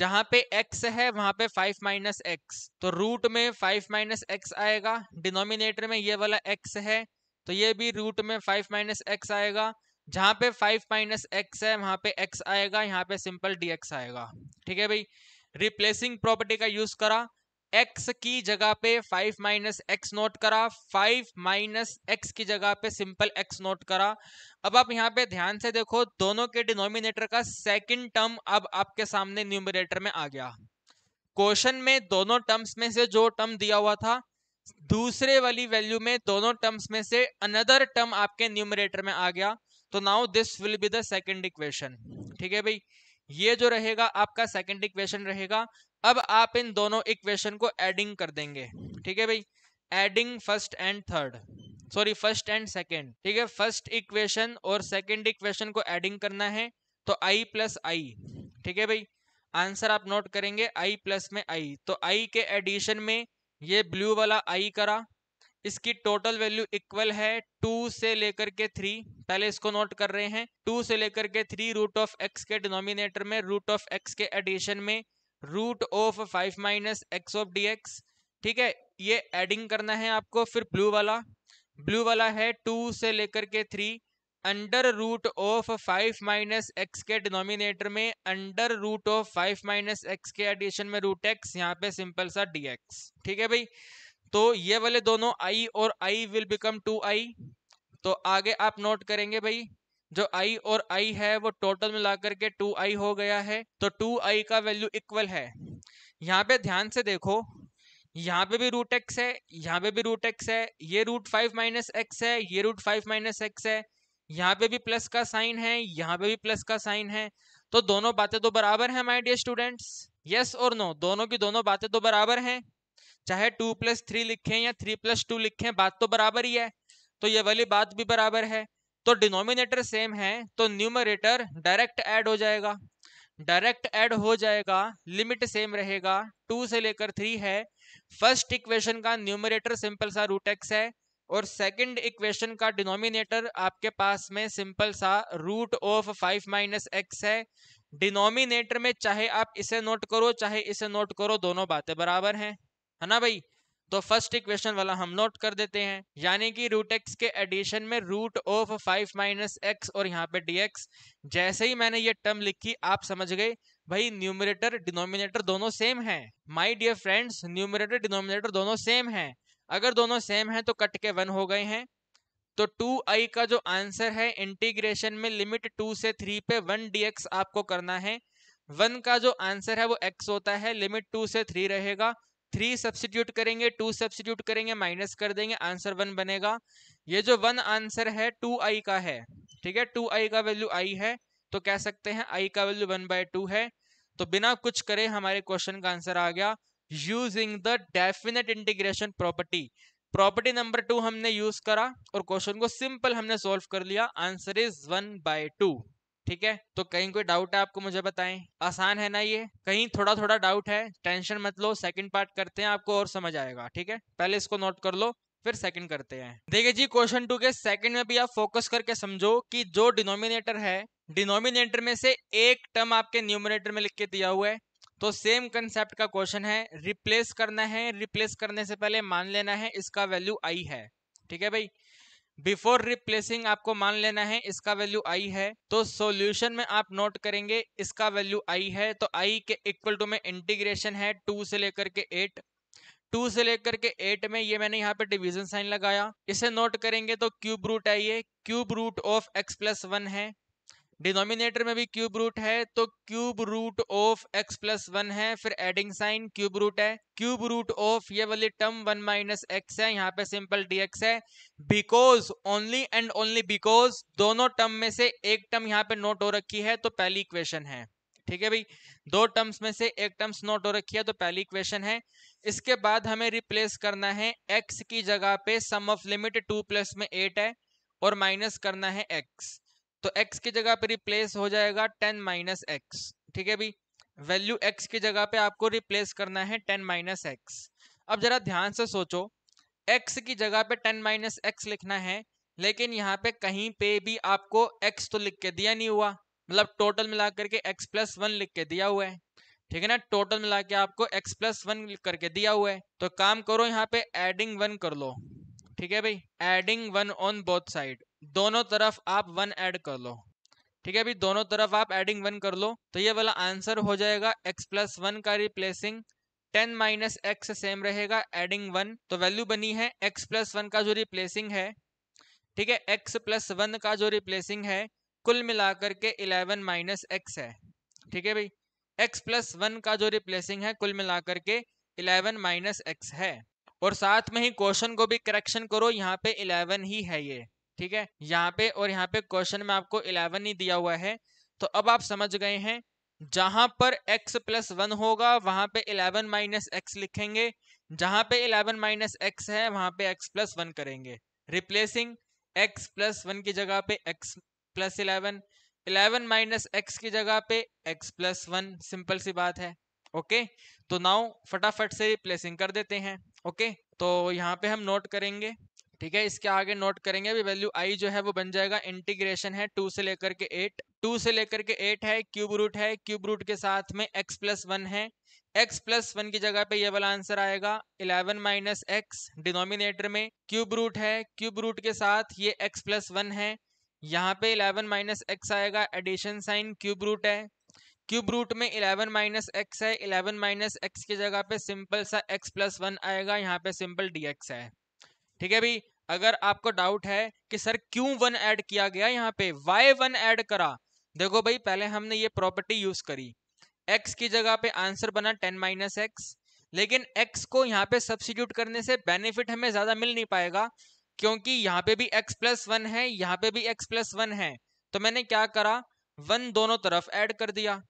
जहां पे x है वहां पे 5 माइनस एक्स तो रूट में 5 माइनस एक्स आएगा डिनोमिनेटर में ये वाला x है तो ये भी रूट में 5 माइनस एक्स आएगा जहां पे फाइव माइनस एक्स है वहां पे एक्स आएगा यहाँ पे सिंपल डी एक्स आएगा ठीक है भाई रिप्लेसिंग प्रॉपर्टी का यूज करा x की जगह पे फाइव माइनस एक्स नोट करा फाइव माइनस एक्स की जगह पे सिंपल x नोट करा अब आप यहाँ पे ध्यान से देखो दोनों के डिनोमिनेटर का सेकंड टर्म अब आपके सामने न्यूमिनेटर में आ गया क्वेश्चन में दोनों टर्म्स में से जो टर्म दिया हुआ था दूसरे वाली वैल्यू में दोनों टर्म्स में से अनदर टर्म आपके न्यूमिनेटर में आ गया तो now this will be the second equation ठीक है भाई ये जो रहेगा आपका सेकंड इक्वेशन रहेगा अब आप इन दोनों इक्वेशन को एडिंग कर देंगे ठीक है भाई adding first and third sorry first and second ठीक है फर्स्ट इक्वेशन और सेकेंड इक्वेशन को एडिंग करना है तो आई प्लस आई ठीक है भाई आंसर आप नोट करेंगे आई प्लस में आई तो आई के एडिशन में ये ब्लू वाला आई करा इसकी टोटल वैल्यू इक्वल है टू से लेकर के थ्री पहले इसको नोट कर रहे हैं टू से लेकर के थ्री रूट ऑफ एक्स के डिनोमिनेटर में रूट ऑफ एक्स के एडिशन में root of five minus x of d x ठीक है ये एडिंग करना है आपको फिर ब्लू वाला ब्लू वाला है टू से लेकर के three under root of five minus x के डिनोमिनेटर में under root of five minus x के एडिशन में रूट एक्स यहाँ पे सिंपल सा डी एक्स ठीक है भाई तो ये वाले दोनों आई और I will become two I तो आगे आप नोट करेंगे भाई जो आई और आई है वो टोटल मिला करके टू आई हो गया है तो टू आई का वैल्यू इक्वल है यहाँ पे ध्यान से देखो यहाँ पे भी रूट एक्स है यहाँ पे भी रूट एक्स है ये रूट फाइव माइनस एक्स है ये रूट फाइव माइनस एक्स है यहाँ पे भी प्लस का साइन है यहाँ पे भी प्लस का साइन है तो दोनों बातें तो बराबर हैं माय डियर स्टूडेंट्स यस और नो दोनों की दोनों बातें तो बराबर हैं चाहे टू प्लस थ्री लिखे या थ्री प्लस टू लिखे बात तो बराबर ही है तो ये वाली बात भी बराबर है तो डिनोमिनेटर सेम है तो न्यूमरेटर डायरेक्ट एड हो जाएगा डायरेक्ट एड हो जाएगा लिमिट सेम रहेगा टू से लेकर थ्री है फर्स्ट इक्वेशन का न्यूमरेटर सिंपल सा रूट एक्स है और सेकंड इक्वेशन का डिनोमिनेटर आपके पास में सिंपल सा root of five minus x है डिनोमिनेटर में चाहे आप इसे नोट करो चाहे इसे नोट करो दोनों बातें बराबर हैं है ना भाई तो फर्स्ट इक्वेशन वाला हम नोट कर देते हैं यानी कि रूट एक्स के एडिशन में root of five minus x और यहाँ पे dx जैसे ही मैंने ये टर्म लिखी आप समझ गए भाई न्यूमिनेटर डिनोमिनेटर दोनों सेम है my dear friends numerator denominator दोनों सेम है अगर दोनों सेम है तो कट के वन हो गए हैं तो टू आई का जो आंसर है इंटीग्रेशन में लिमिट टू से थ्री पे वन dx आपको करना है वन का जो आंसर है वो एक्स होता है लिमिट टू से थ्री रहेगा थ्री सब्सिट्यूट करेंगे टू सब्सिट्यूट करेंगे माइनस कर देंगे आंसर वन बनेगा ये जो वन आंसर है टू आई का है ठीक है टू आई का वैल्यू आई है तो कह सकते हैं आई का वैल्यू वन बाय टू है तो बिना कुछ करे हमारे क्वेश्चन का आंसर आ गया using the definite integration property property number two हमने यूज करा और क्वेश्चन को सिंपल हमने सोल्व कर लिया answer is one by two ठीक है तो कहीं कोई डाउट है आपको मुझे बताएं आसान है ना ये कहीं थोड़ा थोड़ा डाउट है टेंशन मत लो सेकंड पार्ट करते हैं आपको और समझ आएगा ठीक है पहले इसको नोट कर लो फिर सेकंड करते हैं देखिए जी क्वेश्चन टू के सेकंड में भी आप फोकस करके समझो कि जो डिनोमिनेटर है डिनोमिनेटर में से एक टर्म आपके न्यूमिनेटर में लिख के दिया हुआ है तो सेम कंसेप्ट का क्वेश्चन है रिप्लेस करना है रिप्लेस करने से पहले मान लेना है इसका वैल्यू आई है ठीक है भाई बिफोर रिप्लेसिंग आपको मान लेना है इसका वैल्यू आई है तो सॉल्यूशन में आप नोट करेंगे इसका वैल्यू आई है तो आई के इक्वल टू में इंटीग्रेशन है टू से लेकर के एट टू से लेकर के एट में ये मैंने यहाँ पे डिवीजन साइन लगाया इसे नोट करेंगे तो क्यूब रूट आई है cube root of x plus one है डिनोमिनेटर में भी क्यूब रूट है तो cube root of x plus one है फिर एडिंग साइन क्यूब रूट है क्यूब रूट ऑफ ये वाली टर्म वन माइनस एक्स है यहाँ पे सिंपल डी एक्स है because only and only because दोनों टर्म में से एक टर्म यहाँ पे नोट हो रखी है तो पहली इक्वेशन है ठीक है भाई दो टर्म्स में से एक टर्म्स नोट हो रखी है तो पहली इक्वेशन है इसके बाद हमें रिप्लेस करना है एक्स की जगह पे sum of limit two plus में एट है और माइनस करना है एक्स तो x की जगह पे रिप्लेस हो जाएगा टेन माइनस एक्स ठीक है भी वैल्यू x की जगह पे आपको रिप्लेस करना है टेन माइनस एक्स अब जरा ध्यान से सोचो x की जगह पे टेन माइनस एक्स लिखना है लेकिन यहाँ पे कहीं पे भी आपको x तो लिख के दिया नहीं हुआ मतलब टोटल मिला करके एक्स प्लस वन लिख के दिया हुआ है ठीक है ना टोटल मिला के आपको एक्स प्लस वन करके दिया हुआ है तो काम करो यहाँ पे एडिंग वन कर लो ठीक है भाई adding one on both side दोनों तरफ आप वन ऐड कर लो ठीक है अभी दोनों तरफ आप एडिंग वन कर लो तो ये वाला आंसर हो जाएगा एक्स प्लस वन का replacing ten minus x same रहेगा एडिंग वन तो वैल्यू बनी है एक्स प्लस वन का जो रिप्लेसिंग है ठीक है एक्स प्लस वन का जो रिप्लेसिंग है कुल मिलाकर के इलेवन माइनस एक्स है ठीक है भाई एक्स प्लस वन का जो रिप्लेसिंग है कुल मिलाकर के इलेवन माइनस एक्स है और साथ में ही क्वेश्चन को भी करेक्शन करो यहाँ पे इलेवन ही है ये ठीक है यहाँ पे और यहाँ पे क्वेश्चन में आपको इलेवन ही दिया हुआ है तो अब आप समझ गए हैं जहां पर x प्लस वन होगा वहां पे इलेवन माइनस एक्स लिखेंगे जहां पे इलेवन माइनस एक्स है वहां पे x प्लस वन करेंगे रिप्लेसिंग x प्लस वन की जगह पे x plus eleven eleven minus x की जगह पे x प्लस वन सिंपल सी बात है ओके तो नाउ फटाफट से रिप्लेसिंग कर देते हैं ओके तो यहाँ पे हम नोट करेंगे ठीक है इसके आगे नोट करेंगे अभी वैल्यू आई जो है वो बन जाएगा इंटीग्रेशन है टू से लेकर के एट टू से लेकर के एट है क्यूब रूट है क्यूब रूट के साथ में एक्स प्लस वन है एक्स प्लस वन की जगह पे ये वाला आंसर आएगा इलेवन माइनस एक्स डिनोमिनेटर में क्यूब रूट है क्यूब रूट के साथ ये एक्स प्लस वन है यहाँ पे इलेवन माइनस एक्स आएगा एडिशन साइन क्यूब रूट है क्यूब रूट में इलेवन माइनस एक्स है इलेवन माइनस एक्स की जगह पे सिंपल सा एक्स प्लस वन आएगा यहाँ पे सिंपल डी एक्स है ठीक है भाई अगर आपको डाउट है कि सर क्यों वन ऐड किया गया यहाँ पे वाई वन ऐड करा देखो भाई पहले हमने ये प्रॉपर्टी यूज करी x की जगह पे आंसर बना टेन माइनस एक्स लेकिन x को यहाँ पे सब्सिट्यूट करने से बेनिफिट हमें ज्यादा मिल नहीं पाएगा क्योंकि यहाँ पे भी x प्लस वन है यहाँ पे भी x प्लस वन है तो मैंने क्या करा वन दोनों तरफ ऐड कर दिया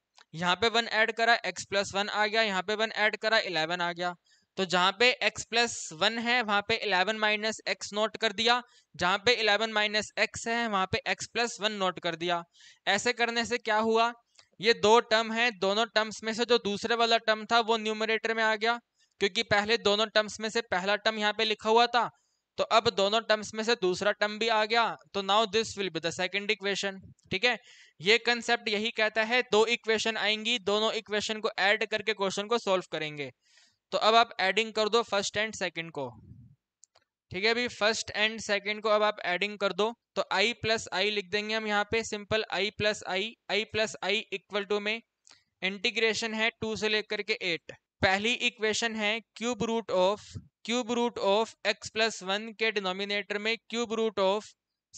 यहाँ पे वन ऐड करा x प्लस वन आ गया यहाँ पे वन ऐड करा इलेवन आ गया तो जहां पे x प्लस वन है वहां पे 11 माइनस एक्स नोट कर दिया जहां पे 11 माइनस एक्स है वहां पे x प्लस वन नोट कर दिया ऐसे करने से क्या हुआ ये दो टर्म है दोनों टर्म्स में से जो दूसरे वाला टर्म था वो न्यूमरेटर में आ गया क्योंकि पहले दोनों टर्म्स में से पहला टर्म यहाँ पे लिखा हुआ था तो अब दोनों टर्म्स में से दूसरा टर्म भी आ गया तो now this will be the second equation ठीक है ये कंसेप्ट यही कहता है दो इक्वेशन आएंगी दोनों इक्वेशन को ऐड करके क्वेश्चन को सॉल्व करेंगे तो अब आप एडिंग कर दो फर्स्ट एंड सेकंड को ठीक है अभी फर्स्ट एंड सेकंड को अब आप एडिंग कर दो तो i प्लस आई लिख देंगे हम यहाँ पे simple i plus I I plus I equal to में इंटीग्रेशन है टू से लेकर के एट पहली इक्वेशन है cube root of cube root of x plus one के डिनोमिनेटर में cube root of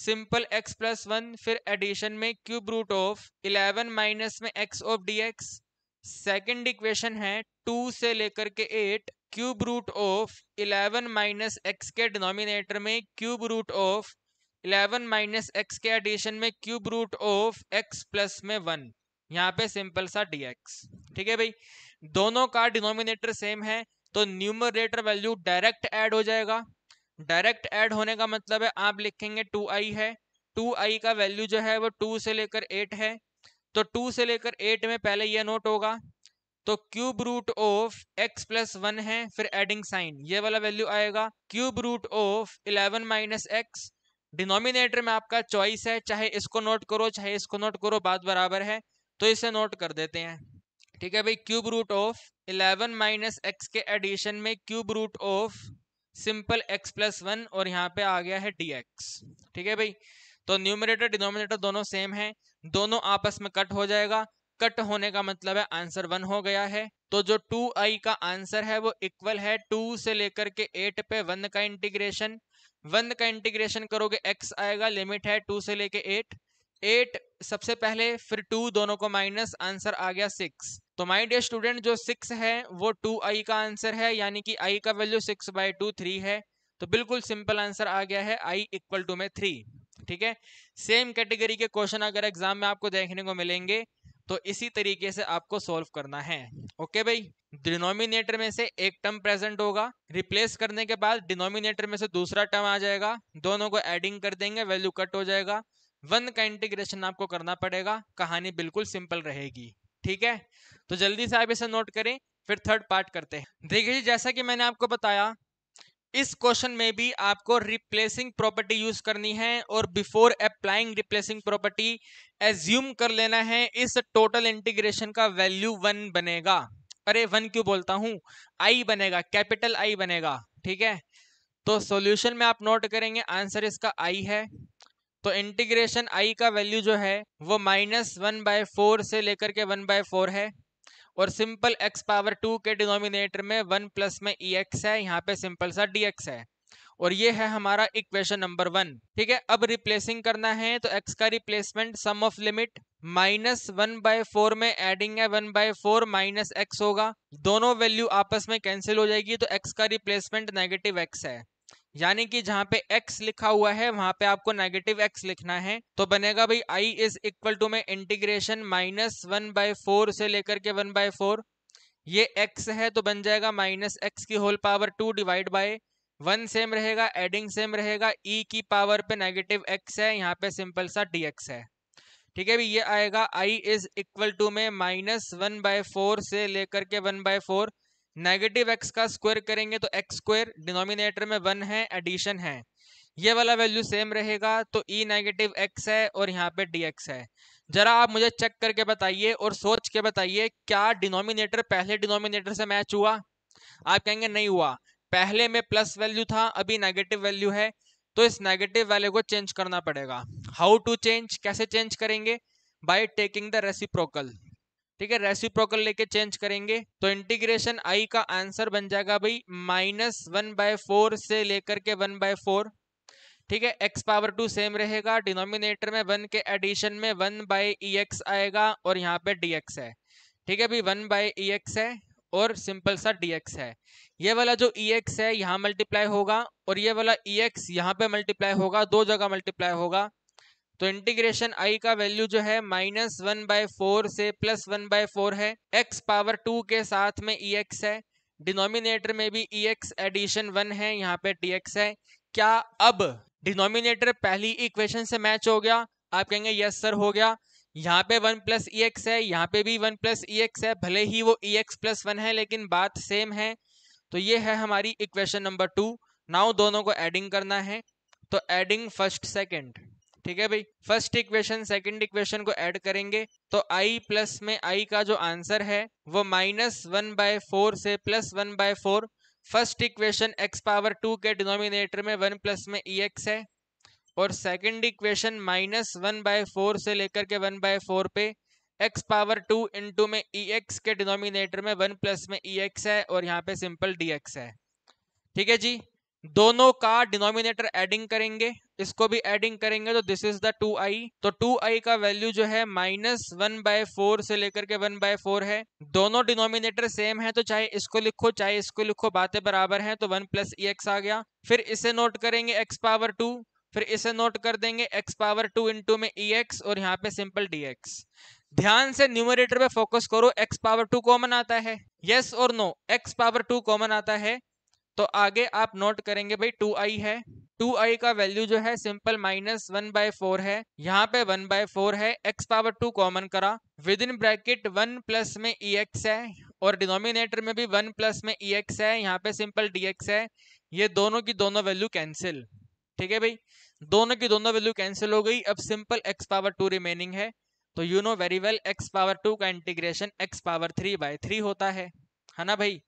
simple x plus one फिर एडिशन में cube root of eleven minus में x of d x second equation है two से लेकर के eight cube root of eleven minus x के डिनोमिनेटर में cube root of eleven minus x के एडिशन में cube root of x plus में वन यहाँ पे सिंपल सा dx ठीक है भाई दोनों का डिनोमिनेटर सेम है तो न्यूमरेटर वैल्यू डायरेक्ट ऐड हो जाएगा डायरेक्ट ऐड होने का मतलब है आप लिखेंगे टू आई है टू आई का वैल्यू जो है वो टू से लेकर एट है तो टू से लेकर एट में पहले ये नोट होगा तो cube root of x plus one है फिर एडिंग साइन ये वाला वैल्यू आएगा cube root of eleven minus x denominator में आपका चॉइस है चाहे इसको नोट करो चाहे इसको नोट करो बात बराबर है तो इसे नोट कर देते हैं ठीक है भाई cube root of eleven minus x के एडिशन में cube root of simple x plus one और यहाँ पे आ गया है डी एक्स ठीक है भाई तो न्यूमिनेटर डिनोमिनेटर दोनों सेम है दोनों आपस में कट हो जाएगा कट होने का मतलब है आंसर वन हो गया है तो जो टू आई का आंसर है वो इक्वल है टू से लेकर के एट पे वन का इंटीग्रेशन वन का इंटीग्रेशन करोगे एक्स आएगा लिमिट है टू से लेके एट एट सबसे पहले फिर टू दोनों को माइनस आंसर आ गया सिक्स तो माय डे स्टूडेंट जो सिक्स है वो टू आई का आंसर है यानी कि आई का value six by two three है तो बिल्कुल सिंपल आंसर आ गया है आई इक्वल टू में थ्री ठीक है सेम कैटेगरी के क्वेश्चन अगर एग्जाम में आपको देखने को मिलेंगे तो इसी तरीके से आपको सॉल्व करना है ओके भाई डिनोमिनेटर में से एक टर्म प्रेजेंट होगा रिप्लेस करने के बाद डिनोमिनेटर में से दूसरा टर्म आ जाएगा दोनों को एडिंग कर देंगे वैल्यू कट हो जाएगा वन का इंटीग्रेशन आपको करना पड़ेगा कहानी बिल्कुल सिंपल रहेगी ठीक है तो जल्दी से आप इसे नोट करें फिर थर्ड पार्ट करते हैं देखिए जैसा कि मैंने आपको बताया इस क्वेश्चन में भी आपको रिप्लेसिंग प्रॉपर्टी यूज करनी है और before applying replacing property assume कर लेना है इस टोटल इंटीग्रेशन का वैल्यू वन बनेगा अरे वन क्यों बोलता हूँ आई बनेगा कैपिटल आई बनेगा ठीक है तो सॉल्यूशन में आप नोट करेंगे आंसर इसका आई है तो इंटीग्रेशन आई का वैल्यू जो है वो माइनस वन बाय फोर से लेकर के वन बाय फोर है और सिंपल एक्स पावर टू के डिनोमिनेटर में वन प्लस में ई e एक्स है यहाँ पे सिंपल सा डी एक्स है और ये है हमारा इक्वेशन नंबर वन ठीक है अब रिप्लेसिंग करना है तो एक्स का replacement sum of limit minus one by four में एडिंग है one by four minus x होगा दोनों वैल्यू आपस में कैंसिल हो जाएगी तो एक्स का रिप्लेसमेंट नेगेटिव एक्स है यानी कि जहां पे x लिखा हुआ है वहां पे आपको नेगेटिव x लिखना है तो बनेगा भाई i इज इक्वल टू में integration minus one by four से लेकर के वन बाय फोर ये x है तो बन जाएगा माइनस एक्स की whole power two divide by one same रहेगा एडिंग सेम रहेगा e की पावर पे नेगेटिव x है यहाँ पे सिंपल सा dx है ठीक है भाई ये आएगा i इज इक्वल टू में माइनस वन बाय फोर से लेकर के one by four negative x का स्क्वायर करेंगे तो एक्स स्क्वायर डिनोमिनेटर में वन है एडिशन है ये वाला वैल्यू सेम रहेगा तो ई नेगेटिव एक्स है और यहाँ पे डी एक्स है जरा आप मुझे चेक करके बताइए और सोच के बताइए क्या डिनोमिनेटर पहले डिनोमिनेटर से मैच हुआ आप कहेंगे नहीं हुआ पहले में प्लस वैल्यू था अभी नेगेटिव वैल्यू है तो इस नेगेटिव वैल्यू को चेंज करना पड़ेगा हाउ टू चेंज कैसे चेंज करेंगे बाई टेकिंग द रेसिप्रोकल ठीक है रेसिप्रोकल लेके चेंज करेंगे तो इंटीग्रेशन आई का आंसर बन जाएगा भाई माइनस वन बाय फोर से लेकर के वन बाय फोर ठीक है एक्स पावर टू सेम रहेगा डिनोमिनेटर में वन के एडिशन में वन बाय ई एक्स आएगा और यहाँ पे डी एक्स है ठीक है भाई वन बाय ई एक्स है और सिंपल सा डी एक्स है ये वाला जो ई e एक्स है यहाँ मल्टीप्लाई होगा और ये वाला ई e एक्स यहाँ पे मल्टीप्लाई होगा दो जगह मल्टीप्लाई होगा तो इंटीग्रेशन आई का वैल्यू जो है माइनस वन बाय फोर से प्लस वन बाय फोर है एक्स पावर टू के साथ में ई e एक्स है डिनोमिनेटर में भी ई एक्स एडिशन वन है यहाँ पे टी एक्स है क्या अब डिनोमिनेटर पहली इक्वेशन से मैच हो गया आप कहेंगे यस सर हो गया यहाँ पे वन प्लस ई एक्स है यहाँ पे भी वन प्लस ई एक्स है भले ही वो ई एक्स प्लस वन है लेकिन बात सेम है तो ये है हमारी इक्वेशन नंबर टू नाउ दोनों को एडिंग करना है तो एडिंग फर्स्ट सेकेंड ठीक है भाई फर्स्ट इक्वेशन सेकंड इक्वेशन को ऐड करेंगे तो i प्लस में i का जो आंसर है वो माइनस वन बाय फोर से plus one by four first equation x power two के डिनोमिनेटर में वन प्लस में ई e एक्स है और second equation minus one by four से लेकर के वन बाय फोर पे x पावर टू इंटू में ई e एक्स के डिनोमिनेटर में वन प्लस में ई e एक्स है और यहाँ पे सिंपल डी एक्स है ठीक है जी दोनों का डिनोमिनेटर एडिंग करेंगे इसको भी एडिंग करेंगे तो this is the two I तो टू आई का वैल्यू जो है माइनस वन बाय फोर से लेकर के वन बाय फोर है दोनों डिनोमिनेटर सेम है तो चाहे इसको लिखो चाहे इसको लिखो बातें बराबर हैं तो वन प्लस ई एक्स आ गया फिर इसे नोट करेंगे एक्स पावर टू फिर इसे नोट कर देंगे एक्स पावर टू इंटू में ई e एक्स और यहाँ पे सिंपल डी एक्स ध्यान से न्यूमरेटर पे फोकस करो एक्स पावर टू कॉमन आता है यस और no x power two common आता है तो आगे आप नोट करेंगे भाई टू आई है टू आई का वैल्यू जो है simple minus one by four है यहाँ पे वन बाय फोर है एक्स पावर टू कॉमन करा within bracket one plus में ई e एक्स है और डिनोमिनेटर में भी वन प्लस में ई e एक्स है यहाँ पे सिंपल डी एक्स है ये दोनों की दोनों वैल्यू कैंसिल ठीक है भाई दोनों की दोनों वैल्यू कैंसिल हो गई अब simple x power two remaining है तो you know very well x power two का integration x power three by three होता है है ना भाई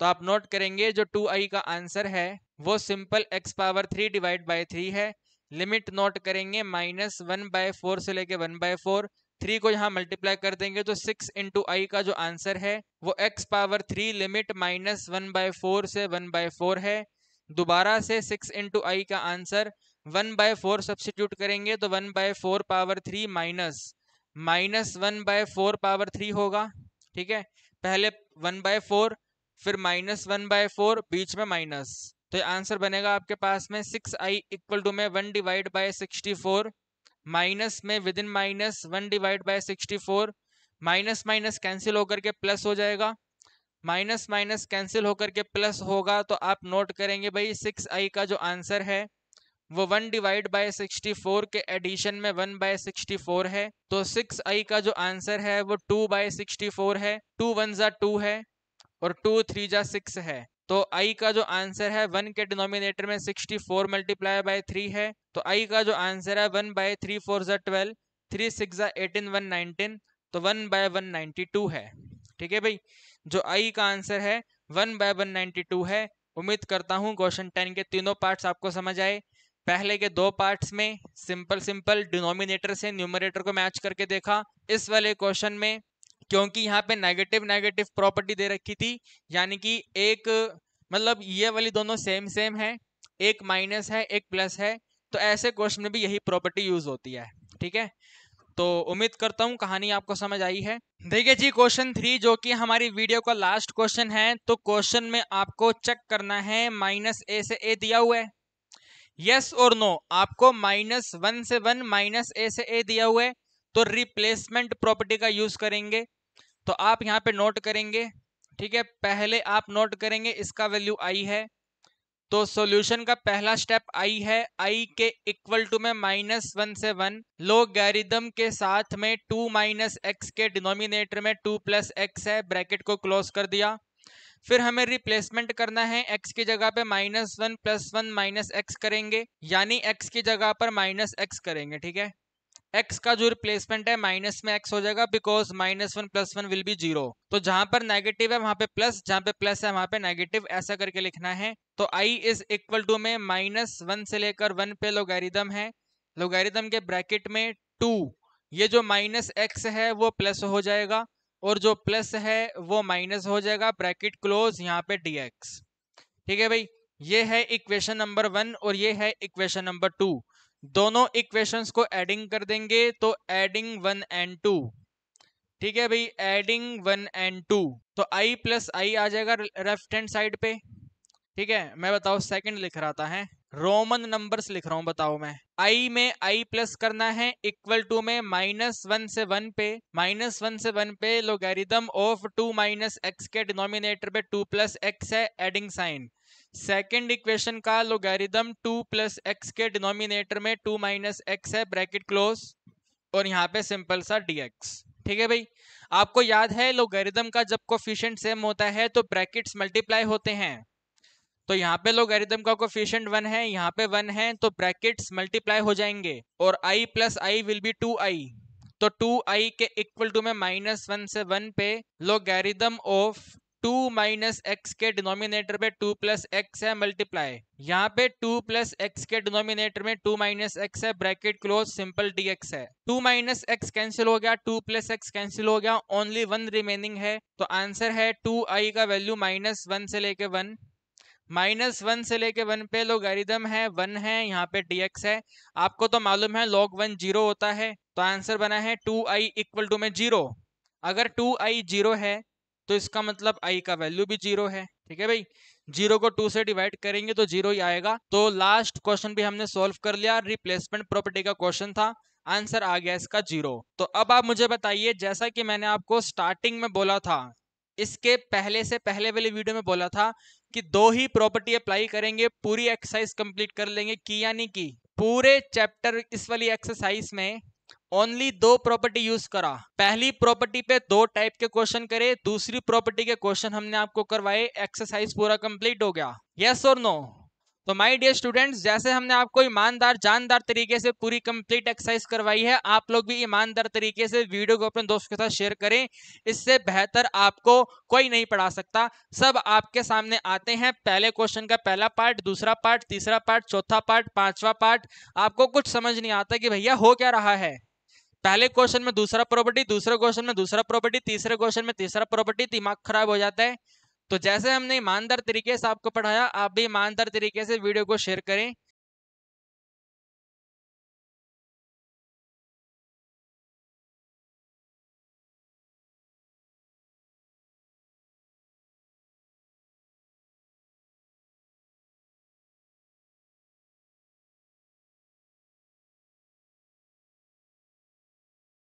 तो आप नोट करेंगे जो टू आई का आंसर है वो simple x power three divide by three है लिमिट नोट करेंगे माइनस वन बाय फोर से लेके वन बाय फोर थ्री को यहाँ मल्टीप्लाई कर देंगे तो सिक्स इंटू आई का जो आंसर है वो x power three limit minus one by four से वन बाय फोर है दोबारा से सिक्स इंटू आई का answer one by four substitute करेंगे तो one by four power three minus minus one by four power three होगा ठीक है पहले वन बाय फोर फिर माइनस वन बाय फोर बीच में माइनस तो आंसर बनेगा आपके पास में सिक्स आई इक्वल टू में one divide by sixty four minus में within minus one divide by sixty four minus minus cancel होकर के प्लस हो जाएगा माइनस माइनस कैंसिल होकर के प्लस होगा तो आप नोट करेंगे भाई सिक्स आई का जो आंसर है वो one divide by sixty four के एडिशन में वन बाय सिक्सटी फोर है तो सिक्स आई का जो आंसर है वो टू बाय सिक्सटी फोर है टू वन जा टू है और टू थ्री जा सिक्स है तो i का जो आंसर है वन के डिनोमिनेटर में sixty four multiply by three है तो i का जो आंसर है वन बाय थ्री फोर जा ट्वेल्व थ्री सिक्स जा एटीन वन नाइनटीन तो one by one ninety two है ठीक है भाई जो i का आंसर है one by one ninety two है उम्मीद करता हूँ क्वेश्चन टेन के तीनों पार्ट्स आपको समझ आए पहले के दो पार्ट्स में सिंपल सिंपल डिनोमिनेटर से न्यूमरेटर को मैच करके देखा इस वाले क्वेश्चन में क्योंकि यहाँ पे नेगेटिव नेगेटिव प्रॉपर्टी दे रखी थी यानी कि एक मतलब ये वाली दोनों सेम सेम है एक माइनस है एक प्लस है तो ऐसे क्वेश्चन में भी यही प्रॉपर्टी यूज होती है ठीक है तो उम्मीद करता हूँ कहानी आपको समझ आई है देखिए जी क्वेश्चन थ्री जो कि हमारी वीडियो का लास्ट क्वेश्चन है तो क्वेश्चन में आपको चेक करना है माइनस ए से ए दिया हुआ है यस और नो आपको माइनस वन से वन माइनस ए से ए दिया हुआ है तो रिप्लेसमेंट प्रॉपर्टी का यूज करेंगे तो आप यहाँ पे नोट करेंगे ठीक है पहले आप नोट करेंगे इसका वैल्यू आई है तो सॉल्यूशन का पहला स्टेप आई है आई के इक्वल टू में माइनस वन से वन गैरिदम के साथ में टू माइनस एक्स के डिनोमिनेटर में टू प्लस एक्स है ब्रैकेट को क्लोज कर दिया फिर हमें रिप्लेसमेंट करना है एक्स की जगह पे minus one plus one minus x करेंगे यानी एक्स की जगह पर माइनस एक्स करेंगे ठीक है एक्स का जो रिप्लेसमेंट है माइनस में एक्स हो जाएगा because minus one plus one will be zero तो जहां पर नेगेटिव है वहां पे प्लस जहां पे प्लस है वहां पे नेगेटिव ऐसा करके लिखना है तो आई इज इक्वल टू में माइनस वन से लेकर वन पे लोगारिदम है लोगारिदम के ब्रैकेट में टू ये जो माइनस एक्स है वो प्लस हो जाएगा और जो प्लस है वो माइनस हो जाएगा ब्रैकेट क्लोज यहाँ पे डी ठीक है भाई ये है इक्वेशन नंबर वन और ये है इक्वेशन नंबर टू दोनों इक्वेशंस को एडिंग कर देंगे तो एडिंग वन एंड टू ठीक है भाई एडिंग वन एंड टू तो आई प्लस आई आ जाएगा लेफ्ट हैंड साइड पे ठीक है मैं बताओ सेकंड लिख रहा था है रोमन नंबर्स लिख रहा हूँ बताओ मैं आई में आई प्लस करना है इक्वल टू में माइनस वन से वन पे माइनस वन से वन पे logarithm of two minus x के डिनोमिनेटर पे टू प्लस एक्स है एडिंग साइन सेकेंड इक्वेशन का लोगेरिदम टू प्लस एक्स के डिनोमिनेटर में टू माइनस एक्स है ब्रैकेट क्लोज और यहाँ पे सिंपल सा डी एक्स ठीक है भाई आपको याद है लोगेरिदम का जब कोफिशियंट सेम होता है तो ब्रैकेट्स मल्टीप्लाई होते हैं तो यहाँ पे लोगेरिदम का कोफिशियंट वन है यहाँ पे वन है तो ब्रैकेट्स मल्टीप्लाई हो जाएंगे और I plus I will be two I तो टू आई के इक्वल टू में माइनस वन से वन पे logarithm of two minus x के डिनोमिनेटर पे टू प्लस एक्स है मल्टीप्लाई यहाँ पे टू प्लस एक्स के डिनोमिनेटर में टू माइनस एक्स है bracket close simple D x है टू माइनस एक्स कैंसिल हो गया टू प्लस एक्स कैंसिल हो गया ओनली वन रिमेनिंग है तो आंसर है टू आई का वैल्यू माइनस वन से लेके वन माइनस वन से लेके वन पे लोग लोगारिदम है वन है यहाँ पे डी एक्स है आपको तो मालूम है लॉग वन जीरो होता है तो आंसर बना है टू आई इक्वल टू में जीरो अगर टू आई जीरो है तो इसका मतलब आई का वैल्यू भी जीरो है ठीक है भाई जीरो को टू से डिवाइड करेंगे तो जीरो ही आएगा तो लास्ट क्वेश्चन भी हमने सोल्व कर लिया रिप्लेसमेंट प्रॉपर्टी का क्वेश्चन था आंसर आ गया इसका जीरो तो अब आप मुझे बताइए जैसा कि मैंने आपको स्टार्टिंग में बोला था इसके पहले से पहले वाले वीडियो में बोला था कि दो ही प्रॉपर्टी अप्लाई करेंगे पूरी एक्सरसाइज कंप्लीट कर लेंगे की यानी की पूरे चैप्टर इस वाली एक्सरसाइज में ओनली दो प्रॉपर्टी यूज करा पहली प्रॉपर्टी पे दो टाइप के क्वेश्चन करे दूसरी प्रॉपर्टी के क्वेश्चन हमने आपको करवाए एक्सरसाइज पूरा कंप्लीट हो गया यस और नो तो माय डियर स्टूडेंट्स जैसे हमने आपको ईमानदार जानदार तरीके से पूरी कंप्लीट एक्सरसाइज करवाई है आप लोग भी ईमानदार तरीके से वीडियो को अपने दोस्तों के साथ शेयर करें इससे बेहतर आपको कोई नहीं पढ़ा सकता सब आपके सामने आते हैं पहले क्वेश्चन का पहला पार्ट दूसरा पार्ट तीसरा पार्ट चौथा पार्ट पांचवा पार्ट आपको कुछ समझ नहीं आता कि भैया हो क्या रहा है पहले क्वेश्चन में दूसरा प्रॉपर्टी दूसरे क्वेश्चन में दूसरा प्रॉपर्टी तीसरे क्वेश्चन में तीसरा प्रॉपर्टी दिमाग खराब हो जाता है तो जैसे हमने ईमानदार तरीके से आपको पढ़ाया आप भी ईमानदार तरीके से वीडियो को शेयर करें